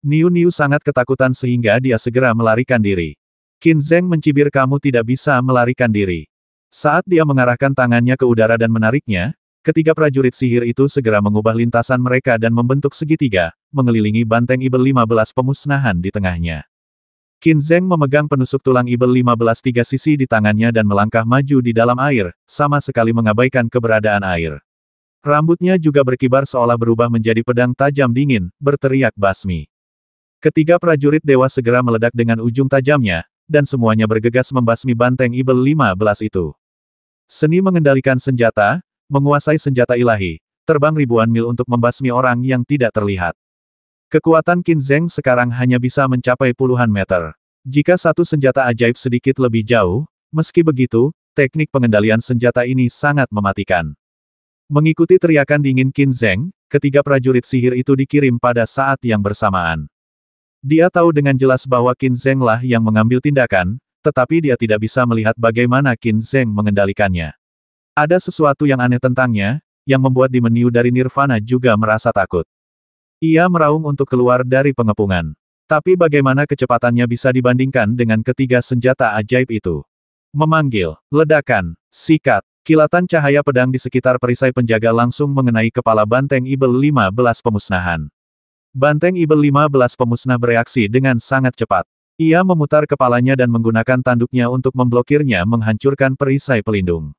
Niu Niu sangat ketakutan sehingga dia segera melarikan diri. Qin Zeng mencibir kamu tidak bisa melarikan diri. Saat dia mengarahkan tangannya ke udara dan menariknya, Ketiga prajurit sihir itu segera mengubah lintasan mereka dan membentuk segitiga, mengelilingi banteng Ibel 15 pemusnahan di tengahnya. Qin Zheng memegang penusuk tulang Ibel 15 tiga sisi di tangannya dan melangkah maju di dalam air, sama sekali mengabaikan keberadaan air. Rambutnya juga berkibar seolah berubah menjadi pedang tajam dingin, berteriak basmi. Ketiga prajurit dewa segera meledak dengan ujung tajamnya, dan semuanya bergegas membasmi banteng Ibel 15 itu. Seni mengendalikan senjata, menguasai senjata ilahi, terbang ribuan mil untuk membasmi orang yang tidak terlihat. Kekuatan Qin Zheng sekarang hanya bisa mencapai puluhan meter. Jika satu senjata ajaib sedikit lebih jauh, meski begitu, teknik pengendalian senjata ini sangat mematikan. Mengikuti teriakan dingin Qin Zheng, ketiga prajurit sihir itu dikirim pada saat yang bersamaan. Dia tahu dengan jelas bahwa Qin Zheng lah yang mengambil tindakan, tetapi dia tidak bisa melihat bagaimana Qin Zheng mengendalikannya. Ada sesuatu yang aneh tentangnya, yang membuat Dimeniu dari Nirvana juga merasa takut. Ia meraung untuk keluar dari pengepungan. Tapi bagaimana kecepatannya bisa dibandingkan dengan ketiga senjata ajaib itu? Memanggil, ledakan, sikat, kilatan cahaya pedang di sekitar perisai penjaga langsung mengenai kepala banteng Ibel 15 pemusnahan. Banteng Ibel 15 pemusnah bereaksi dengan sangat cepat. Ia memutar kepalanya dan menggunakan tanduknya untuk memblokirnya menghancurkan perisai pelindung.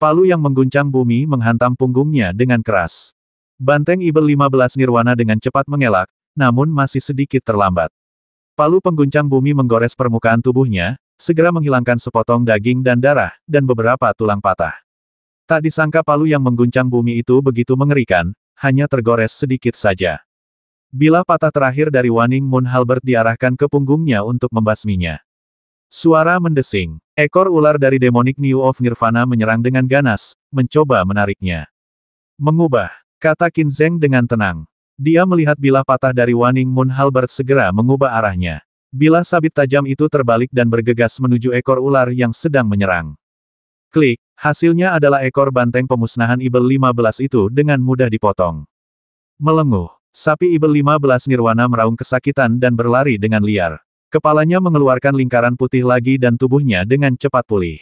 Palu yang mengguncang bumi menghantam punggungnya dengan keras. Banteng Ibel 15 Nirwana dengan cepat mengelak, namun masih sedikit terlambat. Palu pengguncang bumi menggores permukaan tubuhnya, segera menghilangkan sepotong daging dan darah, dan beberapa tulang patah. Tak disangka palu yang mengguncang bumi itu begitu mengerikan, hanya tergores sedikit saja. Bila patah terakhir dari Waning Moon Halbert diarahkan ke punggungnya untuk membasminya. Suara mendesing. Ekor ular dari demonic New of Nirvana menyerang dengan ganas, mencoba menariknya. Mengubah, kata Qin Zheng dengan tenang. Dia melihat bilah patah dari Waning Moon Halbert segera mengubah arahnya. Bilah sabit tajam itu terbalik dan bergegas menuju ekor ular yang sedang menyerang. Klik, hasilnya adalah ekor banteng pemusnahan Ibel 15 itu dengan mudah dipotong. Melenguh, sapi Ibel 15 Nirwana meraung kesakitan dan berlari dengan liar. Kepalanya mengeluarkan lingkaran putih lagi dan tubuhnya dengan cepat pulih.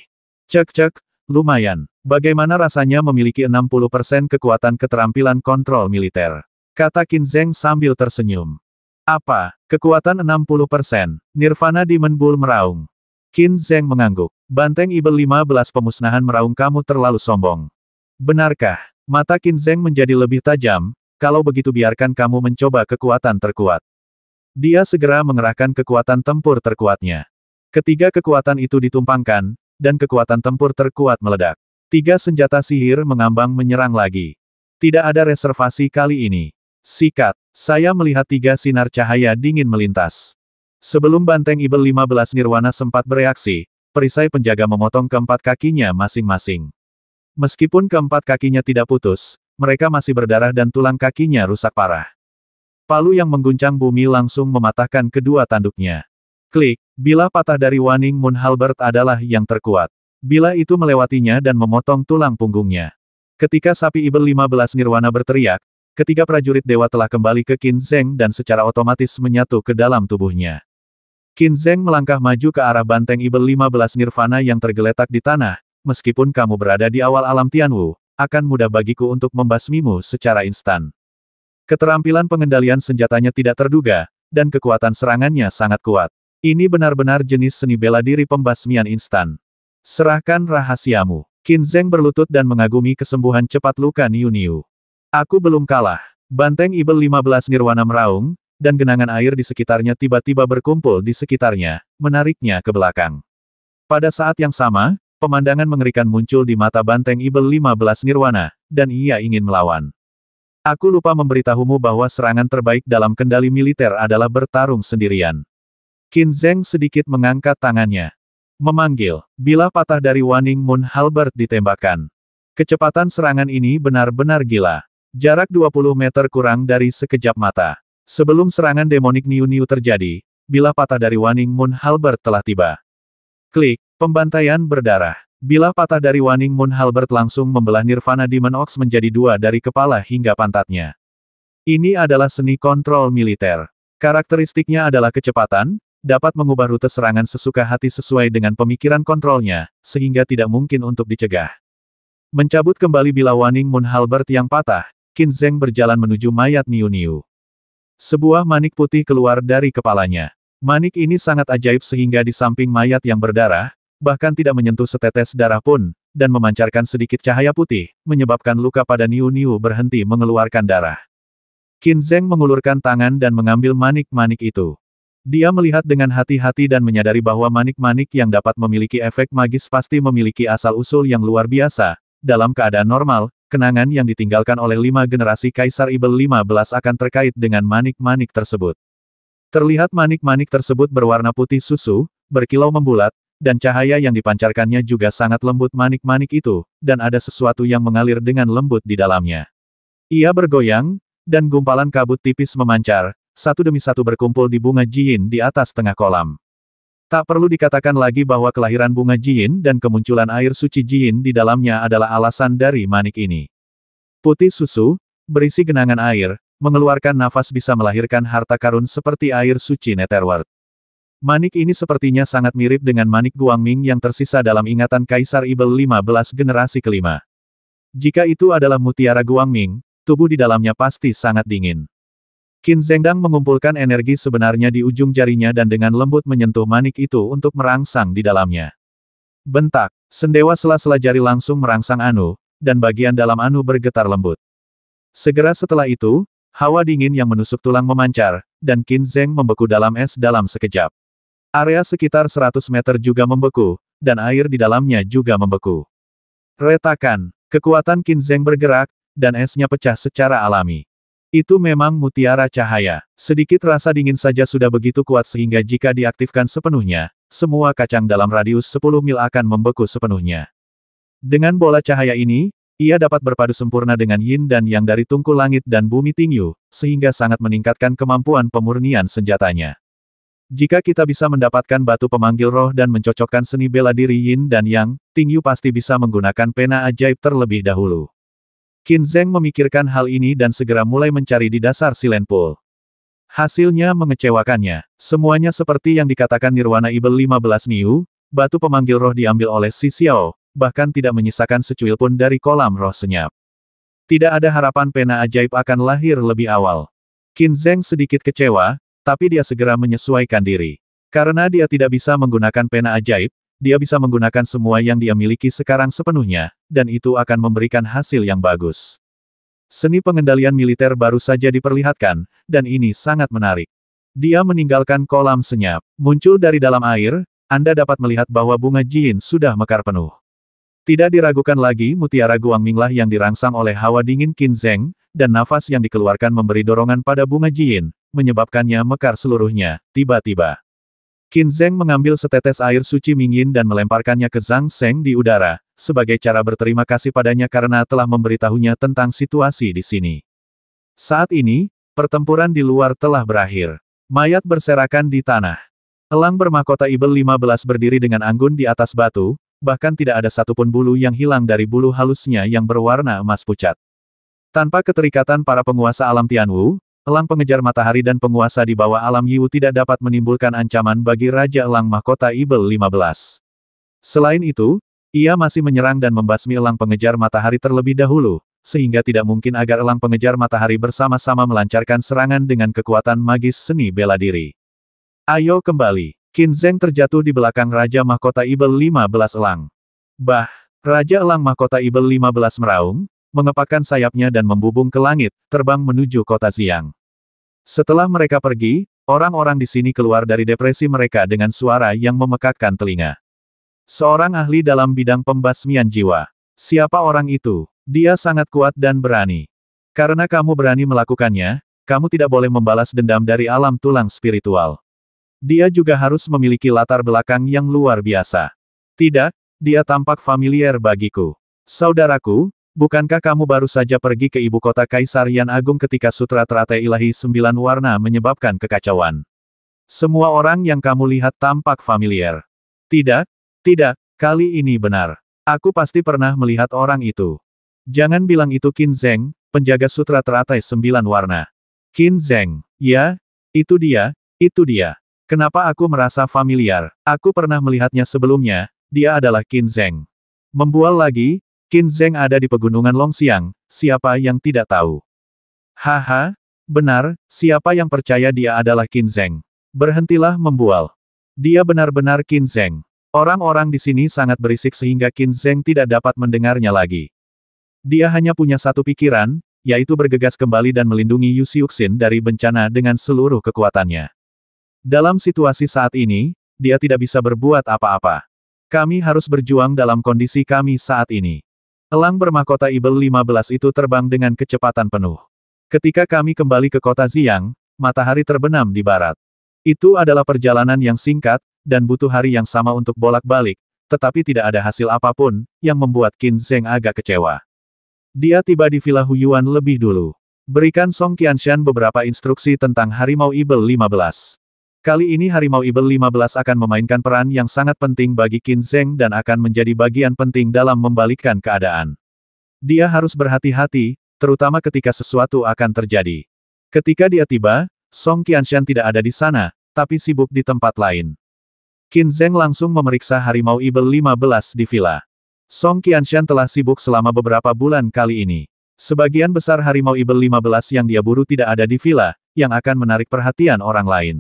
Cek-cek, lumayan. Bagaimana rasanya memiliki 60% kekuatan keterampilan kontrol militer? Kata Zheng sambil tersenyum. Apa? Kekuatan 60%? Nirvana Demon Bull meraung. Qin Zheng mengangguk. Banteng Ibel 15 pemusnahan meraung kamu terlalu sombong. Benarkah? Mata Qin Zheng menjadi lebih tajam, kalau begitu biarkan kamu mencoba kekuatan terkuat. Dia segera mengerahkan kekuatan tempur terkuatnya. Ketiga kekuatan itu ditumpangkan, dan kekuatan tempur terkuat meledak. Tiga senjata sihir mengambang menyerang lagi. Tidak ada reservasi kali ini. Sikat, saya melihat tiga sinar cahaya dingin melintas. Sebelum banteng Ibel 15 Nirwana sempat bereaksi, perisai penjaga memotong keempat kakinya masing-masing. Meskipun keempat kakinya tidak putus, mereka masih berdarah dan tulang kakinya rusak parah. Palu yang mengguncang bumi langsung mematahkan kedua tanduknya. Klik, bila patah dari Waning Moon Halbert adalah yang terkuat. Bila itu melewatinya dan memotong tulang punggungnya. Ketika sapi Ibel 15 Nirwana berteriak, ketiga prajurit dewa telah kembali ke Qin Zeng dan secara otomatis menyatu ke dalam tubuhnya. Qin Zeng melangkah maju ke arah banteng Ibel 15 Nirvana yang tergeletak di tanah, meskipun kamu berada di awal alam Tianwu, akan mudah bagiku untuk membasmimu secara instan. Keterampilan pengendalian senjatanya tidak terduga, dan kekuatan serangannya sangat kuat. Ini benar-benar jenis seni bela diri pembasmian instan. Serahkan rahasiamu. Qin Zheng berlutut dan mengagumi kesembuhan cepat luka Niu Niu. Aku belum kalah. Banteng Ibel 15 Nirwana meraung, dan genangan air di sekitarnya tiba-tiba berkumpul di sekitarnya, menariknya ke belakang. Pada saat yang sama, pemandangan mengerikan muncul di mata Banteng Ibel 15 Nirwana, dan ia ingin melawan. Aku lupa memberitahumu bahwa serangan terbaik dalam kendali militer adalah bertarung sendirian. Qin Zheng sedikit mengangkat tangannya. Memanggil, bila patah dari Waning Moon Halbert ditembakkan. Kecepatan serangan ini benar-benar gila. Jarak 20 meter kurang dari sekejap mata. Sebelum serangan demonik Niu Niu terjadi, bila patah dari Waning Moon Halbert telah tiba. Klik, pembantaian berdarah. Bila patah dari Waning Moon Halbert langsung membelah Nirvana Demon Ox menjadi dua dari kepala hingga pantatnya. Ini adalah seni kontrol militer. Karakteristiknya adalah kecepatan, dapat mengubah rute serangan sesuka hati sesuai dengan pemikiran kontrolnya, sehingga tidak mungkin untuk dicegah. Mencabut kembali bila Waning Moon Halbert yang patah, Qin Zheng berjalan menuju mayat Niu Niu. Sebuah manik putih keluar dari kepalanya. Manik ini sangat ajaib sehingga di samping mayat yang berdarah, bahkan tidak menyentuh setetes darah pun, dan memancarkan sedikit cahaya putih, menyebabkan luka pada Niu Niu berhenti mengeluarkan darah. Qin Zheng mengulurkan tangan dan mengambil manik-manik itu. Dia melihat dengan hati-hati dan menyadari bahwa manik-manik yang dapat memiliki efek magis pasti memiliki asal-usul yang luar biasa. Dalam keadaan normal, kenangan yang ditinggalkan oleh lima generasi Kaisar Ibel 15 akan terkait dengan manik-manik tersebut. Terlihat manik-manik tersebut berwarna putih susu, berkilau membulat, dan cahaya yang dipancarkannya juga sangat lembut manik-manik itu, dan ada sesuatu yang mengalir dengan lembut di dalamnya. Ia bergoyang, dan gumpalan kabut tipis memancar, satu demi satu berkumpul di bunga Jiin di atas tengah kolam. Tak perlu dikatakan lagi bahwa kelahiran bunga Jiin dan kemunculan air suci Jiin di dalamnya adalah alasan dari manik ini. Putih susu, berisi genangan air, mengeluarkan nafas bisa melahirkan harta karun seperti air suci Netherworld. Manik ini sepertinya sangat mirip dengan manik Guangming yang tersisa dalam ingatan Kaisar Ibel 15 generasi kelima. Jika itu adalah mutiara Guangming, tubuh di dalamnya pasti sangat dingin. Qin Zhengdang mengumpulkan energi sebenarnya di ujung jarinya dan dengan lembut menyentuh manik itu untuk merangsang di dalamnya. Bentak, sendewa sela-sela jari langsung merangsang Anu, dan bagian dalam Anu bergetar lembut. Segera setelah itu, hawa dingin yang menusuk tulang memancar, dan Qin Zheng membeku dalam es dalam sekejap. Area sekitar 100 meter juga membeku, dan air di dalamnya juga membeku. Retakan, kekuatan Kinzeng bergerak, dan esnya pecah secara alami. Itu memang mutiara cahaya. Sedikit rasa dingin saja sudah begitu kuat sehingga jika diaktifkan sepenuhnya, semua kacang dalam radius 10 mil akan membeku sepenuhnya. Dengan bola cahaya ini, ia dapat berpadu sempurna dengan yin dan yang dari tungku langit dan bumi tingyu, sehingga sangat meningkatkan kemampuan pemurnian senjatanya. Jika kita bisa mendapatkan batu pemanggil roh dan mencocokkan seni bela diri Yin dan Yang, Ting Yu pasti bisa menggunakan pena ajaib terlebih dahulu. Qin Zeng memikirkan hal ini dan segera mulai mencari di dasar Silen Pool. Hasilnya mengecewakannya. Semuanya seperti yang dikatakan Nirwana Ibel 15 Niu, batu pemanggil roh diambil oleh Si Xiao, bahkan tidak menyisakan secuil pun dari kolam roh senyap. Tidak ada harapan pena ajaib akan lahir lebih awal. Qin Zeng sedikit kecewa, tapi dia segera menyesuaikan diri. Karena dia tidak bisa menggunakan pena ajaib, dia bisa menggunakan semua yang dia miliki sekarang sepenuhnya, dan itu akan memberikan hasil yang bagus. Seni pengendalian militer baru saja diperlihatkan, dan ini sangat menarik. Dia meninggalkan kolam senyap. Muncul dari dalam air, Anda dapat melihat bahwa bunga jin sudah mekar penuh. Tidak diragukan lagi mutiara guangminglah yang dirangsang oleh hawa dingin Qin Zheng, dan nafas yang dikeluarkan memberi dorongan pada bunga jin, menyebabkannya mekar seluruhnya, tiba-tiba. Qin Zheng mengambil setetes air suci mingin dan melemparkannya ke Zhang Seng di udara, sebagai cara berterima kasih padanya karena telah memberitahunya tentang situasi di sini. Saat ini, pertempuran di luar telah berakhir. Mayat berserakan di tanah. Elang bermahkota Ibel 15 berdiri dengan anggun di atas batu, bahkan tidak ada satupun bulu yang hilang dari bulu halusnya yang berwarna emas pucat. Tanpa keterikatan para penguasa alam Tianwu, Elang pengejar matahari dan penguasa di bawah alam Yiwu tidak dapat menimbulkan ancaman bagi Raja Elang Mahkota Ibel 15. Selain itu, ia masih menyerang dan membasmi elang pengejar matahari terlebih dahulu, sehingga tidak mungkin agar elang pengejar matahari bersama-sama melancarkan serangan dengan kekuatan magis seni bela diri. Ayo kembali. Qin Zeng terjatuh di belakang Raja Mahkota Ibel 15 elang. Bah, Raja Elang Mahkota Ibel 15 meraung, mengepakkan sayapnya dan membubung ke langit, terbang menuju kota Ziyang. Setelah mereka pergi, orang-orang di sini keluar dari depresi mereka dengan suara yang memekakkan telinga. Seorang ahli dalam bidang pembasmian jiwa. Siapa orang itu? Dia sangat kuat dan berani. Karena kamu berani melakukannya, kamu tidak boleh membalas dendam dari alam tulang spiritual. Dia juga harus memiliki latar belakang yang luar biasa. Tidak, dia tampak familiar bagiku. Saudaraku, Bukankah kamu baru saja pergi ke ibu kota Kaisar Yan Agung ketika Sutra Teratai Ilahi Sembilan Warna menyebabkan kekacauan? Semua orang yang kamu lihat tampak familiar. Tidak, tidak, kali ini benar. Aku pasti pernah melihat orang itu. Jangan bilang itu Qin Zeng, penjaga Sutra Teratai Sembilan Warna. Qin Zeng, ya, itu dia, itu dia. Kenapa aku merasa familiar? Aku pernah melihatnya sebelumnya, dia adalah Qin Zeng. Membual lagi, Qin Zheng ada di pegunungan Longxiang, siapa yang tidak tahu? Haha, benar, siapa yang percaya dia adalah Qin Zheng? Berhentilah membual. Dia benar-benar Qin Zheng. Orang-orang di sini sangat berisik sehingga Qin Zheng tidak dapat mendengarnya lagi. Dia hanya punya satu pikiran, yaitu bergegas kembali dan melindungi Yu Xiuxin dari bencana dengan seluruh kekuatannya. Dalam situasi saat ini, dia tidak bisa berbuat apa-apa. Kami harus berjuang dalam kondisi kami saat ini. Elang bermahkota Ibel 15 itu terbang dengan kecepatan penuh. Ketika kami kembali ke kota Ziyang, matahari terbenam di barat. Itu adalah perjalanan yang singkat, dan butuh hari yang sama untuk bolak-balik, tetapi tidak ada hasil apapun, yang membuat Qin Zheng agak kecewa. Dia tiba di Villa Huyuan lebih dulu. Berikan Song Qianshan beberapa instruksi tentang harimau Ibel 15. Kali ini Harimau Ibel 15 akan memainkan peran yang sangat penting bagi Qin Zheng dan akan menjadi bagian penting dalam membalikkan keadaan. Dia harus berhati-hati, terutama ketika sesuatu akan terjadi. Ketika dia tiba, Song Qianshan tidak ada di sana, tapi sibuk di tempat lain. Qin Zheng langsung memeriksa Harimau Ibel 15 di villa. Song Qianshan telah sibuk selama beberapa bulan kali ini. Sebagian besar harimau ibel 15 yang dia buru tidak ada di villa, yang akan menarik perhatian orang lain.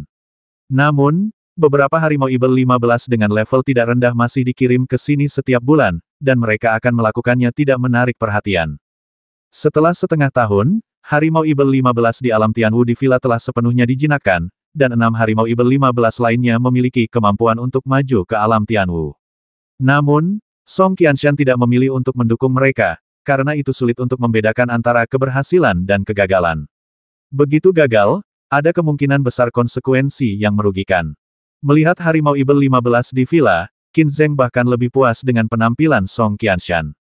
Namun, beberapa harimau ibel 15 dengan level tidak rendah masih dikirim ke sini setiap bulan, dan mereka akan melakukannya tidak menarik perhatian. Setelah setengah tahun, harimau ibel 15 di alam Tianwu di villa telah sepenuhnya dijinakkan, dan enam harimau ibel 15 lainnya memiliki kemampuan untuk maju ke alam Tianwu. Namun, Song Qianshan tidak memilih untuk mendukung mereka, karena itu sulit untuk membedakan antara keberhasilan dan kegagalan. Begitu gagal, ada kemungkinan besar konsekuensi yang merugikan. Melihat Harimau Ibel 15 di villa, Qin Zeng bahkan lebih puas dengan penampilan Song Qianshan.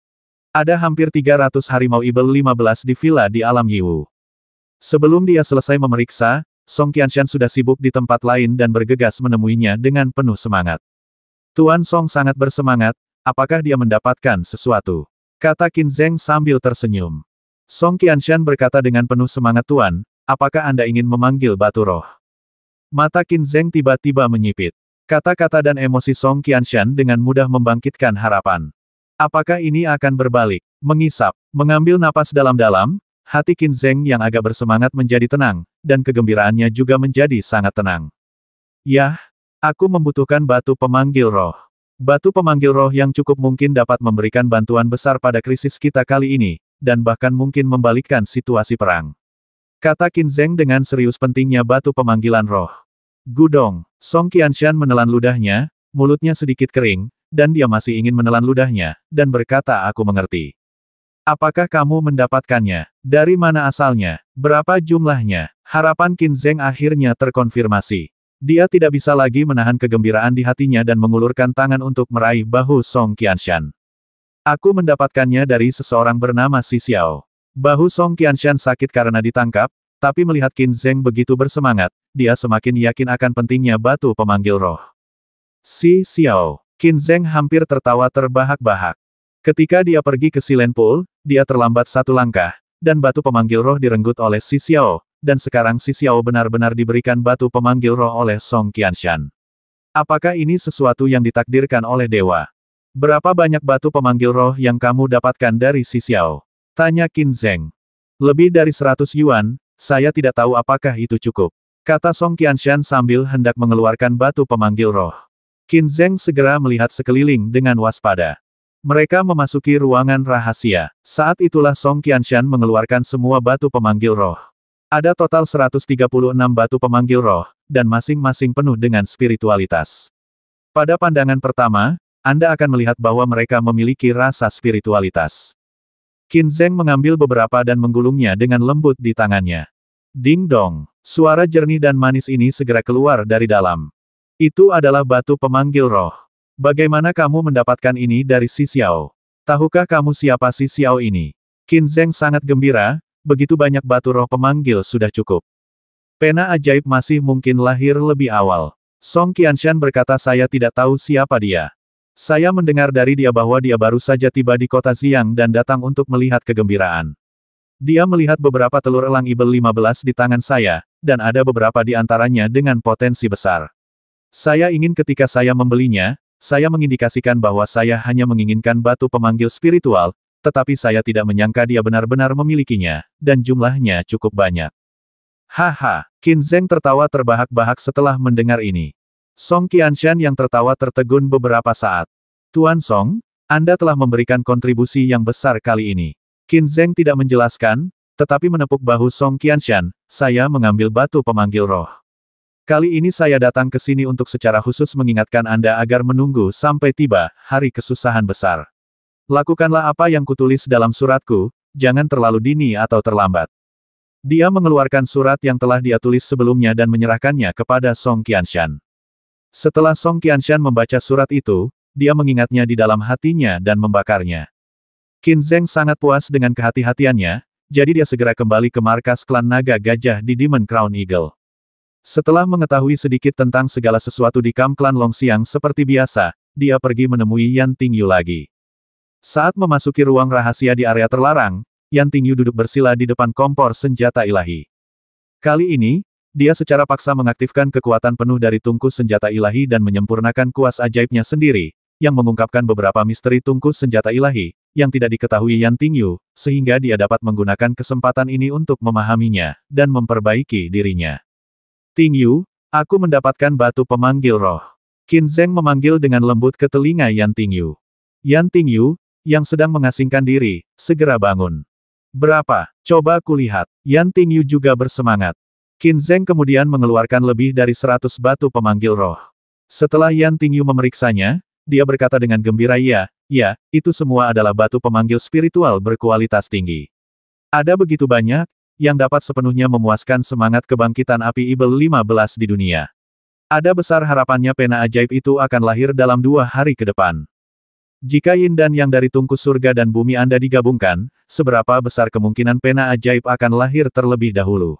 Ada hampir 300 Harimau Ibel 15 di villa di alam Yiwu. Sebelum dia selesai memeriksa, Song Qianshan sudah sibuk di tempat lain dan bergegas menemuinya dengan penuh semangat. Tuan Song sangat bersemangat, apakah dia mendapatkan sesuatu? Kata Qin Zeng sambil tersenyum. Song Qianshan berkata dengan penuh semangat Tuan, Apakah Anda ingin memanggil batu roh? Mata Qin Zheng tiba-tiba menyipit. Kata-kata dan emosi Song Qianshan dengan mudah membangkitkan harapan. Apakah ini akan berbalik? Mengisap, mengambil napas dalam-dalam, hati Qin Zheng yang agak bersemangat menjadi tenang, dan kegembiraannya juga menjadi sangat tenang. Yah, aku membutuhkan batu pemanggil roh. Batu pemanggil roh yang cukup mungkin dapat memberikan bantuan besar pada krisis kita kali ini, dan bahkan mungkin membalikkan situasi perang. Kata Qin Zeng dengan serius pentingnya batu pemanggilan roh. Gudong, Song Qianshan menelan ludahnya, mulutnya sedikit kering, dan dia masih ingin menelan ludahnya, dan berkata aku mengerti. Apakah kamu mendapatkannya? Dari mana asalnya? Berapa jumlahnya? Harapan Qin Zeng akhirnya terkonfirmasi. Dia tidak bisa lagi menahan kegembiraan di hatinya dan mengulurkan tangan untuk meraih bahu Song Qianshan. Aku mendapatkannya dari seseorang bernama Si Xiao. Bahu Song Qianshan sakit karena ditangkap, tapi melihat Qin Zheng begitu bersemangat, dia semakin yakin akan pentingnya batu pemanggil roh. Si Xiao, Qin Zheng hampir tertawa terbahak-bahak. Ketika dia pergi ke Silen Pool, dia terlambat satu langkah, dan batu pemanggil roh direnggut oleh Si Xiao, dan sekarang Si Xiao benar-benar diberikan batu pemanggil roh oleh Song Qianshan. Apakah ini sesuatu yang ditakdirkan oleh dewa? Berapa banyak batu pemanggil roh yang kamu dapatkan dari Si Xiao? Tanya Qin Zheng. Lebih dari seratus yuan, saya tidak tahu apakah itu cukup. Kata Song Qianshan sambil hendak mengeluarkan batu pemanggil roh. Qin Zheng segera melihat sekeliling dengan waspada. Mereka memasuki ruangan rahasia. Saat itulah Song Qianshan mengeluarkan semua batu pemanggil roh. Ada total 136 batu pemanggil roh, dan masing-masing penuh dengan spiritualitas. Pada pandangan pertama, Anda akan melihat bahwa mereka memiliki rasa spiritualitas. Qin Zheng mengambil beberapa dan menggulungnya dengan lembut di tangannya. Ding dong, suara jernih dan manis ini segera keluar dari dalam. Itu adalah batu pemanggil roh. Bagaimana kamu mendapatkan ini dari Si Xiao? Tahukah kamu siapa Si Xiao ini? Qin Zheng sangat gembira, begitu banyak batu roh pemanggil sudah cukup. Pena ajaib masih mungkin lahir lebih awal. Song Qianshan berkata saya tidak tahu siapa dia. Saya mendengar dari dia bahwa dia baru saja tiba di kota Ziang dan datang untuk melihat kegembiraan. Dia melihat beberapa telur elang ibel 15 di tangan saya, dan ada beberapa di antaranya dengan potensi besar. Saya ingin ketika saya membelinya, saya mengindikasikan bahwa saya hanya menginginkan batu pemanggil spiritual, tetapi saya tidak menyangka dia benar-benar memilikinya, dan jumlahnya cukup banyak. Haha, Qin Zheng tertawa terbahak-bahak setelah mendengar ini. Song Qianshan yang tertawa tertegun beberapa saat. Tuan Song, Anda telah memberikan kontribusi yang besar kali ini. Qin Zheng tidak menjelaskan, tetapi menepuk bahu Song Qianshan, saya mengambil batu pemanggil roh. Kali ini saya datang ke sini untuk secara khusus mengingatkan Anda agar menunggu sampai tiba hari kesusahan besar. Lakukanlah apa yang kutulis dalam suratku, jangan terlalu dini atau terlambat. Dia mengeluarkan surat yang telah dia tulis sebelumnya dan menyerahkannya kepada Song Qianshan. Setelah Song Qianshan membaca surat itu, dia mengingatnya di dalam hatinya dan membakarnya. Qin Zheng sangat puas dengan kehati-hatiannya, jadi dia segera kembali ke markas klan naga gajah di Demon Crown Eagle. Setelah mengetahui sedikit tentang segala sesuatu di kamp klan Longxiang seperti biasa, dia pergi menemui Yan Tingyu lagi. Saat memasuki ruang rahasia di area terlarang, Yan Tingyu duduk bersila di depan kompor senjata ilahi. Kali ini, dia secara paksa mengaktifkan kekuatan penuh dari tungku senjata ilahi dan menyempurnakan kuas ajaibnya sendiri, yang mengungkapkan beberapa misteri tungku senjata ilahi, yang tidak diketahui Yan Tingyu, sehingga dia dapat menggunakan kesempatan ini untuk memahaminya, dan memperbaiki dirinya. Tingyu, aku mendapatkan batu pemanggil roh. Qin Zeng memanggil dengan lembut ke telinga Yan Tingyu. Yan Tingyu, yang sedang mengasingkan diri, segera bangun. Berapa? Coba kulihat. Yan Tingyu juga bersemangat. Qin Zeng kemudian mengeluarkan lebih dari seratus batu pemanggil roh. Setelah Yan Tingyu memeriksanya, dia berkata dengan gembira ya, ya, itu semua adalah batu pemanggil spiritual berkualitas tinggi. Ada begitu banyak, yang dapat sepenuhnya memuaskan semangat kebangkitan api Ibel 15 di dunia. Ada besar harapannya pena ajaib itu akan lahir dalam dua hari ke depan. Jika yin dan yang dari tungku surga dan bumi Anda digabungkan, seberapa besar kemungkinan pena ajaib akan lahir terlebih dahulu?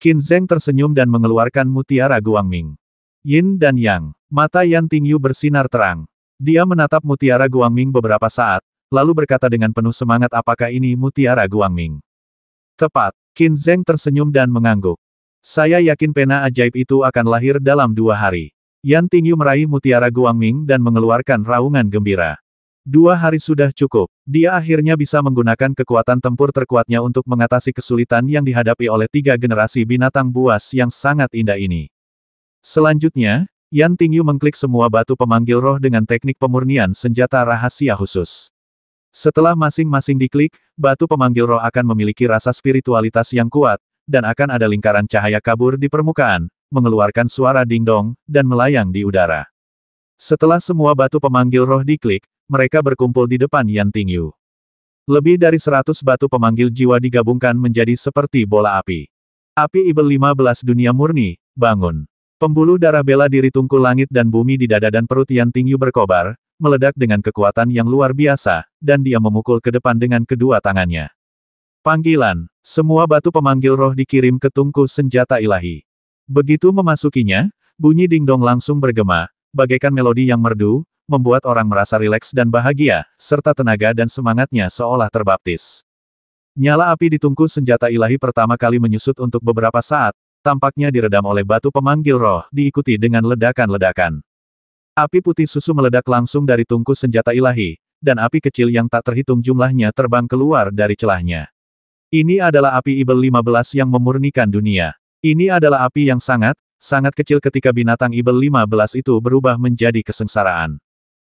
Qin Zheng tersenyum dan mengeluarkan mutiara Guangming. Yin dan Yang. Mata Yan Tingyu bersinar terang. Dia menatap mutiara Guangming beberapa saat, lalu berkata dengan penuh semangat apakah ini mutiara Guangming. Tepat, Qin Zheng tersenyum dan mengangguk. Saya yakin pena ajaib itu akan lahir dalam dua hari. Yan Tingyu meraih mutiara Guangming dan mengeluarkan raungan gembira. Dua hari sudah cukup. Dia akhirnya bisa menggunakan kekuatan tempur terkuatnya untuk mengatasi kesulitan yang dihadapi oleh tiga generasi binatang buas yang sangat indah ini. Selanjutnya, Yan Tingyu mengklik semua batu pemanggil roh dengan teknik pemurnian senjata rahasia khusus. Setelah masing-masing diklik, batu pemanggil roh akan memiliki rasa spiritualitas yang kuat, dan akan ada lingkaran cahaya kabur di permukaan, mengeluarkan suara dingdong, dan melayang di udara. Setelah semua batu pemanggil roh diklik, mereka berkumpul di depan Yan Tingyu. Lebih dari seratus batu pemanggil jiwa digabungkan menjadi seperti bola api. Api Ibel 15 dunia murni, bangun. Pembuluh darah bela diri tungku langit dan bumi di dada dan perut Yan Tingyu berkobar, meledak dengan kekuatan yang luar biasa, dan dia memukul ke depan dengan kedua tangannya. Panggilan, semua batu pemanggil roh dikirim ke tungku senjata ilahi. Begitu memasukinya, bunyi dingdong langsung bergema, bagaikan melodi yang merdu, membuat orang merasa rileks dan bahagia, serta tenaga dan semangatnya seolah terbaptis. Nyala api di tungku senjata ilahi pertama kali menyusut untuk beberapa saat, tampaknya diredam oleh batu pemanggil roh, diikuti dengan ledakan-ledakan. Api putih susu meledak langsung dari tungku senjata ilahi, dan api kecil yang tak terhitung jumlahnya terbang keluar dari celahnya. Ini adalah api Ibel 15 yang memurnikan dunia. Ini adalah api yang sangat, sangat kecil ketika binatang Ibel 15 itu berubah menjadi kesengsaraan.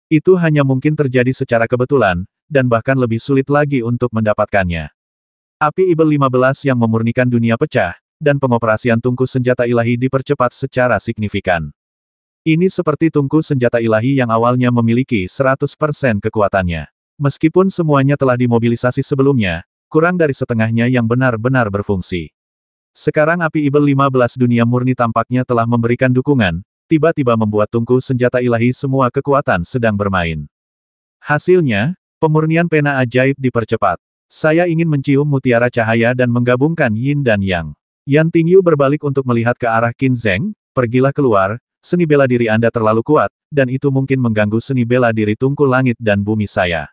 Itu hanya mungkin terjadi secara kebetulan, dan bahkan lebih sulit lagi untuk mendapatkannya. Api Ibel 15 yang memurnikan dunia pecah, dan pengoperasian tungku senjata ilahi dipercepat secara signifikan. Ini seperti tungku senjata ilahi yang awalnya memiliki 100% kekuatannya. Meskipun semuanya telah dimobilisasi sebelumnya, kurang dari setengahnya yang benar-benar berfungsi. Sekarang api Ibel 15 dunia murni tampaknya telah memberikan dukungan, tiba-tiba membuat tungku senjata ilahi semua kekuatan sedang bermain. Hasilnya, pemurnian pena ajaib dipercepat. Saya ingin mencium mutiara cahaya dan menggabungkan yin dan yang. Yang Tingyu berbalik untuk melihat ke arah Qin Zheng, pergilah keluar, seni bela diri Anda terlalu kuat, dan itu mungkin mengganggu seni bela diri tungku langit dan bumi saya.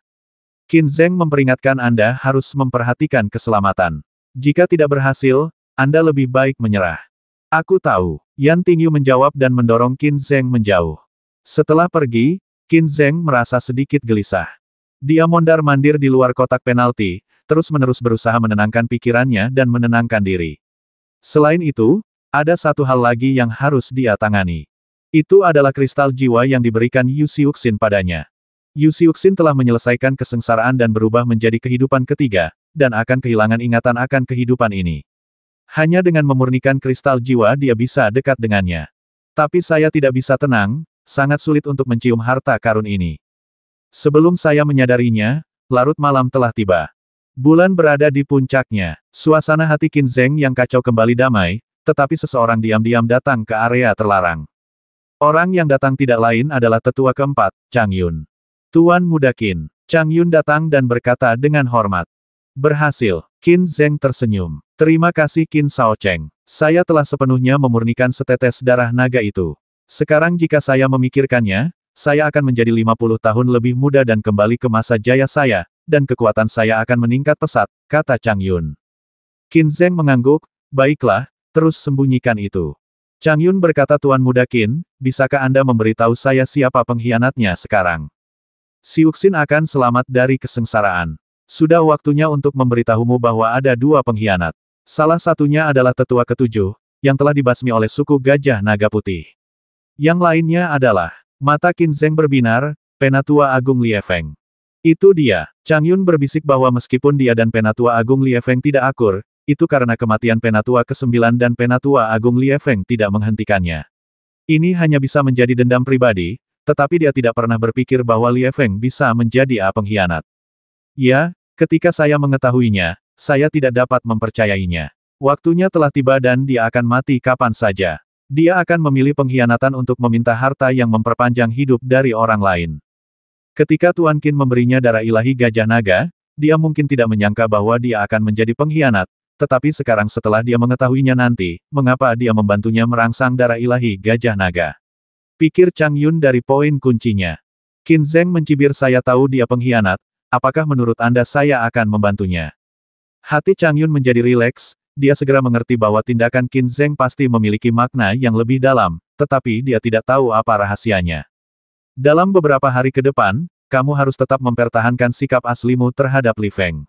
Qin Zheng memperingatkan Anda harus memperhatikan keselamatan. Jika tidak berhasil, Anda lebih baik menyerah. Aku tahu. Yan Tingyu menjawab dan mendorong Qin Zheng menjauh. Setelah pergi, Qin Zheng merasa sedikit gelisah. Dia mondar-mandir di luar kotak penalti, terus-menerus berusaha menenangkan pikirannya dan menenangkan diri. Selain itu, ada satu hal lagi yang harus dia tangani. Itu adalah kristal jiwa yang diberikan Yu Xiuxin padanya. Yu Xiuxin telah menyelesaikan kesengsaraan dan berubah menjadi kehidupan ketiga, dan akan kehilangan ingatan akan kehidupan ini. Hanya dengan memurnikan kristal jiwa dia bisa dekat dengannya. Tapi saya tidak bisa tenang, sangat sulit untuk mencium harta karun ini. Sebelum saya menyadarinya, larut malam telah tiba. Bulan berada di puncaknya. Suasana hati Qin Zheng yang kacau kembali damai, tetapi seseorang diam-diam datang ke area terlarang. Orang yang datang tidak lain adalah tetua keempat, Chang Yun. Tuan muda Qin, Chang Yun datang dan berkata dengan hormat. Berhasil, Qin Zheng tersenyum. Terima kasih Qin Shao Cheng. Saya telah sepenuhnya memurnikan setetes darah naga itu. Sekarang jika saya memikirkannya, saya akan menjadi 50 tahun lebih muda dan kembali ke masa jaya saya, dan kekuatan saya akan meningkat pesat, kata Chang Yun. Qin Zeng mengangguk, baiklah, terus sembunyikan itu. Chang Yun berkata Tuan Muda Qin, bisakah Anda memberitahu saya siapa pengkhianatnya sekarang? Siuxin akan selamat dari kesengsaraan. Sudah waktunya untuk memberitahumu bahwa ada dua pengkhianat. Salah satunya adalah tetua ketujuh, yang telah dibasmi oleh suku Gajah Naga Putih. Yang lainnya adalah, mata Kinzeng berbinar, Penatua Agung Li Feng. Itu dia, Chang Yun berbisik bahwa meskipun dia dan Penatua Agung Li Feng tidak akur, itu karena kematian Penatua ke-9 dan Penatua Agung Li Feng tidak menghentikannya. Ini hanya bisa menjadi dendam pribadi, tetapi dia tidak pernah berpikir bahwa Li Feng bisa menjadi A pengkhianat. Ya, ketika saya mengetahuinya, saya tidak dapat mempercayainya. Waktunya telah tiba dan dia akan mati kapan saja. Dia akan memilih pengkhianatan untuk meminta harta yang memperpanjang hidup dari orang lain. Ketika Tuan Qin memberinya darah ilahi gajah naga, dia mungkin tidak menyangka bahwa dia akan menjadi pengkhianat, tetapi sekarang setelah dia mengetahuinya nanti, mengapa dia membantunya merangsang darah ilahi gajah naga? Pikir Chang Yun dari poin kuncinya. Qin Zeng mencibir saya tahu dia pengkhianat, apakah menurut Anda saya akan membantunya? Hati Chang Yun menjadi rileks, dia segera mengerti bahwa tindakan Qin Zheng pasti memiliki makna yang lebih dalam, tetapi dia tidak tahu apa rahasianya. Dalam beberapa hari ke depan, kamu harus tetap mempertahankan sikap aslimu terhadap Li Feng.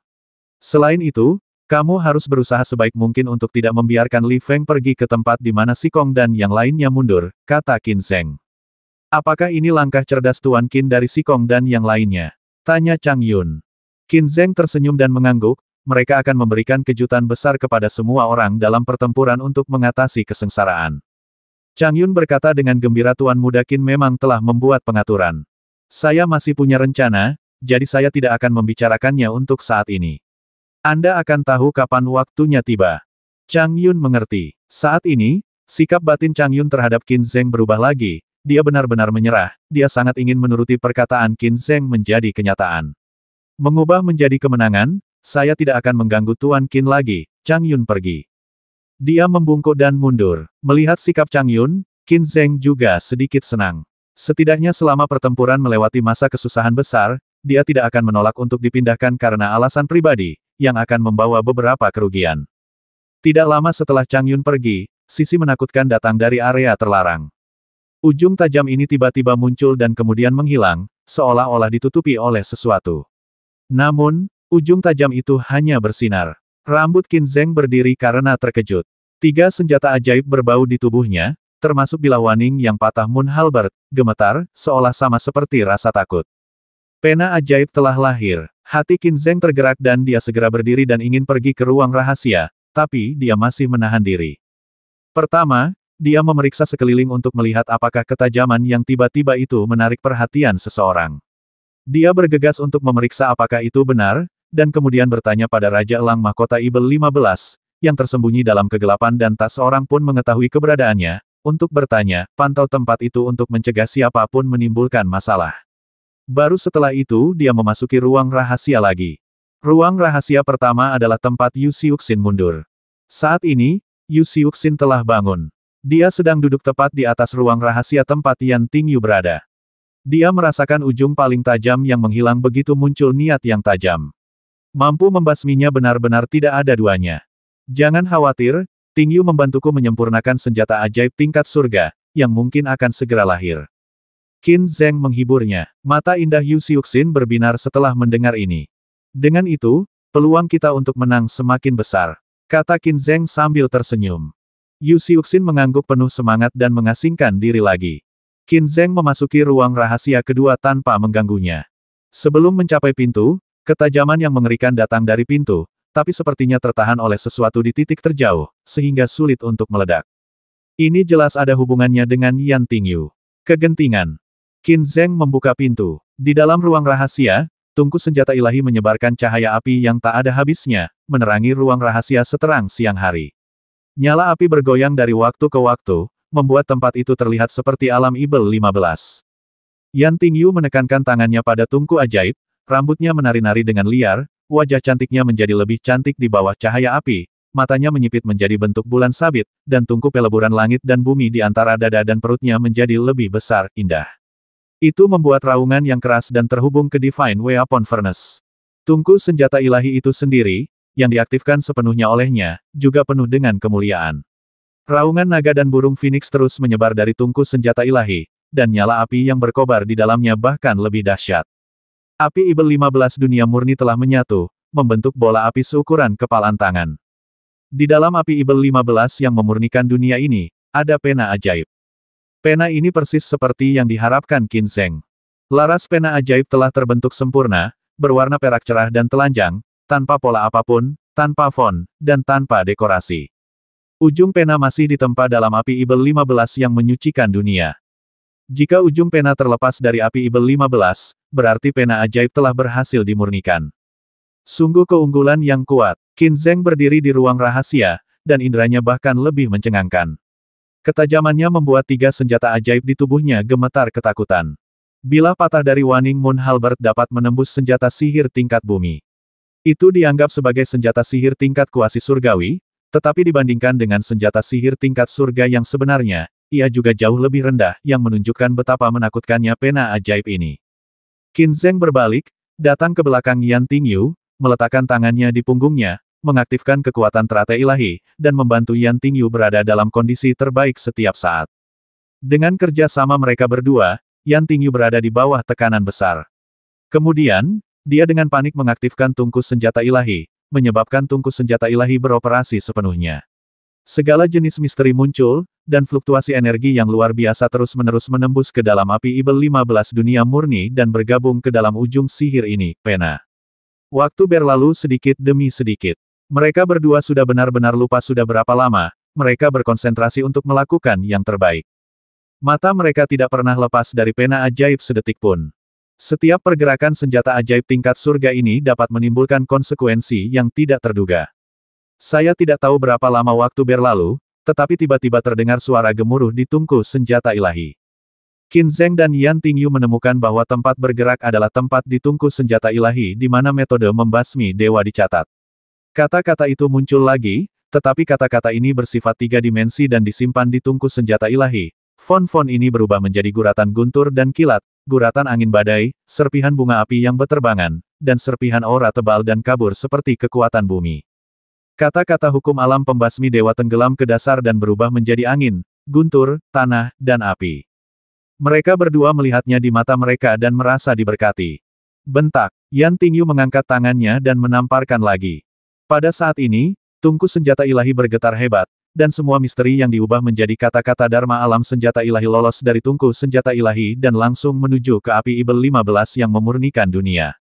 Selain itu, kamu harus berusaha sebaik mungkin untuk tidak membiarkan Li Feng pergi ke tempat di mana Si Kong dan yang lainnya mundur, kata Qin Zheng. Apakah ini langkah cerdas Tuan Qin dari Si Kong dan yang lainnya? Tanya Chang Yun. Qin Zheng tersenyum dan mengangguk, mereka akan memberikan kejutan besar kepada semua orang dalam pertempuran untuk mengatasi kesengsaraan. Chang Yun berkata dengan gembira Tuan Muda Qin memang telah membuat pengaturan. Saya masih punya rencana, jadi saya tidak akan membicarakannya untuk saat ini. Anda akan tahu kapan waktunya tiba. Chang Yun mengerti. Saat ini, sikap batin Chang Yun terhadap Qin Zheng berubah lagi, dia benar-benar menyerah, dia sangat ingin menuruti perkataan Qin Zheng menjadi kenyataan. Mengubah menjadi kemenangan, saya tidak akan mengganggu Tuan Qin lagi, Chang Yun pergi. Dia membungkuk dan mundur. Melihat sikap Chang Yun, Qin Zeng juga sedikit senang. Setidaknya selama pertempuran melewati masa kesusahan besar, dia tidak akan menolak untuk dipindahkan karena alasan pribadi, yang akan membawa beberapa kerugian. Tidak lama setelah Chang Yun pergi, sisi menakutkan datang dari area terlarang. Ujung tajam ini tiba-tiba muncul dan kemudian menghilang, seolah-olah ditutupi oleh sesuatu. Namun, Ujung tajam itu hanya bersinar. Rambut Qin Zheng berdiri karena terkejut. Tiga senjata ajaib berbau di tubuhnya, termasuk bilawaning waning yang patah Moon Halbert, gemetar, seolah sama seperti rasa takut. Pena ajaib telah lahir. Hati Qin Zeng tergerak dan dia segera berdiri dan ingin pergi ke ruang rahasia, tapi dia masih menahan diri. Pertama, dia memeriksa sekeliling untuk melihat apakah ketajaman yang tiba-tiba itu menarik perhatian seseorang. Dia bergegas untuk memeriksa apakah itu benar, dan kemudian bertanya pada Raja Elang Mahkota Ibel 15, yang tersembunyi dalam kegelapan dan tak seorang pun mengetahui keberadaannya, untuk bertanya, pantau tempat itu untuk mencegah siapapun menimbulkan masalah. Baru setelah itu dia memasuki ruang rahasia lagi. Ruang rahasia pertama adalah tempat Yu mundur. Saat ini, Yu telah bangun. Dia sedang duduk tepat di atas ruang rahasia tempat Yan Yu berada. Dia merasakan ujung paling tajam yang menghilang begitu muncul niat yang tajam. Mampu membasminya benar-benar tidak ada duanya. Jangan khawatir, Ting membantuku menyempurnakan senjata ajaib tingkat surga, yang mungkin akan segera lahir. Qin Zeng menghiburnya. Mata indah Yu Xiuxin berbinar setelah mendengar ini. Dengan itu, peluang kita untuk menang semakin besar. Kata Qin Zeng sambil tersenyum. Yu Xiuxin mengangguk penuh semangat dan mengasingkan diri lagi. Qin Zeng memasuki ruang rahasia kedua tanpa mengganggunya. Sebelum mencapai pintu, Ketajaman yang mengerikan datang dari pintu, tapi sepertinya tertahan oleh sesuatu di titik terjauh, sehingga sulit untuk meledak. Ini jelas ada hubungannya dengan Yan Tingyu. Kegentingan. Qin Zheng membuka pintu. Di dalam ruang rahasia, tungku senjata ilahi menyebarkan cahaya api yang tak ada habisnya, menerangi ruang rahasia seterang siang hari. Nyala api bergoyang dari waktu ke waktu, membuat tempat itu terlihat seperti alam Ibel 15. Yan Tingyu menekankan tangannya pada tungku ajaib, Rambutnya menari-nari dengan liar, wajah cantiknya menjadi lebih cantik di bawah cahaya api, matanya menyipit menjadi bentuk bulan sabit, dan tungku peleburan langit dan bumi di antara dada dan perutnya menjadi lebih besar, indah. Itu membuat raungan yang keras dan terhubung ke Divine Way Upon Furnace. Tungku senjata ilahi itu sendiri, yang diaktifkan sepenuhnya olehnya, juga penuh dengan kemuliaan. Raungan naga dan burung phoenix terus menyebar dari tungku senjata ilahi, dan nyala api yang berkobar di dalamnya bahkan lebih dahsyat. Api Ibel 15 dunia murni telah menyatu, membentuk bola api seukuran kepalan tangan. Di dalam api Ibel 15 yang memurnikan dunia ini, ada pena ajaib. Pena ini persis seperti yang diharapkan Qin Zheng. Laras pena ajaib telah terbentuk sempurna, berwarna perak cerah dan telanjang, tanpa pola apapun, tanpa font, dan tanpa dekorasi. Ujung pena masih ditempa dalam api Ibel 15 yang menyucikan dunia. Jika ujung pena terlepas dari api Ibel 15, berarti pena ajaib telah berhasil dimurnikan. Sungguh keunggulan yang kuat. Qin Zheng berdiri di ruang rahasia, dan inderanya bahkan lebih mencengangkan. Ketajamannya membuat tiga senjata ajaib di tubuhnya gemetar ketakutan. Bila patah dari Waning Moon Halbert dapat menembus senjata sihir tingkat bumi. Itu dianggap sebagai senjata sihir tingkat kuasi surgawi, tetapi dibandingkan dengan senjata sihir tingkat surga yang sebenarnya, ia juga jauh lebih rendah, yang menunjukkan betapa menakutkannya pena ajaib ini. Qin Zeng berbalik, datang ke belakang Yan Tingyu, meletakkan tangannya di punggungnya, mengaktifkan kekuatan teratai ilahi, dan membantu Yan Tingyu berada dalam kondisi terbaik setiap saat. Dengan kerja sama mereka berdua, Yan Tingyu berada di bawah tekanan besar. Kemudian, dia dengan panik mengaktifkan tungku senjata ilahi, menyebabkan tungku senjata ilahi beroperasi sepenuhnya. Segala jenis misteri muncul, dan fluktuasi energi yang luar biasa terus-menerus menembus ke dalam api Ibel 15 dunia murni dan bergabung ke dalam ujung sihir ini, pena. Waktu berlalu sedikit demi sedikit. Mereka berdua sudah benar-benar lupa sudah berapa lama, mereka berkonsentrasi untuk melakukan yang terbaik. Mata mereka tidak pernah lepas dari pena ajaib sedetik pun. Setiap pergerakan senjata ajaib tingkat surga ini dapat menimbulkan konsekuensi yang tidak terduga. Saya tidak tahu berapa lama waktu berlalu, tetapi tiba-tiba terdengar suara gemuruh di tungku senjata ilahi. Qin Zeng dan Yan Tingyu menemukan bahwa tempat bergerak adalah tempat di tungku senjata ilahi di mana metode membasmi dewa dicatat. Kata-kata itu muncul lagi, tetapi kata-kata ini bersifat tiga dimensi dan disimpan di tungku senjata ilahi. Fon-fon ini berubah menjadi guratan guntur dan kilat, guratan angin badai, serpihan bunga api yang beterbangan, dan serpihan aura tebal dan kabur seperti kekuatan bumi. Kata-kata hukum alam pembasmi dewa tenggelam ke dasar dan berubah menjadi angin, guntur, tanah, dan api. Mereka berdua melihatnya di mata mereka dan merasa diberkati. Bentak, Yan Tingyu mengangkat tangannya dan menamparkan lagi. Pada saat ini, tungku senjata ilahi bergetar hebat, dan semua misteri yang diubah menjadi kata-kata Dharma alam senjata ilahi lolos dari tungku senjata ilahi dan langsung menuju ke api Ibel 15 yang memurnikan dunia.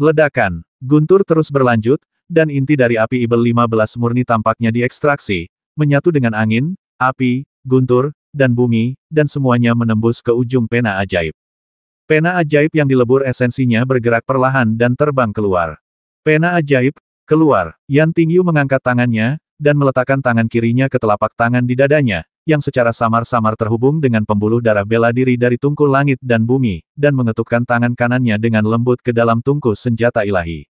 Ledakan, guntur terus berlanjut, dan inti dari api Ibel 15 murni tampaknya diekstraksi, menyatu dengan angin, api, guntur, dan bumi, dan semuanya menembus ke ujung pena ajaib. Pena ajaib yang dilebur esensinya bergerak perlahan dan terbang keluar. Pena ajaib, keluar, Yan Tingyu mengangkat tangannya, dan meletakkan tangan kirinya ke telapak tangan di dadanya, yang secara samar-samar terhubung dengan pembuluh darah bela diri dari tungku langit dan bumi, dan mengetukkan tangan kanannya dengan lembut ke dalam tungku senjata ilahi.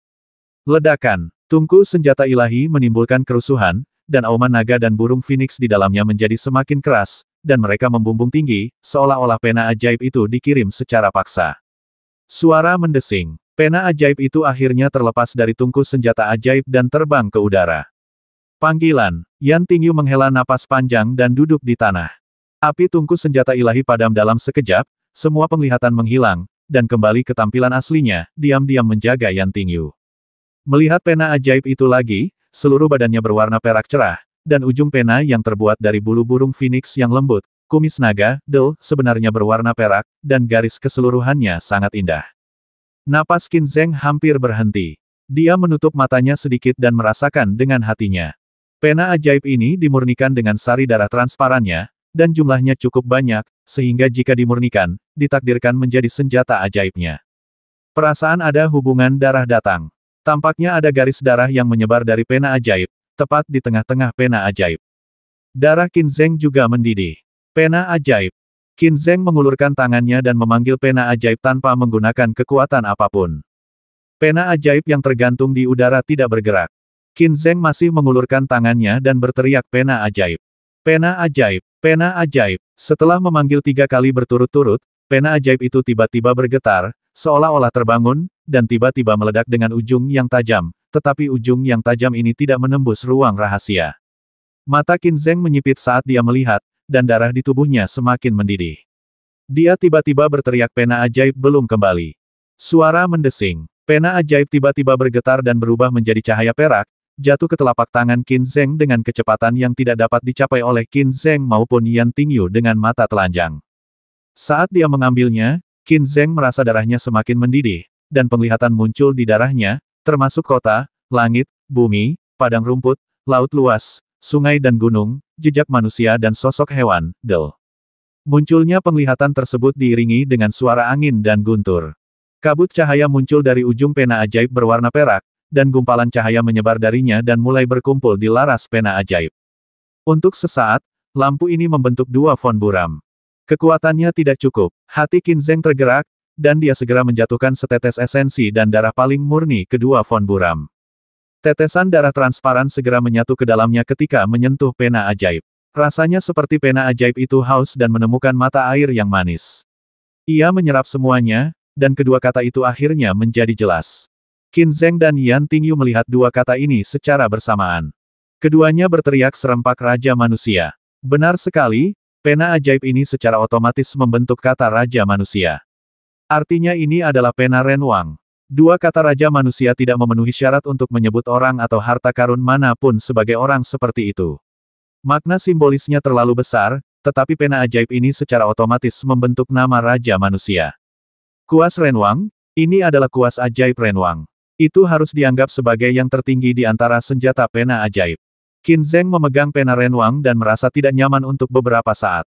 Ledakan Tungku senjata ilahi menimbulkan kerusuhan, dan auman naga dan burung phoenix di dalamnya menjadi semakin keras, dan mereka membumbung tinggi, seolah-olah pena ajaib itu dikirim secara paksa. Suara mendesing. Pena ajaib itu akhirnya terlepas dari tungku senjata ajaib dan terbang ke udara. Panggilan, Yan Tingyu menghela napas panjang dan duduk di tanah. Api tungku senjata ilahi padam dalam sekejap, semua penglihatan menghilang, dan kembali ke tampilan aslinya, diam-diam menjaga Yan Tingyu. Melihat pena ajaib itu lagi, seluruh badannya berwarna perak cerah, dan ujung pena yang terbuat dari bulu burung phoenix yang lembut, kumis naga, del, sebenarnya berwarna perak, dan garis keseluruhannya sangat indah. Napas Qin Zeng hampir berhenti. Dia menutup matanya sedikit dan merasakan dengan hatinya. Pena ajaib ini dimurnikan dengan sari darah transparannya, dan jumlahnya cukup banyak, sehingga jika dimurnikan, ditakdirkan menjadi senjata ajaibnya. Perasaan ada hubungan darah datang. Tampaknya ada garis darah yang menyebar dari pena ajaib, tepat di tengah-tengah pena ajaib. Darah Kinzeng juga mendidih. Pena ajaib. Kinzeng mengulurkan tangannya dan memanggil pena ajaib tanpa menggunakan kekuatan apapun. Pena ajaib yang tergantung di udara tidak bergerak. Kinzeng masih mengulurkan tangannya dan berteriak pena ajaib. Pena ajaib, pena ajaib. Setelah memanggil tiga kali berturut-turut, pena ajaib itu tiba-tiba bergetar, seolah-olah terbangun, dan tiba-tiba meledak dengan ujung yang tajam, tetapi ujung yang tajam ini tidak menembus ruang rahasia. Mata Qin Zeng menyipit saat dia melihat, dan darah di tubuhnya semakin mendidih. Dia tiba-tiba berteriak pena ajaib belum kembali. Suara mendesing. Pena ajaib tiba-tiba bergetar dan berubah menjadi cahaya perak, jatuh ke telapak tangan Qin Zeng dengan kecepatan yang tidak dapat dicapai oleh Qin Zeng maupun Yan Tingyu dengan mata telanjang. Saat dia mengambilnya, Qin Zeng merasa darahnya semakin mendidih, dan penglihatan muncul di darahnya, termasuk kota, langit, bumi, padang rumput, laut luas, sungai dan gunung, jejak manusia dan sosok hewan, del. Munculnya penglihatan tersebut diiringi dengan suara angin dan guntur. Kabut cahaya muncul dari ujung pena ajaib berwarna perak, dan gumpalan cahaya menyebar darinya dan mulai berkumpul di laras pena ajaib. Untuk sesaat, lampu ini membentuk dua von buram. Kekuatannya tidak cukup, hati Kinzeng tergerak, dan dia segera menjatuhkan setetes esensi dan darah paling murni kedua Von Buram. Tetesan darah transparan segera menyatu ke dalamnya ketika menyentuh pena ajaib. Rasanya seperti pena ajaib itu haus dan menemukan mata air yang manis. Ia menyerap semuanya, dan kedua kata itu akhirnya menjadi jelas. Qin Zheng dan Yan Tingyu melihat dua kata ini secara bersamaan. Keduanya berteriak serempak Raja Manusia. Benar sekali, pena ajaib ini secara otomatis membentuk kata Raja Manusia. Artinya ini adalah pena Renwang. Dua kata Raja Manusia tidak memenuhi syarat untuk menyebut orang atau harta karun manapun sebagai orang seperti itu. Makna simbolisnya terlalu besar, tetapi pena ajaib ini secara otomatis membentuk nama Raja Manusia. Kuas Renwang, ini adalah kuas ajaib Renwang. Itu harus dianggap sebagai yang tertinggi di antara senjata pena ajaib. Qin Zeng memegang pena Renwang dan merasa tidak nyaman untuk beberapa saat.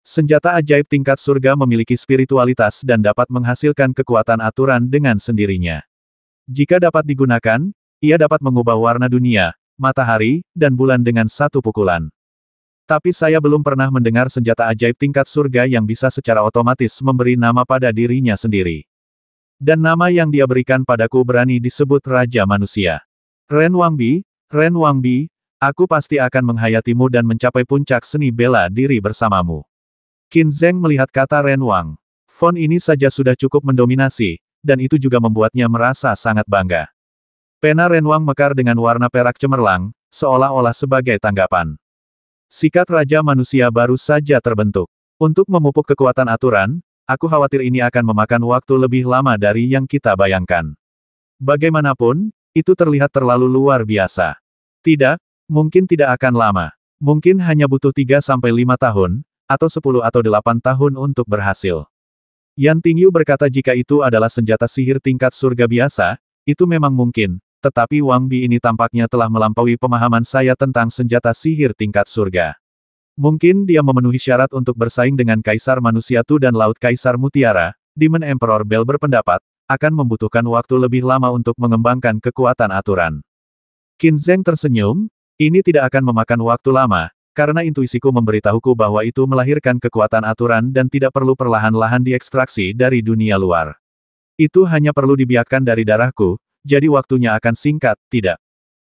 Senjata ajaib tingkat surga memiliki spiritualitas dan dapat menghasilkan kekuatan aturan dengan sendirinya. Jika dapat digunakan, ia dapat mengubah warna dunia, matahari, dan bulan dengan satu pukulan. Tapi saya belum pernah mendengar senjata ajaib tingkat surga yang bisa secara otomatis memberi nama pada dirinya sendiri. Dan nama yang dia berikan padaku berani disebut Raja Manusia. Ren Wangbi, Ren Wangbi, aku pasti akan menghayatimu dan mencapai puncak seni bela diri bersamamu. Qin Zheng melihat kata Ren Wang. Font ini saja sudah cukup mendominasi, dan itu juga membuatnya merasa sangat bangga. Pena Ren Wang mekar dengan warna perak cemerlang, seolah-olah sebagai tanggapan. Sikat Raja Manusia baru saja terbentuk. Untuk memupuk kekuatan aturan, aku khawatir ini akan memakan waktu lebih lama dari yang kita bayangkan. Bagaimanapun, itu terlihat terlalu luar biasa. Tidak, mungkin tidak akan lama. Mungkin hanya butuh 3-5 tahun, atau 10 atau 8 tahun untuk berhasil. Yan Tingyu berkata jika itu adalah senjata sihir tingkat surga biasa, itu memang mungkin, tetapi Wang Bi ini tampaknya telah melampaui pemahaman saya tentang senjata sihir tingkat surga. Mungkin dia memenuhi syarat untuk bersaing dengan Kaisar Manusia Tu dan Laut Kaisar Mutiara, Demon Emperor Bell berpendapat, akan membutuhkan waktu lebih lama untuk mengembangkan kekuatan aturan. Qin Zheng tersenyum, ini tidak akan memakan waktu lama, karena intuisiku memberitahuku bahwa itu melahirkan kekuatan aturan dan tidak perlu perlahan-lahan diekstraksi dari dunia luar. Itu hanya perlu dibiarkan dari darahku, jadi waktunya akan singkat, tidak.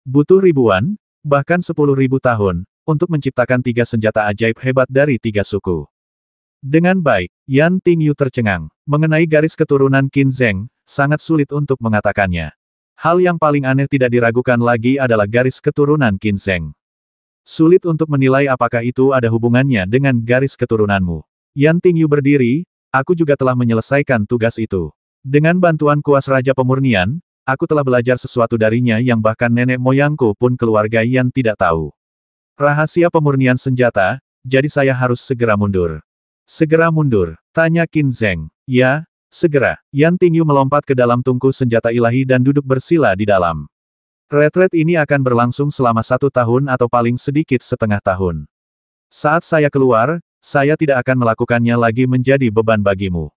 Butuh ribuan, bahkan sepuluh ribu tahun, untuk menciptakan tiga senjata ajaib hebat dari tiga suku. Dengan baik, Yan Tingyu tercengang. Mengenai garis keturunan Qin Zeng, sangat sulit untuk mengatakannya. Hal yang paling aneh tidak diragukan lagi adalah garis keturunan Qin Zeng. Sulit untuk menilai apakah itu ada hubungannya dengan garis keturunanmu. Yan Tingyu berdiri, aku juga telah menyelesaikan tugas itu. Dengan bantuan kuas Raja Pemurnian, aku telah belajar sesuatu darinya yang bahkan nenek moyangku pun keluarga Yan tidak tahu. Rahasia pemurnian senjata, jadi saya harus segera mundur. Segera mundur, tanya Qin Zeng. Ya, segera. Yan Tingyu melompat ke dalam tungku senjata ilahi dan duduk bersila di dalam. Retret ini akan berlangsung selama satu tahun atau paling sedikit setengah tahun. Saat saya keluar, saya tidak akan melakukannya lagi menjadi beban bagimu.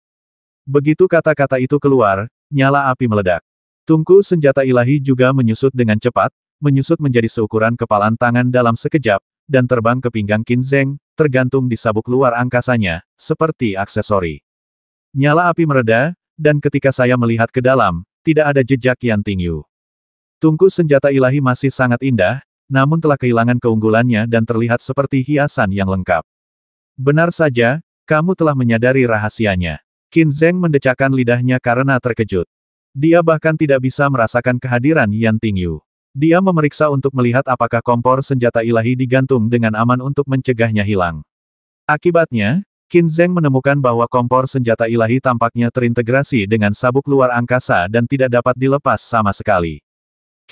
Begitu kata-kata itu keluar, nyala api meledak. Tungku senjata ilahi juga menyusut dengan cepat, menyusut menjadi seukuran kepalan tangan dalam sekejap, dan terbang ke pinggang Kinzeng, tergantung di sabuk luar angkasanya, seperti aksesori. Nyala api mereda, dan ketika saya melihat ke dalam, tidak ada jejak Yan Tingyu. Tungku senjata ilahi masih sangat indah, namun telah kehilangan keunggulannya dan terlihat seperti hiasan yang lengkap. Benar saja, kamu telah menyadari rahasianya. Qin Zeng mendecakkan lidahnya karena terkejut. Dia bahkan tidak bisa merasakan kehadiran Yan Tingyu. Dia memeriksa untuk melihat apakah kompor senjata ilahi digantung dengan aman untuk mencegahnya hilang. Akibatnya, Qin Zeng menemukan bahwa kompor senjata ilahi tampaknya terintegrasi dengan sabuk luar angkasa dan tidak dapat dilepas sama sekali.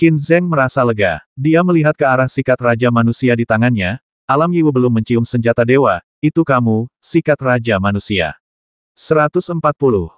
Qin Zeng merasa lega. Dia melihat ke arah sikat Raja Manusia di tangannya, Alam Yiwu belum mencium senjata dewa, itu kamu, sikat Raja Manusia. 140.